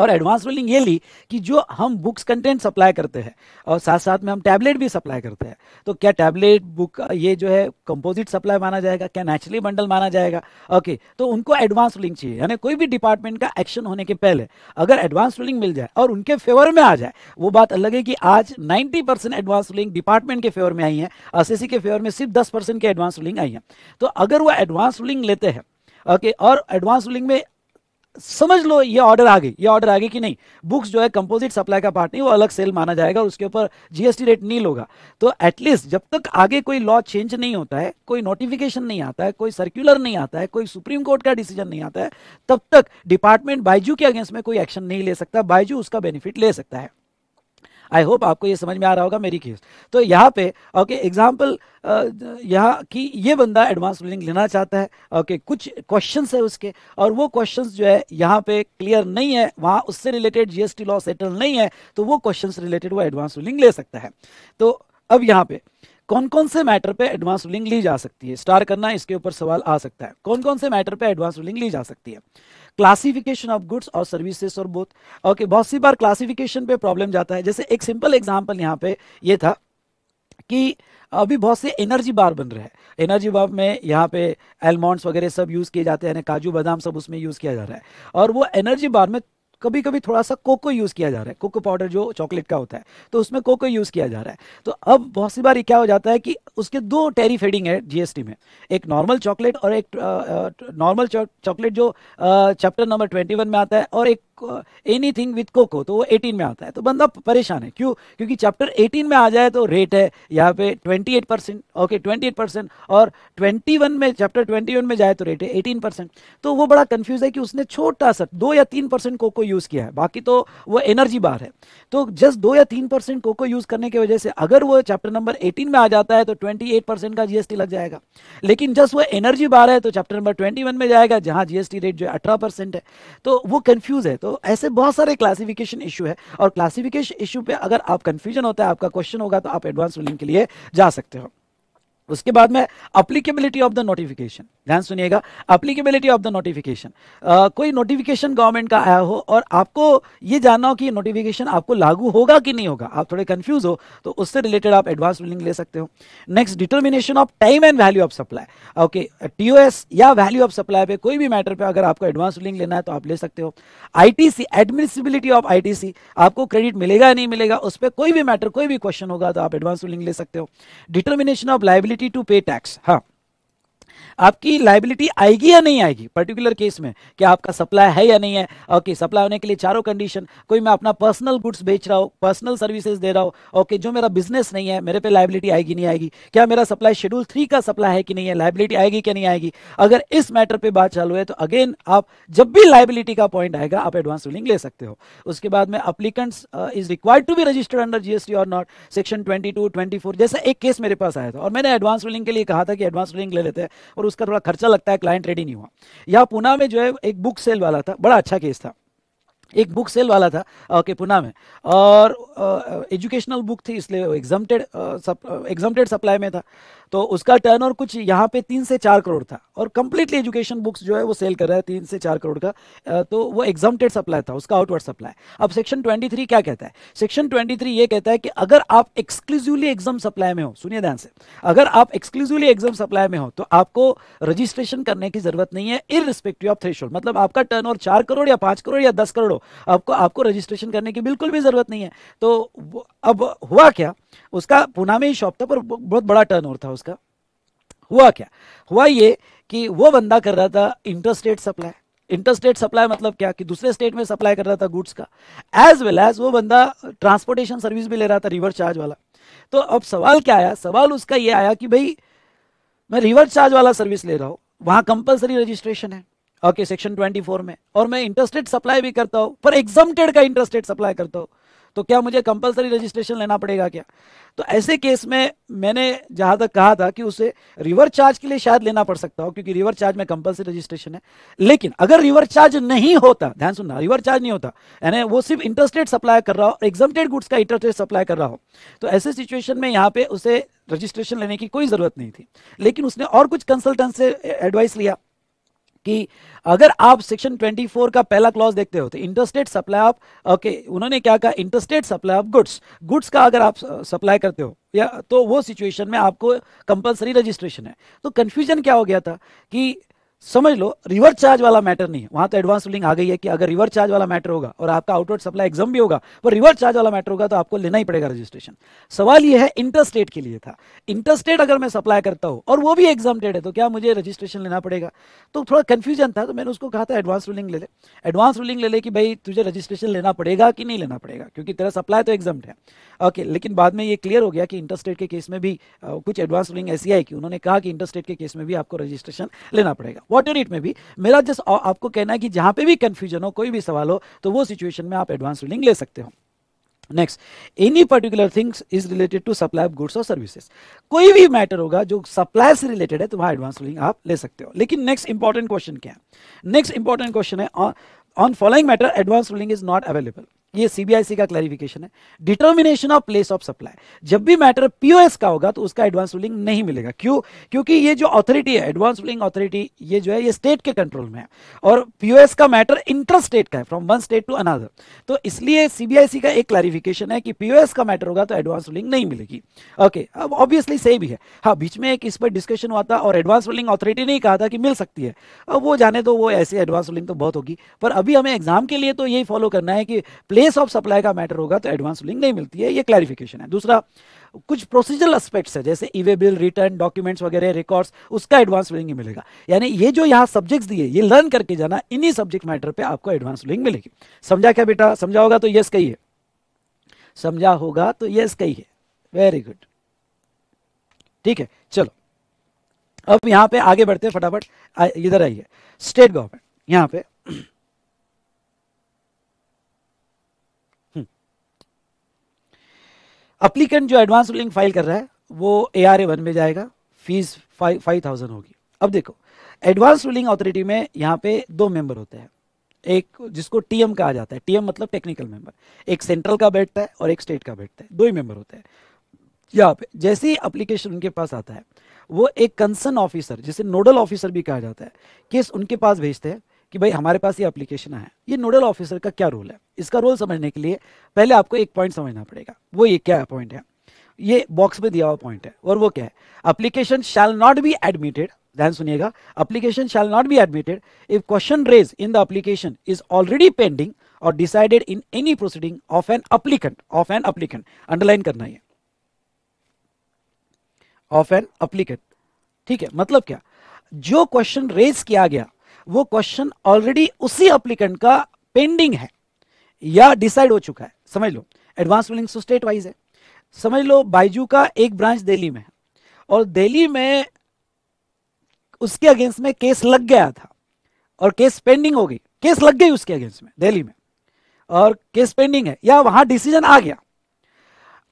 और एडवांस रूलिंग ये ली कि जो हम बुक्स कंटेंट सप्लाई करते हैं और साथ साथ में हम टैबलेट भी सप्लाई करते हैं तो क्या टैबलेट बुक ये जो है कंपोजिट सप्लाई माना जाएगा क्या नेचुरली बंडल माना जाएगा ओके तो उनको एडवांस रूलिंग चाहिए यानी कोई भी डिपार्टमेंट का एक्शन होने के पहले अगर एडवांस रूलिंग मिल जाए और उनके फेवर में आ जाए वो बात अलग है कि आज नाइन्टी एडवांस रूलिंग डिपार्टमेंट के फेवर में आई है एस के फेवर में सिर्फ दस की एडवांस रूलिंग आई है तो अगर वो एडवांस रूलिंग लेते हैं ओके okay, और एडवांस रूलिंग में समझ लो ये ऑर्डर आ गई ये ऑर्डर आ गई कि नहीं बुक्स जो है कंपोजिट सप्लाई का पार्ट नहीं वो अलग सेल माना जाएगा और उसके ऊपर जीएसटी रेट नील होगा तो एटलीस्ट जब तक आगे कोई लॉ चेंज नहीं होता है कोई नोटिफिकेशन नहीं आता है कोई सर्कुलर नहीं आता है कोई सुप्रीम कोर्ट का डिसीजन नहीं आता है तब तक डिपार्टमेंट बायजू के अगेंस्ट में कोई एक्शन नहीं ले सकता बायजू उसका बेनिफिट ले सकता है आई होप आपको ये समझ में आ रहा होगा मेरी केस तो यहाँ पे ओके एग्जाम्पल यहाँ कि ये बंदा एडवांस बिल्डिंग लेना चाहता है ओके कुछ क्वेश्चन है उसके और वो क्वेश्चन जो है यहाँ पे क्लियर नहीं है वहाँ उससे रिलेटेड जीएसटी लॉ सेटल नहीं है तो वो क्वेश्चन रिलेटेड वो एडवांस बिल्डिंग ले सकता है तो अब यहाँ पे कौन कौन से मैटर पे एडवांस रूलिंग ली जा सकती है स्टार करना इसके ऊपर सवाल आ सकता है कौन कौन से मैटर पे एडवांस रूलिंग ली जा सकती है क्लासिफिकेशन ऑफ गुड्स और सर्विसेज और बोथ ओके बहुत सी बार क्लासिफिकेशन पे प्रॉब्लम जाता है जैसे एक सिंपल एग्जाम्पल यहाँ पे ये था कि अभी बहुत से एनर्जी बार बन रहे हैं एनर्जी बार में यहाँ पे एलमोंड्स वगैरह सब यूज़ किए जाते हैं काजू बादाम सब उसमें यूज़ किया जा रहा है और वो एनर्जी बार में कभी कभी थोड़ा सा कोको यूज़ किया जा रहा है कोको पाउडर जो चॉकलेट का होता है तो उसमें कोको यूज़ किया जा रहा है तो अब बहुत सी बार क्या हो जाता है कि उसके दो टेरी फेडिंग है जीएसटी में एक नॉर्मल चॉकलेट और एक नॉर्मल चॉकलेट जो चैप्टर नंबर ट्वेंटी में आता है और एक एनी थिंग विथ कोको तो वो 18 में आता है तो बंदा परेशान है क्यों क्योंकि चैप्टर 18 में आ जाए तो रेट है यहाँ पे 28 परसेंट ओके 28 परसेंट और 21 में चैप्टर 21 में जाए तो रेट है 18 परसेंट तो वो बड़ा कंफ्यूज है कि उसने छोटा सा दो या तीन परसेंट कोको यूज़ किया है बाकी तो वो एनर्जी बार है तो जस्ट दो या तीन परसेंट कोको यूज़ करने की वजह से अगर वो चैप्टर नंबर एटीन में आ जाता है तो ट्वेंटी का जीएसटी लग जाएगा लेकिन जस्ट वो एनर्जी बार है तो चैप्टर नंबर ट्वेंटी में जाएगा जहाँ जीएसटी रेट जो है अठारह है तो वो कन्फ्यूज़ है तो ऐसे बहुत सारे क्लासिफिकेशन इशू है और क्लासिफिकेशन इशू पे अगर आप कंफ्यूजन होता है आपका क्वेश्चन होगा तो आप एडवांस रूलिंग के लिए जा सकते हो उसके बाद में अप्लीकेबिलिटी ऑफ द नोटिफिकेशन ध्यान सुनिएगा अप्लीकेबिलिटी ऑफ द नोटिफिकेशन कोई नोटिफिकेशन गवर्नमेंट का आया हो और आपको ये जानना हो कि नोटिफिकेशन आपको लागू होगा कि नहीं होगा आप थोड़े कंफ्यूज हो तो उससे रिलेटेड आप एडवांस रूलिंग ले सकते हो next determination of time and value of supply okay TOS या वैल्यू ऑफ सप्लाई पे कोई भी मैटर पे अगर आपको एडवांस रूलिंग लेना है तो आप ले सकते हो आईटीसी एडमिसिबिलिटी ऑफ आईटीसी आपको क्रेडिट मिलेगा या नहीं मिलेगा उस पर कोई भी मैटर कोई भी क्वेश्चन होगा तो आप एडवांस रूलिंग ले सकते हो determination of liability to pay tax हाँ आपकी लाइबिलिटी आएगी या नहीं आएगी पर्टिकुलर केस में कि आपका सप्लाई है या नहीं है ओके सप्लाई होने के लिए चारों कंडीशन कोई मैं अपना पर्सनल गुड्स बेच रहा हूँ पर्सनल सर्विसेज दे रहा हूँ ओके जो मेरा बिजनेस नहीं है मेरे पे लाइबिलिटी आएगी नहीं आएगी क्या मेरा सप्लाई शेड्यूल थ्री का सप्लाई है कि नहीं है लाइबिलिटी आएगी क्या नहीं आएगी अगर इस मैटर पर बात चालू है तो अगेन आप जब भी लाइबिलिटी का पॉइंट आएगा आप एडवांस रूलिंग ले सकते हो उसके बाद में applicants is required to be registered under GST और not section twenty two twenty four जैसा एक केस मेरे पास आया था और मैंने एडवांस रूलिंग के लिए कहा था कि एडवांस रूलिंग ले लेते हैं और उसका थोड़ा खर्चा लगता है क्लाइंट रेडी नहीं हुआ यहाँ पुना में जो है एक बुक सेल वाला था बड़ा अच्छा केस था एक बुक सेल वाला था ओके पुना में और एजुकेशनल बुक थी इसलिए एग्जाम एग्जामटेड सप्लाई में था तो उसका टर्न और कुछ यहाँ पे तीन से चार करोड़ था और कंप्लीटली एजुकेशन बुक्स जो है वो सेल कर रहा है तीन से चार करोड़ का तो वो एग्जामटेड सप्लाई था उसका आउटवर्ड सप्लाई अब सेक्शन 23 क्या कहता है सेक्शन 23 ये कहता है कि अगर आप एक्सक्लूसिवली एग्जाम सप्लाई में हो सुनिए ध्यान से अगर आप एक्सक्लूसिवली एग्जाम सप्लाई में हो तो आपको रजिस्ट्रेशन करने की जरूरत नहीं है इन रिस्पेक्टिव ऑफ थ्रेश मतलब आपका टर्न और चार करोड़ या पांच करोड़ या दस करोड़ हो आपको आपको रजिस्ट्रेशन करने की बिल्कुल भी जरूरत नहीं है तो अब हुआ क्या उसका पुणे में ही शॉप था पर बहुत बड़ा टर्न ओवर था उसका हुआ क्या हुआ ये कि वो बंदा कर रहा था इंटरस्टेट सप्लाई इंटरस्टेट सप्लाई मतलब क्या कि दूसरे स्टेट में सप्लाई कर रहा था गुड्स का एज वेल एज वो बंदा ट्रांसपोर्टेशन सर्विस भी ले रहा था रिवर चार्ज वाला तो अब सवाल क्या आया सवाल उसका ये आया कि भाई मैं रिवर चार्ज वाला सर्विस ले रहा हूँ वहाँ कंपलसरी रजिस्ट्रेशन है ओके सेक्शन ट्वेंटी में और मैं इंटरस्टेट सप्लाई भी करता हूँ पर एग्जामेड का इंटरस्टेट सप्लाई करता हूँ तो क्या मुझे कंपलसरी रजिस्ट्रेशन लेना पड़ेगा क्या तो ऐसे केस में मैंने जहां तक कहा था कि उसे रिवर चार्ज के लिए शायद लेना पड़ सकता हो क्योंकि रिवर चार्ज में कंपलसरी रजिस्ट्रेशन है लेकिन अगर रिवर चार्ज नहीं होता ध्यान सुनना रिवर चार्ज नहीं होता यानी वो सिर्फ इंटरेस्ट सप्लाई कर रहा हो एग्जामेड गुड्स का इंटरस्टेट सप्लाई कर रहा हो तो ऐसे सिचुएशन में यहाँ पे उसे रजिस्ट्रेशन लेने की कोई ज़रूरत नहीं थी लेकिन उसने और कुछ कंसल्टेंट से एडवाइस लिया कि अगर आप सेक्शन 24 का पहला क्लॉज देखते हो तो इंटरस्टेट सप्लाई ऑफ ओके उन्होंने क्या कहा interstate supply of goods goods का अगर आप सप्लाई करते हो या तो वो सिचुएशन में आपको कंपलसरी रजिस्ट्रेशन है तो कंफ्यूजन क्या हो गया था कि समझ लो रिवर्स चार्ज वाला मैटर नहीं वहां तो एडवांस रूलिंग आ गई है कि अगर रिवर्स चार्ज वाला मैटर होगा और आपका आउटवर्ड सप्लाई एग्जाम भी होगा पर रिवर्स चार्ज वाला मैटर होगा तो आपको लेना ही पड़ेगा रजिस्ट्रेशन सवाल यह है इंटरस्टेट के लिए था इंटरस्टेट अगर मैं सप्लाई करता हूँ और वो भी एग्जामटेड है तो क्या मुझे रजिस्ट्रेशन लेना पड़ेगा तो थोड़ा कन्फ्यूजन था तो मैंने उसको कहा था एडवांस रूलिंग ले ले एडवांस रूलिंग ले ले कि भाई तुझे रजिस्ट्रेशन लेना पड़ेगा कि नहीं लेना पड़ेगा क्योंकि तेरा सप्लाई तो एग्जाम है ओके लेकिन बाद में ये क्लियर हो गया कि इंटरस्टेट के केस में भी कुछ एडवांस रूलिंग ऐसी आई कि उन्होंने कहा कि इंटरस्टेट के केस में भी आपको रजिस्ट्रेशन लेना पड़ेगा वॉट इट में भी मेरा जस्ट आपको कहना है कि जहां पे भी कंफ्यूजन हो कोई भी सवाल हो तो वो सिचुएशन में आप एडवांस रूलिंग ले सकते हो next any particular things is related to supply of goods और सर्विसेज कोई भी मैटर होगा जो सप्लाई से रिलेटेड है तो वहां एडवांस रूलिंग आप ले सकते हो लेकिन नेक्स्ट इंपॉर्टेंट क्वेश्चन क्या है नेक्स्ट इंपॉर्टेंट क्वेश्चन है on following matter advance ruling is not available ये सीबीआईसी का क्लैरिफिकेशन है determination of place of supply जब भी मैटर पीओएस का होगा तो उसका एडवांस रूलिंग नहीं मिलेगा क्यों क्योंकि ये जो अथॉरिटी है एडवांस रूलिंग अथॉरिटी ये जो है ये स्टेट के कंट्रोल में है और पीओएस का मैटर इंटर स्टेट का है from one state to another तो इसलिए सीबीआईसी का एक क्लैरिफिकेशन है कि पीओएस का मैटर होगा तो एडवांस रूलिंग नहीं मिलेगी ओके अब ऑब्वियसली सही भी है हाँ बीच में एक इस पर डिस्कशन हुआ था और एडवांस रूलिंग अथॉरिटी ने कहा था कि मिल सकती है अब वो जाने तो वो ऐसी एडवांस रूलिंग तो बहुत होगी पर अभी हमें एग्जाम के लिए तो यही फॉलो करना है कि प्लेस बेस ऑफ सप्लाई का मैटर होगा तो एडवांस रूलिंग नहीं मिलती है ये क्लैरिफिकेशन है दूसरा कुछ प्रोसीजरल एस्पेक्ट्स है जैसे ईवे बिल रिटर्न डॉक्यूमेंट्स वगैरह रिकॉर्ड्स उसका एडवांस रूलिंग ही मिलेगा यानी ये जो यहाँ सब्जेक्ट्स दिए ये लर्न करके जाना इन्हीं सब्जेक्ट मैटर पर आपको एडवांस रूलिंग मिलेगी समझा क्या बेटा समझा होगा तो यस है समझा होगा तो यस है वेरी गुड ठीक है चलो अब यहाँ पे आगे बढ़ते हैं फटाफट इधर आइए स्टेट गवर्नमेंट यहाँ पे अप्लीकेंट जो एडवांस रूलिंग फाइल कर रहा है वो ए आर ए वन में जाएगा फीस फाइव फाइव थाउजेंड होगी अब देखो एडवांस रूलिंग अथॉरिटी में यहाँ पे दो मेंबर होते हैं एक जिसको टीएम कहा जाता है टीएम मतलब टेक्निकल मेंबर एक सेंट्रल का बैठता है और एक स्टेट का बैठता है दो ही मेंबर होते हैं यहाँ पे जैसे ही अप्लीकेशन उनके पास आता है वो एक कंसर्न ऑफिसर जिसे नोडल ऑफिसर भी कहा जाता है केस उनके पास भेजते हैं कि भाई हमारे पास ये एप्लीकेशन है ये नोडल ऑफिसर का क्या रोल है इसका रोल समझने के लिए पहले आपको एक पॉइंट समझना पड़ेगा वो ये क्या पॉइंट है ये बॉक्स में दिया हुआ पॉइंट है और वो क्या है application shall not be admitted ध्यान सुनिएगा application shall not be admitted if question raise in the application is already pending और decided in any proceeding of an applicant of an applicant underline करना है ऑफ एन अप्लीकेंट ठीक है मतलब क्या जो क्वेश्चन रेज किया गया वो क्वेश्चन ऑलरेडी उसी अप्लीकेंट का पेंडिंग है या डिसाइड हो चुका है समझ लो एडवांस बिलिंग स्टेट वाइज है समझ लो बाइजू का एक ब्रांच दिल्ली में है और दिल्ली में उसके अगेंस्ट में केस लग गया था और केस पेंडिंग हो गई केस लग गई उसके अगेंस्ट में दिल्ली में और केस पेंडिंग है या वहां डिसीजन आ गया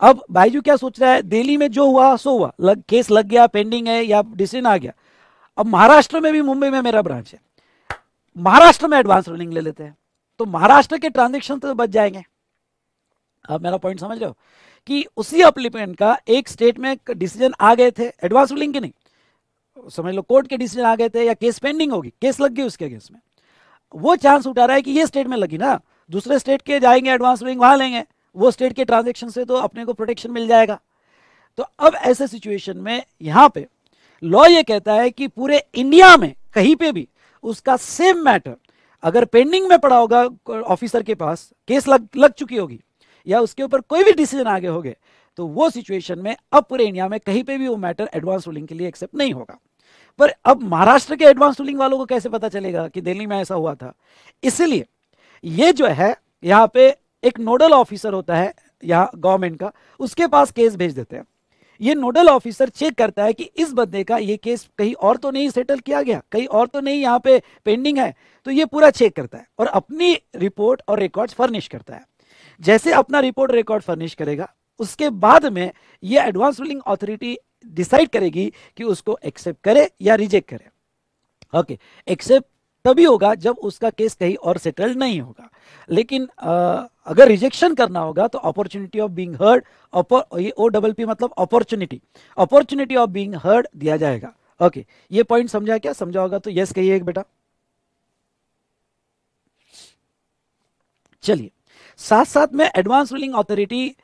अब बाइजू क्या सोच रहा है दिल्ली में जो हुआ सो हुआ लग, केस लग गया पेंडिंग है या डिसीजन आ गया अब महाराष्ट्र में भी मुंबई में मेरा ब्रांच है महाराष्ट्र में एडवांस रूलिंग ले लेते हैं तो महाराष्ट्र के ट्रांजेक्शन तो बच जाएंगे अब मेरा पॉइंट समझ रहे हो कि उसी अपलिपमेंट का एक स्टेट में डिसीजन आ गए थे एडवांस रूलिंग के नहीं समझ लो कोर्ट के डिसीजन आ गए थे या केस पेंडिंग होगी केस लग गई उसके अगेंस्ट में वो चांस उठा रहा है कि ये स्टेट में लगी ना दूसरे स्टेट के जाएंगे एडवांस रूलिंग वहां लेंगे वो स्टेट के ट्रांजेक्शन से तो अपने को प्रोटेक्शन मिल जाएगा तो अब ऐसे सिचुएशन में यहां पर लॉ ये कहता है कि पूरे इंडिया में कहीं पे भी उसका सेम मैटर अगर पेंडिंग में पड़ा होगा ऑफिसर के पास केस लग लग चुकी होगी या उसके ऊपर कोई भी डिसीजन आगे हो गए तो वो सिचुएशन में अब पूरे इंडिया में कहीं पे भी वो मैटर एडवांस रूलिंग के लिए एक्सेप्ट नहीं होगा पर अब महाराष्ट्र के एडवांस रूलिंग वालों को कैसे पता चलेगा कि दिल्ली में ऐसा हुआ था इसलिए ये जो है यहाँ पे एक नोडल ऑफिसर होता है यहाँ गवर्नमेंट का उसके पास केस भेज देते हैं ये नोडल ऑफिसर चेक करता है कि इस बंदे का ये केस कहीं और तो नहीं सेटल किया गया कहीं और तो नहीं यहाँ पे पेंडिंग है तो ये पूरा चेक करता है और अपनी रिपोर्ट और रिकॉर्ड फर्निश करता है जैसे अपना रिपोर्ट रिकॉर्ड फर्निश करेगा उसके बाद में ये एडवांस रूलिंग ऑथोरिटी डिसाइड करेगी कि उसको एक्सेप्ट करे या रिजेक्ट करे ओके एक्सेप्ट तभी होगा जब उसका केस कहीं और सेटल्ड नहीं होगा लेकिन आ, अगर रिजेक्शन करना होगा तो अपॉर्चुनिटी ऑफ बीइंग हर्ड ये ओ डबल पी मतलब opportunity opportunity of being heard दिया जाएगा ओके ये पॉइंट समझा क्या समझा होगा तो यस कहिए एक बेटा चलिए साथ साथ में एडवांस रूलिंग ऑथोरिटी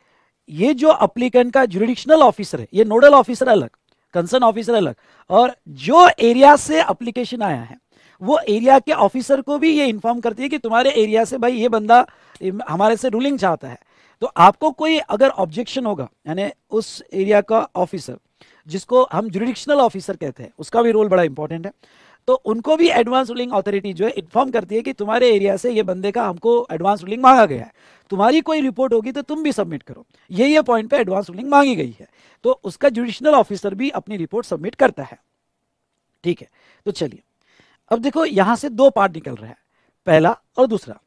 ये जो अप्लीकेंट का जुडिशनल ऑफिसर है ये नोडल ऑफिसर अलग कंसर्न ऑफिसर अलग और जो एरिया से अप्लीकेशन आया है वो एरिया के ऑफिसर को भी ये इन्फॉर्म करती है कि तुम्हारे एरिया से भाई ये बंदा हमारे से रूलिंग चाहता है तो आपको कोई अगर ऑब्जेक्शन होगा यानी उस एरिया का ऑफिसर जिसको हम जुडिशनल ऑफिसर कहते हैं उसका भी रोल बड़ा इंपॉर्टेंट है तो उनको भी एडवांस रूलिंग अथॉरिटी जो है इन्फॉर्म करती है कि तुम्हारे एरिया से ये बंदे का हमको एडवांस रूलिंग मांगा गया है तुम्हारी कोई रिपोर्ट होगी तो तुम भी सबमिट करो ये ये पॉइंट पे एडवांस रूलिंग मांगी गई है तो उसका जुडिशनल ऑफिसर भी अपनी रिपोर्ट सबमिट करता है ठीक है तो चलिए अब देखो यहाँ से दो पार्ट निकल रहा है पहला और दूसरा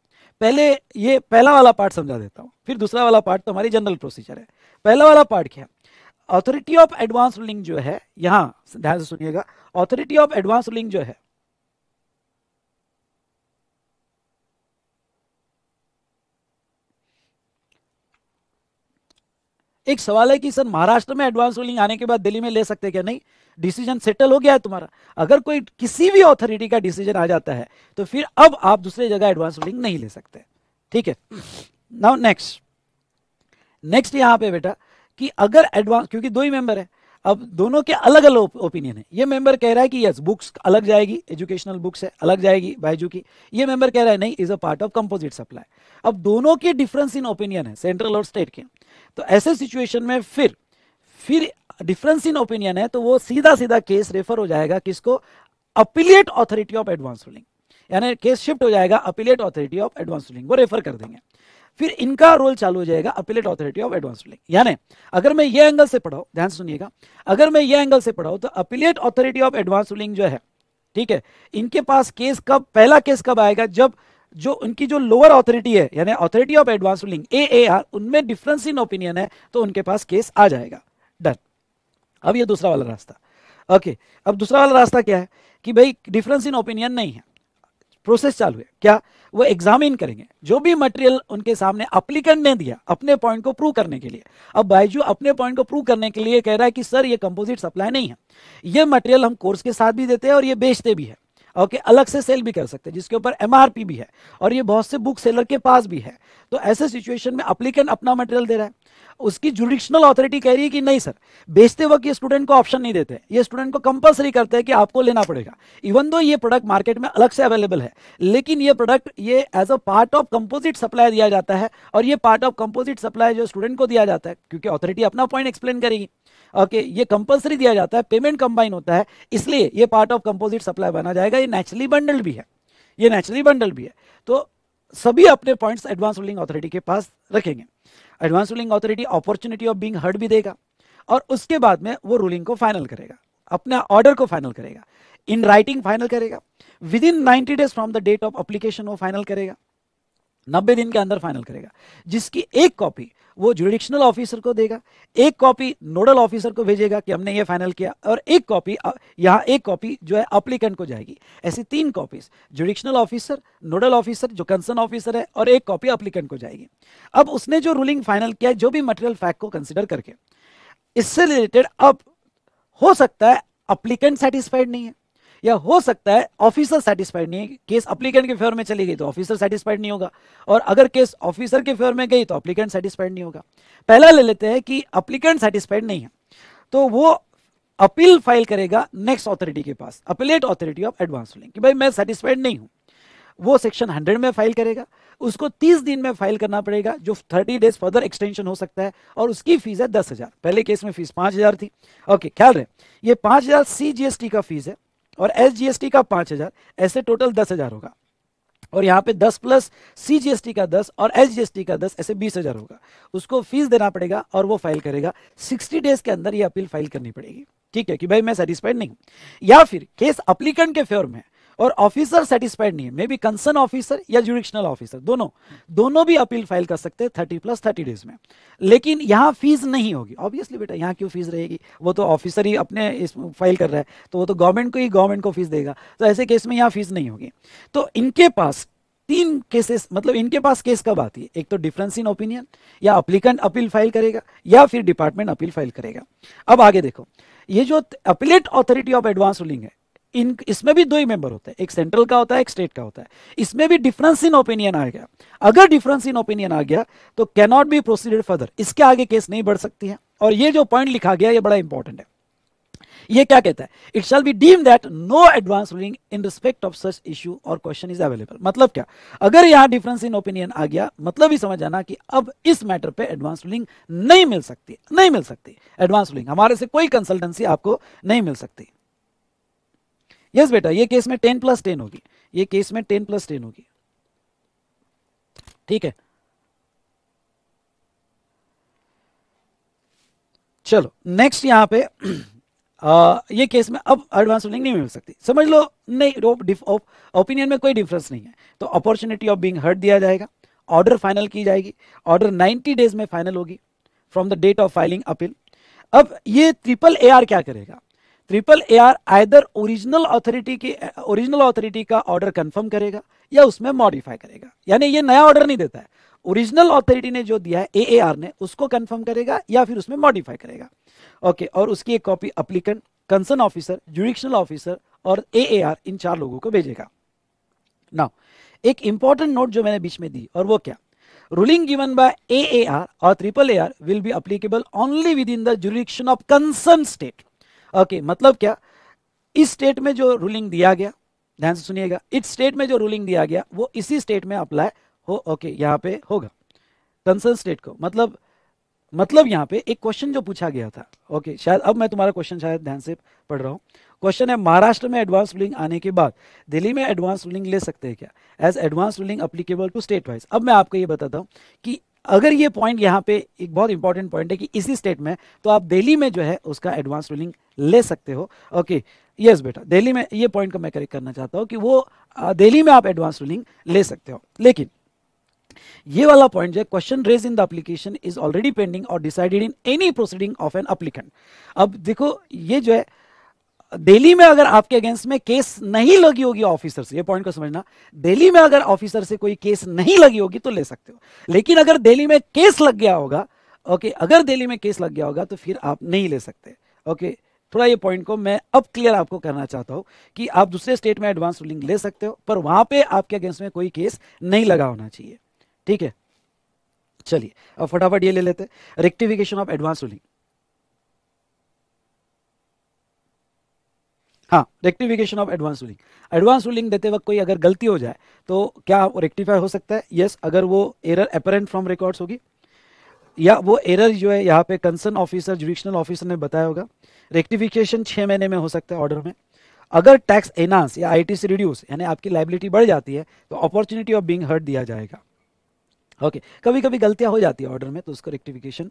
पहले ये पहला वाला पार्ट समझा देता हूँ फिर दूसरा वाला पार्ट तो हमारी जनरल प्रोसीजर है पहला वाला पार्ट क्या है अथॉरिटी ऑफ एडवांस रूलिंग जो है यहाँ ध्यान से सुनिएगा ऑथोरिटी ऑफ एडवांस रूलिंग जो है एक सवाल है कि सर महाराष्ट्र में एडवांस रूलिंग आने के बाद दिल्ली में ले सकते क्या नहीं डिसीजन सेटल हो गया है तुम्हारा अगर कोई किसी भी ऑथोरिटी का डिसीजन आ जाता है तो फिर अब आप दूसरी जगह एडवांस रूलिंग नहीं ले सकते ठीक है नाउ नेक्स्ट नेक्स्ट यहां पे बेटा कि अगर एडवांस क्योंकि दो ही मेंबर है अब दोनों के अलग अलग ओपिनियन है ये मेंबर कह रहा है कि यस बुक्स अलग जाएगी एजुकेशनल बुक्स है अलग जाएगी बायजू की ये मेंबर कह रहा है नहीं is a part of composite supply अब दोनों के डिफरेंस इन ओपिनियन है सेंट्रल और स्टेट के तो ऐसे सिचुएशन में फिर फिर डिफरेंस इन ओपिनियन है तो वो सीधा सीधा केस रेफर हो जाएगा किसको appellate authority of advance ruling यानी केस शिफ्ट हो जाएगा appellate authority of advance ruling वो रेफर कर देंगे फिर इनका रोल चालू हो जाएगा appellate authority of advance ruling यानी अगर मैं ये एंगल से पढ़ाऊ ध्यान सुनिएगा अगर मैं ये एंगल से पढ़ाऊ तो appellate authority of advance ruling जो है ठीक है इनके पास केस कब पहला केस कब आएगा जब जो उनकी जो लोअर अथॉरिटी है यानी authority of advance ruling A A R उनमें डिफरेंस इन ओपिनियन है तो उनके पास केस आ जाएगा डन अब ये दूसरा वाला रास्ता ओके अब दूसरा वाला रास्ता क्या है कि भाई डिफरेंस इन ओपिनियन नहीं है प्रोसेस चालू है क्या वो एग्जामिन करेंगे जो भी मटेरियल उनके सामने अप्लीकेंट ने दिया अपने पॉइंट को प्रूव करने के लिए अब बायजू अपने पॉइंट को प्रूव करने के लिए कह रहा है कि सर ये कंपोजिट सप्लाई नहीं है ये मटेरियल हम कोर्स के साथ भी देते हैं और ये बेचते भी है ओके okay, अलग से सेल भी कर सकते हैं जिसके ऊपर एमआरपी भी है और ये बहुत से बुक सेलर के पास भी है तो ऐसे सिचुएशन में अप्लीकेंट अपना मटेरियल दे रहा है उसकी जुडिशनल अथॉरिटी कह रही है कि नहीं सर बेचते वक्त ये स्टूडेंट को ऑप्शन नहीं देते ये स्टूडेंट को कंपलसरी करते हैं कि आपको लेना पड़ेगा इवन दो ये प्रोडक्ट मार्केट में अलग से अवेलेबल है लेकिन ये प्रोडक्ट ये as a part of composite supply दिया जाता है और ये पार्ट ऑफ कंपोजिट सप्लाई जो स्टूडेंट को दिया जाता है क्योंकि ऑथोरिटी अपना पॉइंट एक्सप्लेन करेगी ओके ये कंपलसरी दिया जाता है पेमेंट कंबाइन होता है इसलिए ये पार्ट ऑफ कंपोजिट सप्लाई बना जाएगा ये नेचुरली बंडल भी है ये नेचुरली बंडल भी है तो सभी अपने पॉइंट्स एडवांस रूलिंग अथॉरिटी के पास रखेंगे advance ruling authority opportunity of being heard भी देगा और उसके बाद में वो रूलिंग को फाइनल करेगा अपना ऑर्डर को फाइनल करेगा इन राइटिंग फाइनल करेगा within ninety days from the date of application वो फाइनल करेगा नब्बे दिन के अंदर फाइनल करेगा जिसकी एक कॉपी वो जुडिशनल ऑफिसर को देगा एक कॉपी नोडल ऑफिसर को भेजेगा कि हमने ये फाइनल किया और एक कॉपी यहाँ एक कॉपी जो है अप्लीकेंट को जाएगी ऐसी तीन copies judicial officer nodal officer जो कंसर्न ऑफिसर है और एक कॉपी अप्लीकेंट को जाएगी अब उसने जो रूलिंग फाइनल किया है जो भी मटेरियल फैक्ट को कंसिडर करके इससे रिलेटेड अब हो सकता है अप्लीकेंट सेटिस्फाइड नहीं है या हो सकता है ऑफिसर सेटिस्फाइड नहीं है केस अप्लीकेंट के फेवर में चली गई तो ऑफिसर सेटिस्फाइड नहीं होगा और अगर केस ऑफिसर के फेवर में गई तो अप्लीकेंट सेटिस्फाइड नहीं होगा पहला ले लेते हैं कि अप्लीकेंट सेटिस्फाइड नहीं है तो वो अपील फाइल करेगा नेक्स्ट ऑथोरिटी के पास appellate authority of advance ruling कि भाई मैं सेटिस्फाइड नहीं हूँ वो सेक्शन हंड्रेड में फाइल करेगा उसको तीस दिन में फाइल करना पड़ेगा जो थर्टी डेज फर्दर एक्सटेंशन हो सकता है और उसकी फीस है दस हजार पहले केस में फीस पांच हजार थी ओके ख्याल रहे ये पांच हजार टी का फीस है और एस जी का पांच हज़ार ऐसे टोटल दस हज़ार होगा और यहाँ पे दस plus C G S T का दस और एस जी एस टी का दस ऐसे बीस हज़ार होगा उसको फीस देना पड़ेगा और वो फाइल करेगा सिक्सटी डेज के अंदर ये अपील फाइल करनी पड़ेगी ठीक है कि भाई मैं सेटिस्फाइड नहीं या फिर केस अप्लीकेंट के फेवर में और ऑफिसर सेटिस्फाइड नहीं है मे बी कंसर्न ऑफिसर या जुडिशनल ऑफिसर दोनों दोनों भी अपील फाइल कर सकते हैं थर्टी प्लस थर्टी डेज में लेकिन यहाँ फीस नहीं होगी ऑब्वियसली बेटा यहाँ क्यों फीस रहेगी वो तो ऑफिसर ही अपने इस फाइल कर रहा है तो वो तो गवर्नमेंट को ही गवर्नमेंट को फीस देगा तो ऐसे केस में यहाँ फीस नहीं होगी तो इनके पास तीन केसेस मतलब इनके पास केस कब आती है एक तो डिफरेंस इन ओपिनियन या अप्लीकेंट अपील फाइल करेगा या फिर डिपार्टमेंट अपील फाइल करेगा अब आगे देखो ये जो appellate authority of advance ruling है इन इसमें भी दो ही मेंबर होते हैं एक सेंट्रल का होता है एक स्टेट का होता है इसमें भी डिफरेंस इन ओपिनियन आ गया अगर डिफरेंस इन ओपिनियन आ गया तो कैनॉट बी प्रोसीडेड फर्दर इसके आगे केस नहीं बढ़ सकती है और ये जो पॉइंट लिखा गया ये बड़ा इंपॉर्टेंट है ये क्या कहता है it shall be deem that no advance ruling in respect of such issue और क्वेश्चन इज अवेलेबल मतलब क्या अगर यहां डिफरेंस इन ओपिनियन आ गया मतलब ही समझ जाना कि अब इस मैटर पे एडवांस रूलिंग नहीं मिल सकती नहीं मिल सकती एडवांस रूलिंग हमारे से कोई कंसल्टेंसी आपको नहीं मिल सकती यस बेटा ये केस में टेन प्लस टेन होगी ये केस में टेन प्लस टेन होगी ठीक है चलो नेक्स्ट यहां पे आ, ये केस में अब एडवांस रूलिंग नहीं मिल सकती समझ लो नहीं ओपिनियन में कोई डिफरेंस नहीं है तो अपॉर्चुनिटी ऑफ बीइंग हर्ट दिया जाएगा ऑर्डर फाइनल की जाएगी ऑर्डर 90 डेज में फाइनल होगी from the date of filing appeal अब ये ट्रिपल ए क्या करेगा triple A R either original authority की ओरिजिनल ऑथोरिटी का ऑर्डर कंफर्म करेगा या उसमें मॉडिफाई करेगा यानी ये नया ऑर्डर नहीं देता है ओरिजिनल ऑथोरिटी ने जो दिया है ए ए आर ने उसको कंफर्म करेगा या फिर उसमें मॉडिफाई करेगा ओके okay, और उसकी एक copy applicant concern officer judicial officer और ए ए आर इन चार लोगों को भेजेगा नाउ एक इंपॉर्टेंट नोट जो मैंने बीच में दी और वो क्या ruling given by A A R और triple A R will be applicable only within the jurisdiction of concern state okay मतलब क्या इस स्टेट में जो रूलिंग दिया गया ध्यान से सुनिएगा इस स्टेट में जो रूलिंग दिया गया वो इसी स्टेट में अप्लाई हो ओके okay, यहाँ पे होगा कंसर्न स्टेट को मतलब मतलब यहाँ पे एक क्वेश्चन जो पूछा गया था ओके okay, शायद अब मैं तुम्हारा क्वेश्चन शायद ध्यान से पढ़ रहा हूँ क्वेश्चन है महाराष्ट्र में एडवांस रूलिंग आने के बाद दिल्ली में एडवांस रूलिंग ले सकते हैं क्या as advance ruling applicable to state wise अब मैं आपको ये बताता हूँ कि अगर ये पॉइंट यहाँ पे एक बहुत इंपॉर्टेंट पॉइंट है कि इसी स्टेट में तो आप दिल्ली में जो है उसका एडवांस रूलिंग ले सकते हो ओके यस बेटा दिल्ली में ये पॉइंट को मैं करेक्ट करना चाहता हूँ कि वो दिल्ली में आप एडवांस रूलिंग ले सकते हो लेकिन ये वाला पॉइंट जो है question raise in the application is already pending और decided in any proceeding of an applicant अब देखो ये जो है दिल्ली में अगर आपके अगेंस्ट में केस नहीं लगी होगी ऑफिसर से ये पॉइंट को समझना दिल्ली में अगर ऑफिसर से कोई केस नहीं लगी होगी तो ले सकते हो लेकिन अगर दिल्ली में केस लग गया होगा ओके अगर दिल्ली में केस लग गया होगा तो फिर आप नहीं ले सकते ओके थोड़ा ये पॉइंट को मैं अब क्लियर आपको करना चाहता हूं कि आप दूसरे स्टेट में एडवांस रूलिंग ले सकते हो पर वहां पर आपके अगेंस्ट में कोई केस नहीं लगा होना चाहिए ठीक है चलिए अब फटाफट ये ले लेते हैं रेक्टिफिकेशन ऑफ एडवांस रूलिंग हाँ rectification of advance ruling advance ruling देते वक्त कोई अगर गलती हो जाए तो क्या रेक्टिफाई हो सकता है यस yes, अगर वो एरर अपेरेंट फ्रॉम रिकॉर्ड्स होगी या वो एरर जो है यहाँ पे कंसर्न ऑफिसर जुडिशनल ऑफिसर ने बताया होगा रेक्टिफिकेशन छः महीने में हो सकता है ऑर्डर में अगर टैक्स एनांस या आई टी रिड्यूस यानी आपकी लाइबिलिटी बढ़ जाती है तो अपॉर्चुनिटी ऑफ बींग हर्ट दिया जाएगा ओके okay. कभी कभी गलतियां हो जाती है ऑर्डर में तो उसको रेक्टिफिकेशन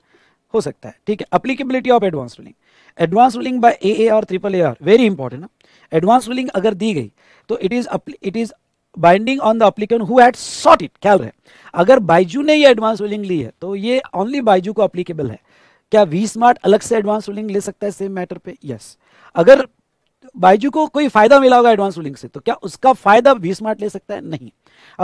हो सकता है ठीक है applicability of advance ruling advance ruling by A A R triple A R very important ना एडवांस रूलिंग अगर दी गई तो it is it is binding on the applicant who had sought it ख्याल है अगर बाइजू ने ये एडवांस रूलिंग ली है तो ये ओनली बाइजू को अप्लीकेबल है क्या वी स्मार्ट अलग से एडवांस रूलिंग ले सकता है सेम मैटर पे यस yes. अगर बाइजू को कोई फायदा मिला होगा एडवांस रूलिंग से तो क्या उसका फायदा वी स्मार्ट ले सकता है नहीं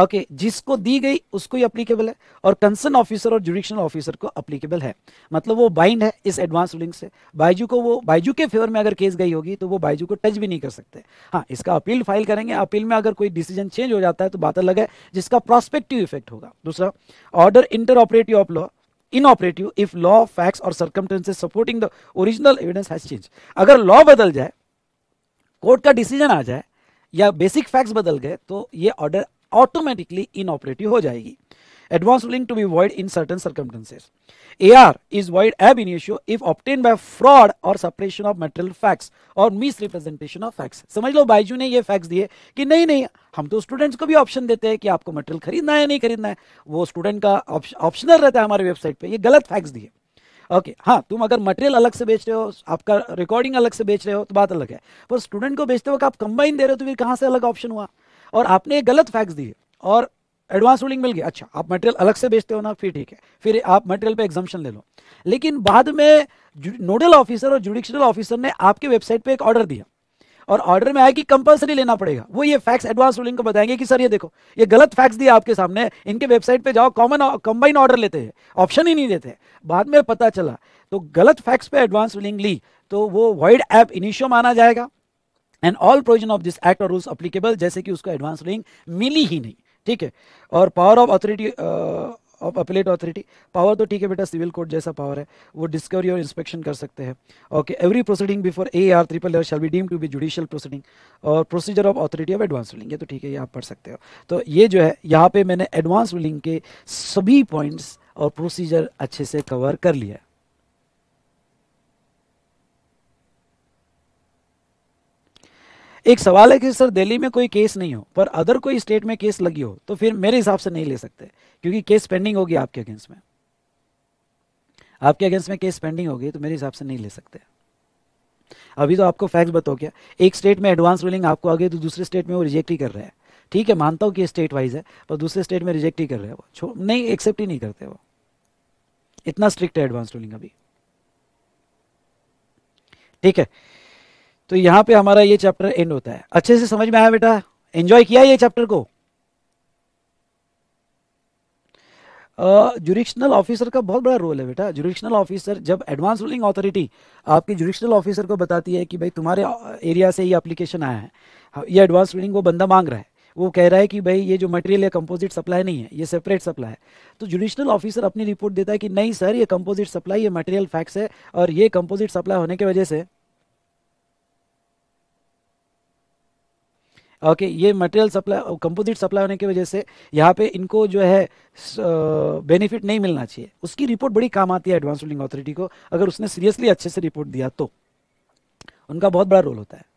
ओके okay, जिसको दी गई उसको ही अप्लीकेबल है और कंसर्न ऑफिसर और जुडिशनल ऑफिसर को अप्लीकेबल है मतलब वो बाइंड है इस एडवांस रूलिंग से बाइजू को वो बाइजू के फेवर में अगर केस गई होगी तो वो बाइजू को टच भी नहीं कर सकते हाँ इसका अपील फाइल करेंगे अपील में अगर कोई डिसीजन चेंज हो जाता है तो बात अलग है जिसका प्रॉस्पेक्टिव इफेक्ट होगा दूसरा order inter operative of law inoperative if law facts और circumstances supporting the original evidence has change अगर लॉ बदल जाए कोर्ट का डिसीजन आ जाए या बेसिक फैक्ट्स बदल गए तो ये ऑर्डर ऑटोमेटिकली इनऑपरेटिव हो जाएगी advance ruling advance ruling to be void in certain circumstances. AR is void ab if obtained by fraud और सपरेशन ऑफ मेटेरियल फैक्ट्स और मिस रिप्रेजेंटेशन ऑफ फैक्ट्स समझ लो बाईजू ने ये फैक्ट्स दिए कि नहीं नहीं हम तो स्टूडेंट्स को भी ऑप्शन देते हैं कि आपको मेटेरियल खरीदना है नहीं खरीदना है वो स्टूडेंट का ऑप्शनल उप्ष, रहता है हमारे वेबसाइट पर ये गलत फैक्ट्स दिए ओके okay, हाँ तुम अगर मटेरियल अलग से बेच रहे हो आपका रिकॉर्डिंग अलग से बेच रहे हो तो बात अलग है पर स्टूडेंट को बेचते वक्त आप कंबाइन दे रहे हो तो फिर कहाँ से अलग ऑप्शन हुआ और आपने एक गलत फैक्स दिए और एडवांस रूलिंग मिल गया अच्छा आप मटेरियल अलग से बेचते हो ना फिर ठीक है फिर आप मटेरियल पे एग्जामेशन ले लो लेकिन बाद में नोडल ऑफिसर और जुडिशियल ऑफिसर ने आपके वेबसाइट पे एक ऑर्डर दिया और ऑर्डर में आया कि कंपलसरी लेना पड़ेगा वो ये फैक्स एडवांस रूलिंग को बताएंगे कि सर ये देखो ये गलत फैक्स दिया आपके सामने इनके वेबसाइट पे जाओ कॉमन कंबाइन ऑर्डर लेते हैं ऑप्शन ही नहीं देते बाद में पता चला तो गलत फैक्स पे एडवांस रूलिंग ली तो वो वाइड ऐप इनिशियो माना जाएगा and all provision of this act और रूल्स अप्लीकेबल जैसे कि उसको एडवांस रूलिंग मिली ही नहीं ठीक है और power of authority of appellate authority power तो ठीक है बेटा सिविल कोर्ट जैसा पावर है वो डिस्कवरी और इंस्पेक्शन कर सकते हैं okay every proceeding before A R triple level shall be deem to be judicial proceeding और procedure of authority of advance ruling ये तो ठीक है ये आप पढ़ सकते हो तो ये जो है यहाँ पे मैंने एडवांस रूलिंग के सभी पॉइंट्स और प्रोसीजर अच्छे से कवर कर लिया एक सवाल है कि सर दिल्ली में कोई केस नहीं हो पर अदर कोई स्टेट में केस लगी हो तो फिर मेरे हिसाब से नहीं ले सकते क्योंकि केस पेंडिंग होगी आपके अगेंस्ट में आपके अगेंस्ट में केस पेंडिंग होगी तो मेरे हिसाब से नहीं ले सकते अभी तो आपको फैक्ट बताओ क्या एक स्टेट में एडवांस रूलिंग आपको आ गई तो दूसरे स्टेट में वो रिजेक्ट ही कर रहा है ठीक है मानता हूं कि स्टेट वाइज है पर दूसरे स्टेट में रिजेक्ट ही कर रहे हैं वो नहीं एक्सेप्ट ही नहीं करते वो इतना स्ट्रिक्ट है एडवांस रूलिंग अभी ठीक है तो यहाँ पे हमारा ये चैप्टर एंड होता है अच्छे से समझ में आया बेटा एंजॉय किया ये चैप्टर को जुडिशनल uh, ऑफिसर का बहुत बड़ा रोल है बेटा जुडिशनल ऑफिसर जब एडवांस रूलिंग अथॉरिटी आपके जुडिशनल ऑफिसर को बताती है कि भाई तुम्हारे एरिया से ये एप्लीकेशन आया है हाँ, ये एडवांस रूलिंग वो बंदा मांग रहा है वो कह रहा है कि भाई ये जो मटेरियल है कंपोजिट सप्लाई नहीं है ये सेपरेट सप्लाई है तो जुडिशनल ऑफिसर अपनी रिपोर्ट देता है कि नहीं सर ये कंपोजिट सप्लाई ये मटेरियल फैक्स है और ये कंपोजिट सप्लाई होने की वजह से ओके ये मटेरियल सप्लाई कंपोजिट सप्लाई होने की वजह से यहाँ पे इनको जो है बेनिफिट नहीं मिलना चाहिए उसकी रिपोर्ट बड़ी काम आती है एडवांस बिल्डिंग अथॉरिटी को अगर उसने सीरियसली अच्छे से रिपोर्ट दिया तो उनका बहुत बड़ा रोल होता है